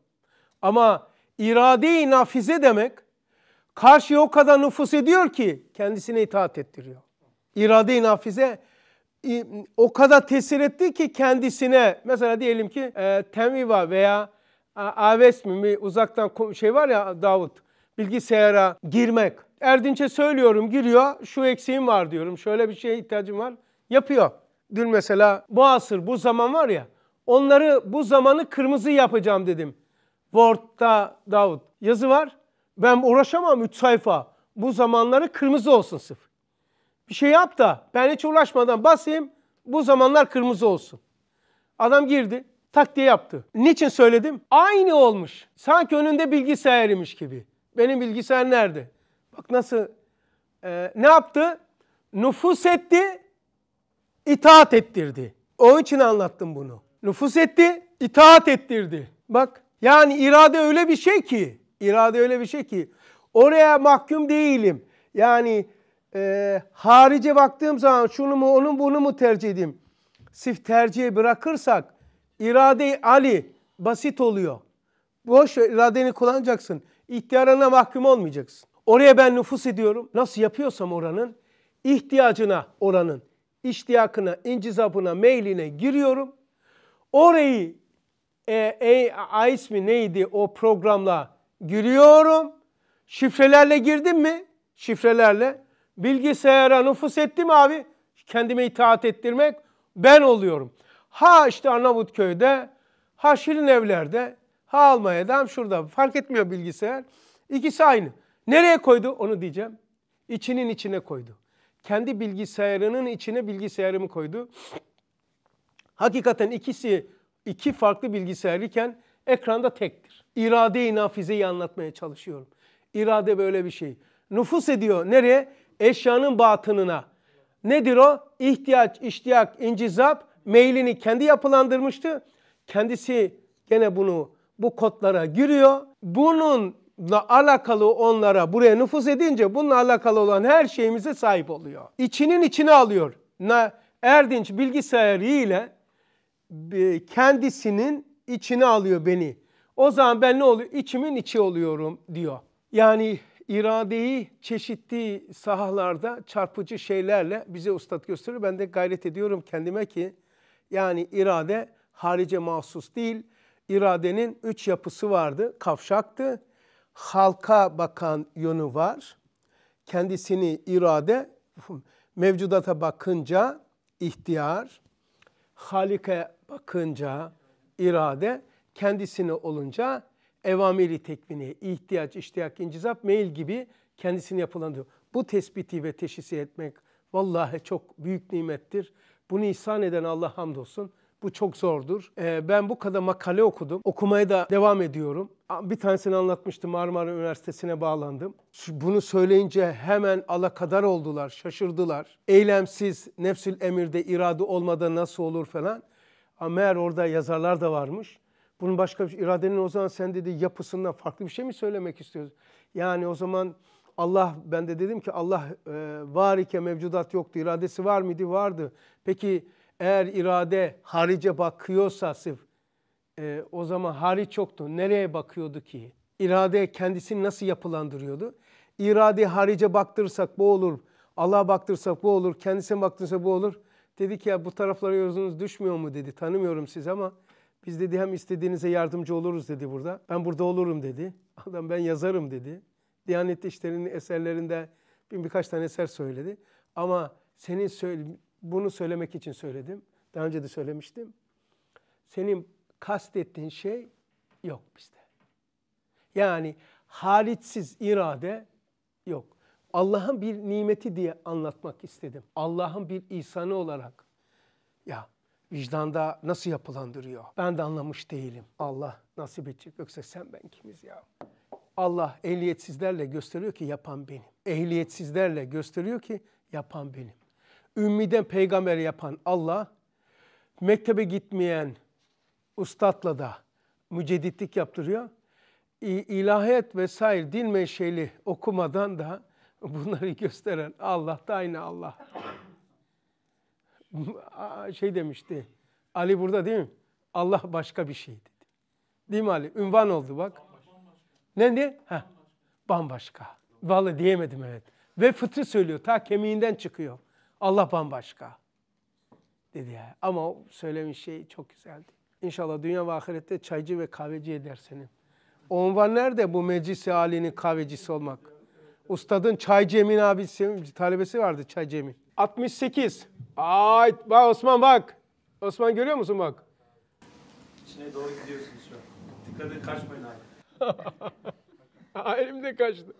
Ama irade-i nafize demek karşıya o kadar nüfus ediyor ki kendisine itaat ettiriyor. İrade-i nafize o kadar tesir etti ki kendisine mesela diyelim ki e, Temviva veya Aves mi uzaktan şey var ya Davut bilgisayara girmek. Erdinç'e söylüyorum giriyor şu eksiğim var diyorum şöyle bir şeye ihtiyacım var yapıyor. Dün mesela bu asır bu zaman var ya onları bu zamanı kırmızı yapacağım dedim. Word'da Davut yazı var ben uğraşamam 3 sayfa bu zamanları kırmızı olsun sıfır bir şey yap da ben hiç uğraşmadan basayım bu zamanlar kırmızı olsun. Adam girdi tak diye yaptı. Niçin söyledim? Aynı olmuş. Sanki önünde bilgisayarmış gibi. Benim bilgisayar nerede? Bak nasıl e, ne yaptı? Nüfus etti, itaat ettirdi. O için anlattım bunu. Nüfus etti, itaat ettirdi. Bak yani irade öyle bir şey ki, irade öyle bir şey ki oraya mahkum değilim. Yani e, harice baktığım zaman şunu mu onu bunu mu tercih edeyim? Sif tercihe bırakırsak irade Ali basit oluyor. Boş iradeni kullanacaksın. İhtiyarına mahkum olmayacaksın. Oraya ben nüfus ediyorum. Nasıl yapıyorsam oranın ihtiyacına oranın iştiyakına, incizabına, meyline giriyorum. Orayı e, e, A ismi neydi o programla giriyorum. Şifrelerle girdim mi? Şifrelerle Bilgisayara nüfus etti mi abi? Kendime itaat ettirmek ben oluyorum. Ha işte Arnavutköy'de, ha Şirin evlerde, ha Almanya'da, hem şurada. Fark etmiyor bilgisayar. İkisi aynı. Nereye koydu onu diyeceğim. İçinin içine koydu. Kendi bilgisayarının içine bilgisayarımı koydu. Hakikaten ikisi iki farklı bilgisayar iken ekranda tektir. İrade-i nafizeyi anlatmaya çalışıyorum. İrade böyle bir şey. Nüfus ediyor nereye? eşyanın batınına. Nedir o? İhtiyaç, iştiyak, incizap meylini kendi yapılandırmıştı. Kendisi gene bunu bu kodlara giriyor. Bununla alakalı onlara buraya nüfus edince bununla alakalı olan her şeyimize sahip oluyor. İçinin içine alıyor. Erdinç bilgisayarı ile e, kendisinin içine alıyor beni. O zaman ben ne oluyor? İçimin içi oluyorum diyor. Yani iradeyi çeşitli sahalarda çarpıcı şeylerle bize ustat gösteriyor. Ben de gayret ediyorum kendime ki yani irade harice mahsus değil. İradenin üç yapısı vardı. Kavşaktı. Halka bakan yönü var. Kendisini irade, mevcudata bakınca ihtiyar, Halik'e bakınca irade, kendisini olunca evamiri tekviniye, ihtiyaç, iştiyak, incizap, meyil gibi kendisini yapılan Bu tespiti ve teşhisi etmek vallahi çok büyük nimettir. Bunu ihsan eden Allah hamdolsun. Bu çok zordur. Ee, ben bu kadar makale okudum. Okumaya da devam ediyorum. Bir tanesini anlatmıştım. Marmara Üniversitesi'ne bağlandım. Bunu söyleyince hemen alakadar oldular, şaşırdılar. Eylemsiz, nefsül emirde irade olmadan nasıl olur falan. Ama meğer orada yazarlar da varmış. Bunun başka bir şey, iradenin o zaman sen dedi yapısından farklı bir şey mi söylemek istiyorsun? Yani o zaman Allah, ben de dedim ki Allah e, var iken mevcudat yoktu. İradesi var mıydı? Vardı. Peki eğer irade harice bakıyorsa sırf e, o zaman hariç yoktu. Nereye bakıyordu ki? İrade kendisini nasıl yapılandırıyordu? İrade harice baktırsak bu olur. Allah'a baktırsak bu olur. Kendisine baktırsak bu olur. Dedi ki ya bu taraflara yolunuz düşmüyor mu dedi. Tanımıyorum siz ama biz dedi hem istediğinize yardımcı oluruz dedi burada. Ben burada olurum dedi. Adam ben yazarım dedi. Diyanet İşleri'nin eserlerinde bir, birkaç tane eser söyledi. Ama senin söyle, bunu söylemek için söyledim. Daha önce de söylemiştim. Senin kastettiğin şey yok bizde. Yani halitsiz irade yok. Allah'ın bir nimeti diye anlatmak istedim. Allah'ın bir ihsanı olarak. Ya vicdanda nasıl yapılandırıyor? Ben de anlamış değilim. Allah nasip edecek yoksa sen ben kimiz ya? Allah ehliyetsizlerle gösteriyor ki yapan benim. Ehliyetsizlerle gösteriyor ki yapan benim. Ümmiden peygamber yapan Allah, mektebe gitmeyen ustatla da müceditlik yaptırıyor. İlahiyet vesaire din menşeli okumadan da bunları gösteren Allah da aynı Allah şey demişti. Ali burada değil mi? Allah başka bir şey dedi. Değil mi Ali? Ünvan oldu bak. Ne ne? Ha? Bambaşka. Vallahi diyemedim evet. Ve fıtrı söylüyor. Ta kemiğinden çıkıyor. Allah bambaşka. Dedi ya. Ama o söylemiş şey çok güzeldi. İnşallah dünya ve ahirette çaycı ve kahveci eder seni. O unvan nerede bu meclisi halinin kahvecisi olmak? Ustadın Çaycı Emin abisi, talebesi vardı Çaycı Emin. 68. Ay bak Osman bak. Osman görüyor musun bak? İçine doğru gidiyorsunuz şu an. Dikkat edin kaçmayın abi. Elimde kaçtı.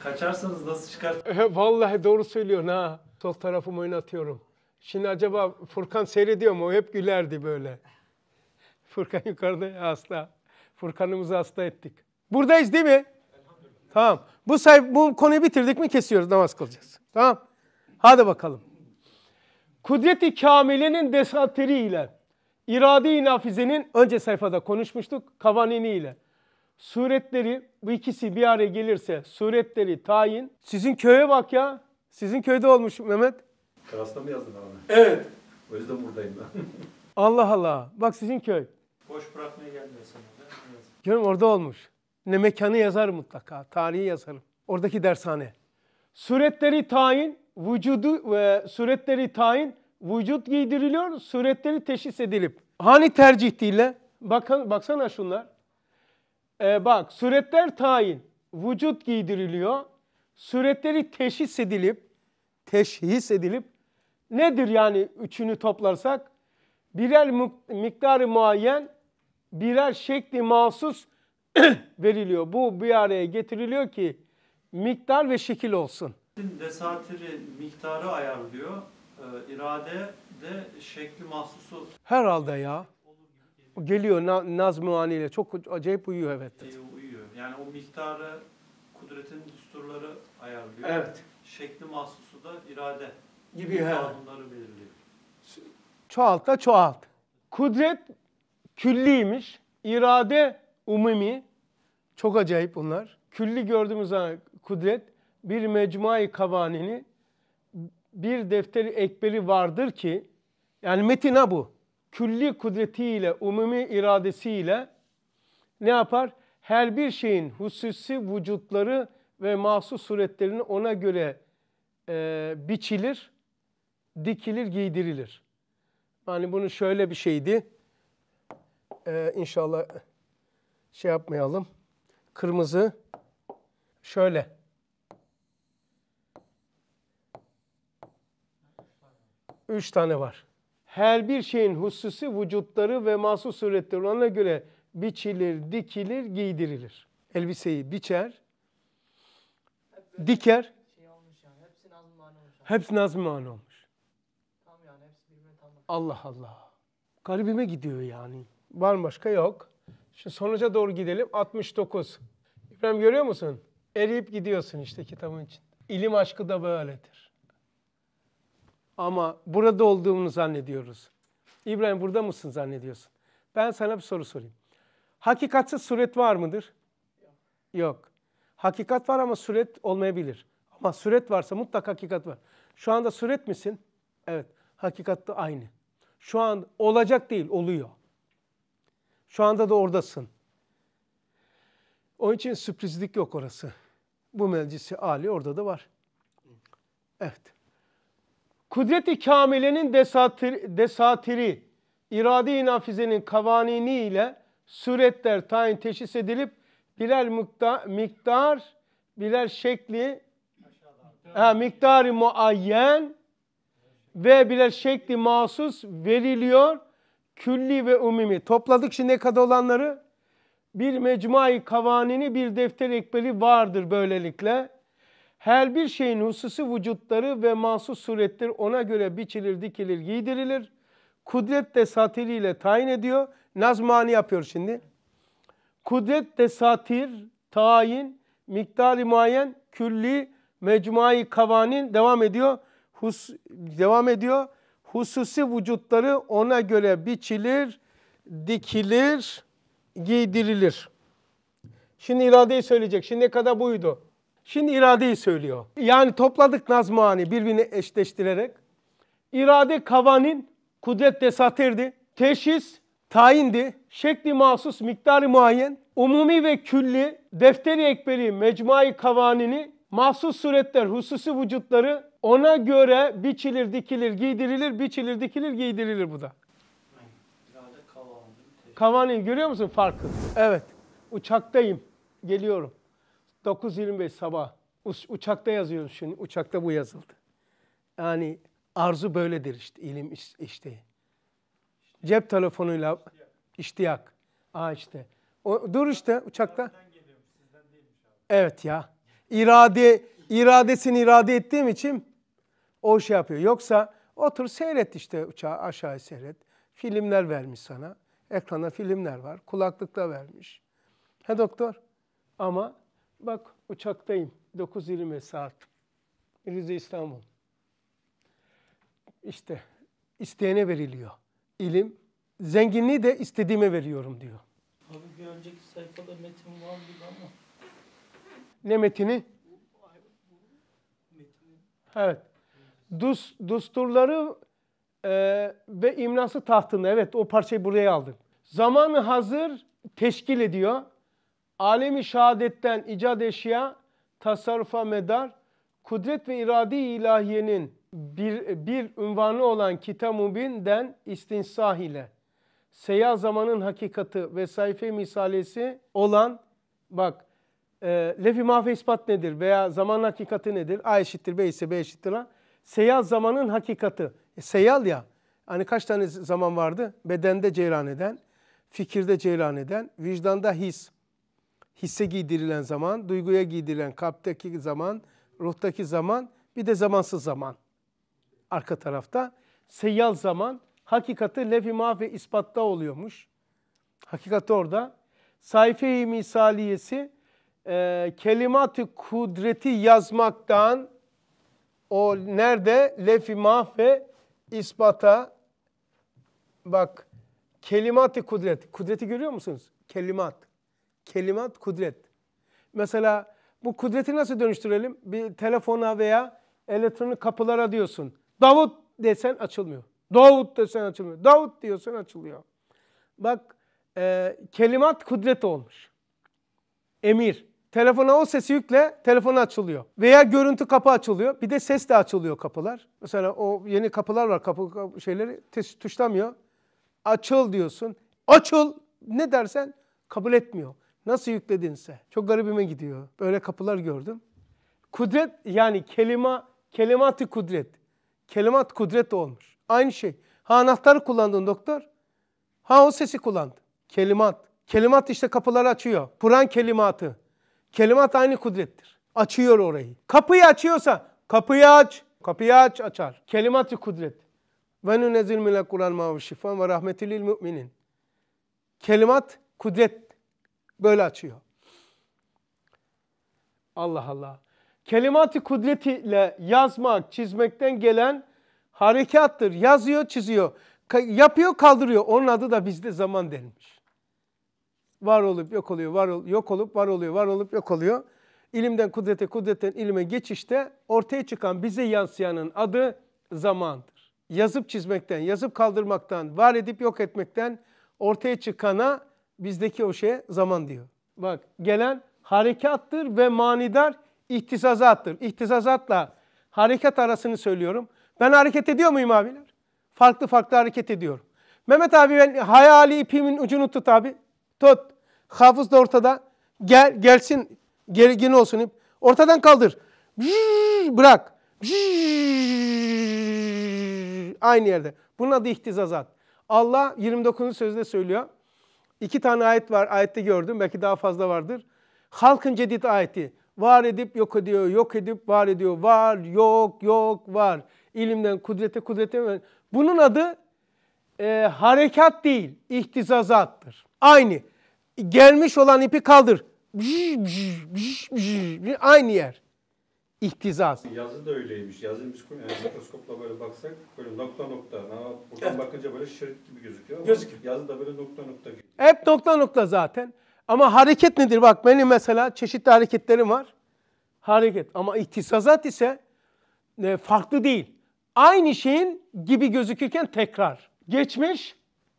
Kaçarsanız nasıl çıkar? E, vallahi doğru söylüyorsun ha. Sol tarafımı oynatıyorum. Şimdi acaba Furkan seyrediyor mu? O hep gülerdi böyle. Furkan yukarıda hasta. Furkan'ımızı hasta ettik. Buradayız değil mi? Tamam. Bu, say, bu konuyu bitirdik mi kesiyoruz namaz kılacağız. Tamam. Hadi bakalım. Kudreti kamilenin desatiri ile irade-i nafizenin önce sayfada konuşmuştuk kavanini ile. Suretleri bu ikisi bir araya gelirse suretleri tayin. Sizin köye bak ya. Sizin köyde olmuş Mehmet. Karas'ta mı yazdın abi? Evet. O yüzden buradayım ben. Allah Allah. Bak sizin köy. Boş bırakmaya gelmiyorsun. Görüm orada olmuş. Ne mekanı yazar mutlaka. Tarihi yazarım. Oradaki dershane. Suretleri tayin vücudu e, suretleri tayin, vücut giydiriliyor, suretleri teşhis edilip. Hani tercih değil Bakın, baksana şunlar. E, bak suretler tayin, vücut giydiriliyor, suretleri teşhis edilip, teşhis edilip nedir yani üçünü toplarsak? Birer miktarı muayyen, birer şekli mahsus veriliyor. Bu bir araya getiriliyor ki miktar ve şekil olsun. Desatiri miktarı ayarlıyor. Ee, irade de şekli mahsusu. Herhalde ya. Geliyor na, Nazmi Vani Çok acayip uyuyor evet. E, uyuyor. Yani o miktarı kudretin düsturları ayarlıyor. Evet. Şekli mahsusu da irade. Gibi bunları belirliyor. Çoğalt da çoğalt. Kudret külliymiş. irade umumi. Çok acayip bunlar. Külli gördüğümüz zaman kudret, bir mecmuayı kavanini bir defteri ekberi vardır ki yani metin ha bu. Külli kudretiyle, umumi iradesiyle ne yapar? Her bir şeyin hususi vücutları ve mahsus suretlerini ona göre e, biçilir, dikilir, giydirilir. Yani bunu şöyle bir şeydi. Ee, inşallah şey yapmayalım. Kırmızı şöyle. Üç tane var. Her bir şeyin hususi vücutları ve mahsus suretleri ona göre biçilir, dikilir, giydirilir. Elbiseyi biçer, diker. Şey olmuş yani, hepsi nazm mani olmuş. Yani. Hepsi nazm mani olmuş. Tam yani hepsi birbirine tam. Allah Allah. Garibime gidiyor yani. Var mı başka? Yok. Şimdi sonuca doğru gidelim. 69. İbrahim görüyor musun? Eriyip gidiyorsun işte kitabın için. İlim aşkı da böyledir. Ama burada olduğumunu zannediyoruz. İbrahim burada mısın zannediyorsun? Ben sana bir soru sorayım. Hakikatsiz suret var mıdır? Yok. Hakikat var ama suret olmayabilir. Ama suret varsa mutlaka hakikat var. Şu anda suret misin? Evet. Hakikat da aynı. Şu an olacak değil, oluyor. Şu anda da oradasın. Onun için sürprizlik yok orası. Bu meclisi Ali orada da var. Evet. Kudreti kamilenin desatir, desatiri, irade-i nafizenin kavanini ile suretler tayin teşhis edilip birer miktar, miktar birer şekli ha, miktarı muayyen ve birer şekli mahsus veriliyor. Külli ve umimi. Topladık şimdi ne kadar olanları. Bir mecmai kavanini bir defter ekberi vardır böylelikle. Her bir şeyin hususi vücutları ve mahsus surettir ona göre biçilir, dikilir, giydirilir. Kudret de desatiriyle tayin ediyor. Nazmani yapıyor şimdi. Kudret de satir, tayin, miktar-ı mayen, külli, mecmuai kavanin devam ediyor. Hus, devam ediyor. Hususi vücutları ona göre biçilir, dikilir, giydirilir. Şimdi iradeyi söyleyecek. Şimdi kadar buydu. Şimdi iradeyi söylüyor. Yani topladık nazmani birbirini eşleştirerek. İrade kavanin kudret desatirdi. Teşhis tayindi. Şekli mahsus miktarı muayyen. Umumi ve külli defteri ekberi mecmai kavanini mahsus suretler hususi vücutları ona göre biçilir dikilir giydirilir biçilir dikilir giydirilir bu da. Kavanin görüyor musun farkı? Evet uçaktayım geliyorum. 9.25 sabah uçakta yazıyoruz şimdi. Uçakta bu yazıldı. Yani arzu böyledir işte ilim işte. Cep telefonuyla iştiyak. Aa işte. O, dur işte uçakta. Evet ya. İrade, iradesini irade ettiğim için o şey yapıyor. Yoksa otur seyret işte uçağı aşağıya seyret. Filmler vermiş sana. Ekrana filmler var. Kulaklıkla vermiş. He doktor? Ama bak uçaktayım 9.20 saat Rize İstanbul. İşte isteyene veriliyor. ilim zenginliği de istediğime veriyorum diyor. Abi bir önceki sayfada metin var gibi ama. Ne metini? Evet. Dus, dusturları e, ve imlası tahtında. Evet o parçayı buraya aldım. Zamanı hazır teşkil ediyor alemi şahadetten icat eşya, tasarrufa medar, kudret ve iradi ilahiyenin bir, bir ünvanı olan Kitab-ı Mubin'den istinsah ile seyyah zamanın hakikati ve sayfe misalesi olan bak e, lef-i mahve ispat nedir veya zaman hakikati nedir? A eşittir B ise B eşittir A. Seyyah zamanın hakikati. E, seyyal ya. Hani kaç tane zaman vardı? Bedende ceyran eden, fikirde ceyran eden, vicdanda his, hisse giydirilen zaman, duyguya giydirilen kalpteki zaman, ruhtaki zaman, bir de zamansız zaman. Arka tarafta seyyal zaman hakikati levh-i mahve ispatta oluyormuş. Hakikati orada. Sayfe-i misaliyesi e, kelimat kudreti yazmaktan o nerede? Levh-i mahve ispata bak kelimat kudret. Kudreti görüyor musunuz? Kelimat kelimat kudret. Mesela bu kudreti nasıl dönüştürelim? Bir telefona veya elektronik kapılara diyorsun. Davut desen açılmıyor. Davut desen açılmıyor. Davut diyorsun açılıyor. Bak e, kelimat kudret olmuş. Emir. Telefona o sesi yükle, telefonu açılıyor. Veya görüntü kapı açılıyor. Bir de ses de açılıyor kapılar. Mesela o yeni kapılar var, kapı, kapı şeyleri tuşlamıyor. Açıl diyorsun. Açıl ne dersen kabul etmiyor. Nasıl yükledinse. Çok garibime gidiyor. Böyle kapılar gördüm. Kudret yani kelima, kelimati kudret. Kelimat kudret de olmuş. Aynı şey. Ha anahtarı kullandın doktor. Ha o sesi kullandı. Kelimat. Kelimat işte kapıları açıyor. Kur'an kelimatı. Kelimat aynı kudrettir. Açıyor orayı. Kapıyı açıyorsa kapıyı aç. Kapıyı aç açar. Kelimat-ı kudret. Ve nunezil minel Kur'an ma şifan ve rahmetil müminin. Kelimat kudret Böyle açıyor. Allah Allah. kelimat kudretiyle yazmak, çizmekten gelen harekattır. Yazıyor, çiziyor. Yapıyor, kaldırıyor. Onun adı da bizde zaman denilmiş. Var olup yok oluyor, var ol yok olup var oluyor, var olup yok oluyor. İlimden kudrete, kudretten ilime geçişte ortaya çıkan bize yansıyanın adı zamandır. Yazıp çizmekten, yazıp kaldırmaktan, var edip yok etmekten ortaya çıkana bizdeki o şeye zaman diyor. Bak gelen harekattır ve manidar ihtizazattır. İhtizazatla hareket arasını söylüyorum. Ben hareket ediyor muyum abiler? Farklı farklı hareket ediyorum. Mehmet abi ben hayali ipimin ucunu tut abi. Tut. Hafız da ortada. Gel, gelsin. Gergin olsun ip. Ortadan kaldır. Bırak. Aynı yerde. Bunun adı ihtizazat. Allah 29. sözde söylüyor. İki tane ayet var. Ayette gördüm. Belki daha fazla vardır. Halkın cedid ayeti. Var edip yok ediyor, yok edip var ediyor. Var, yok, yok, var. İlimden kudrete, kudrete. Bunun adı e, harekat değil, ihtizazattır. Aynı. Gelmiş olan ipi kaldır. Aynı yer ihtizaz. Yazı da öyleymiş. Yazı yani mikroskopla böyle baksak böyle nokta nokta. Buradan evet. bakınca böyle şerit gibi gözüküyor ama gözüküyor. yazı da böyle nokta nokta. Hep nokta nokta zaten. Ama hareket nedir? Bak benim mesela çeşitli hareketlerim var. Hareket. Ama ihtisazat ise e, farklı değil. Aynı şeyin gibi gözükürken tekrar. Geçmiş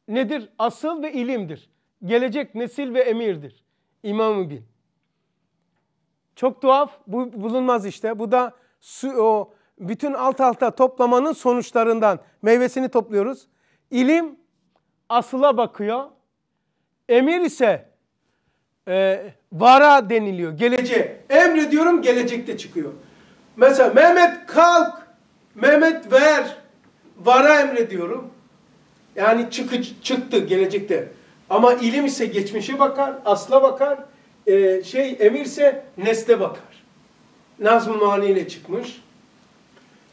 nedir? Asıl ve ilimdir. Gelecek nesil ve emirdir. İmam-ı Bin. Çok tuhaf bu bulunmaz işte. Bu da su, o bütün alt alta toplamanın sonuçlarından meyvesini topluyoruz. İlim asıla bakıyor. Emir ise e, vara deniliyor. Geleceğe. Emrediyorum gelecekte çıkıyor. Mesela Mehmet kalk, Mehmet ver. Vara emrediyorum. Yani çıkı, çıktı gelecekte. Ama ilim ise geçmişe bakar, asla bakar e, şey emirse nesne bakar. Nazm-ı Mani çıkmış.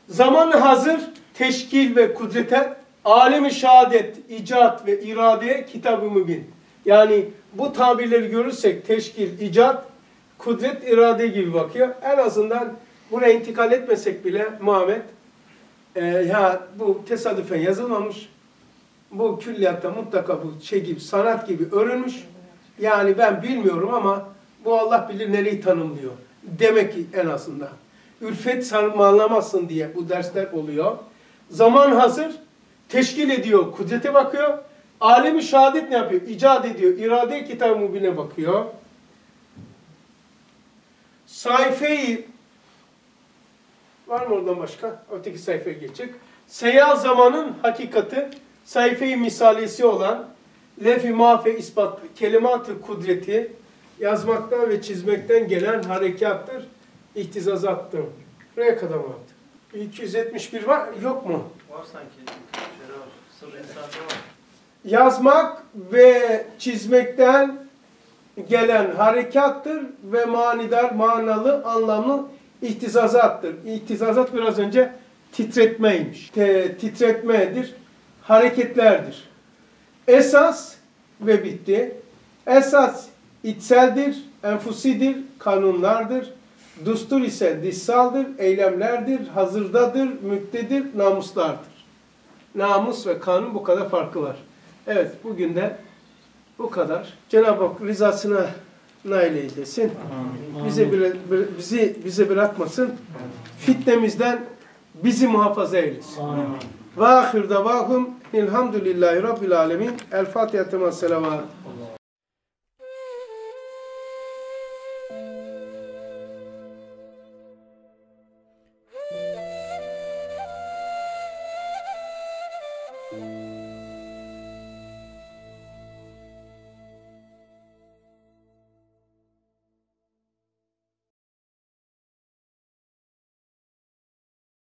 Zaman hazır teşkil ve kudrete alemi şahadet, icat ve iradeye kitab-ı mübin. Yani bu tabirleri görürsek teşkil, icat, kudret, irade gibi bakıyor. En azından buraya intikal etmesek bile Muhammed e, ya bu tesadüfen yazılmamış. Bu külliyatta mutlaka bu şey gibi, sanat gibi örülmüş. Yani ben bilmiyorum ama bu Allah bilir nereyi tanımlıyor. Demek ki en azından. Ülfet sarmalamazsın diye bu dersler oluyor. Zaman hazır, teşkil ediyor, kudrete bakıyor. Alemi şehadet ne yapıyor? İcat ediyor. İrade kitab mubine bakıyor. Sayfeyi var mı oradan başka? Öteki sayfaya geçecek. Seyahat zamanın hakikati sayfeyi misalesi olan lefi mafe ispat kelimatı kudreti yazmaktan ve çizmekten gelen harekattır, ihtizazattır. Buraya kadar mı attı? 271 var, yok mu? Var sanki. Sırrı var. Yazmak ve çizmekten gelen harekattır ve manidar, manalı, anlamlı ihtizazattır. İhtizazat biraz önce titretmeymiş. Te, titretmedir, hareketlerdir. Esas ve bitti. Esas içseldir, enfusidir, kanunlardır. Düstur ise dışsaldır, eylemlerdir, hazırdadır, müktedir, namuslardır. Namus ve kanun bu kadar farkı var. Evet, bugün de bu kadar. Cenab-ı Hak rızasına nail eylesin. bizi bizi bizi, bırakmasın. Fitnemizden bizi muhafaza eylesin. Ve ahir davahum Elhamdülillahi Rabbil Alemin. El Fatiha temas selavat.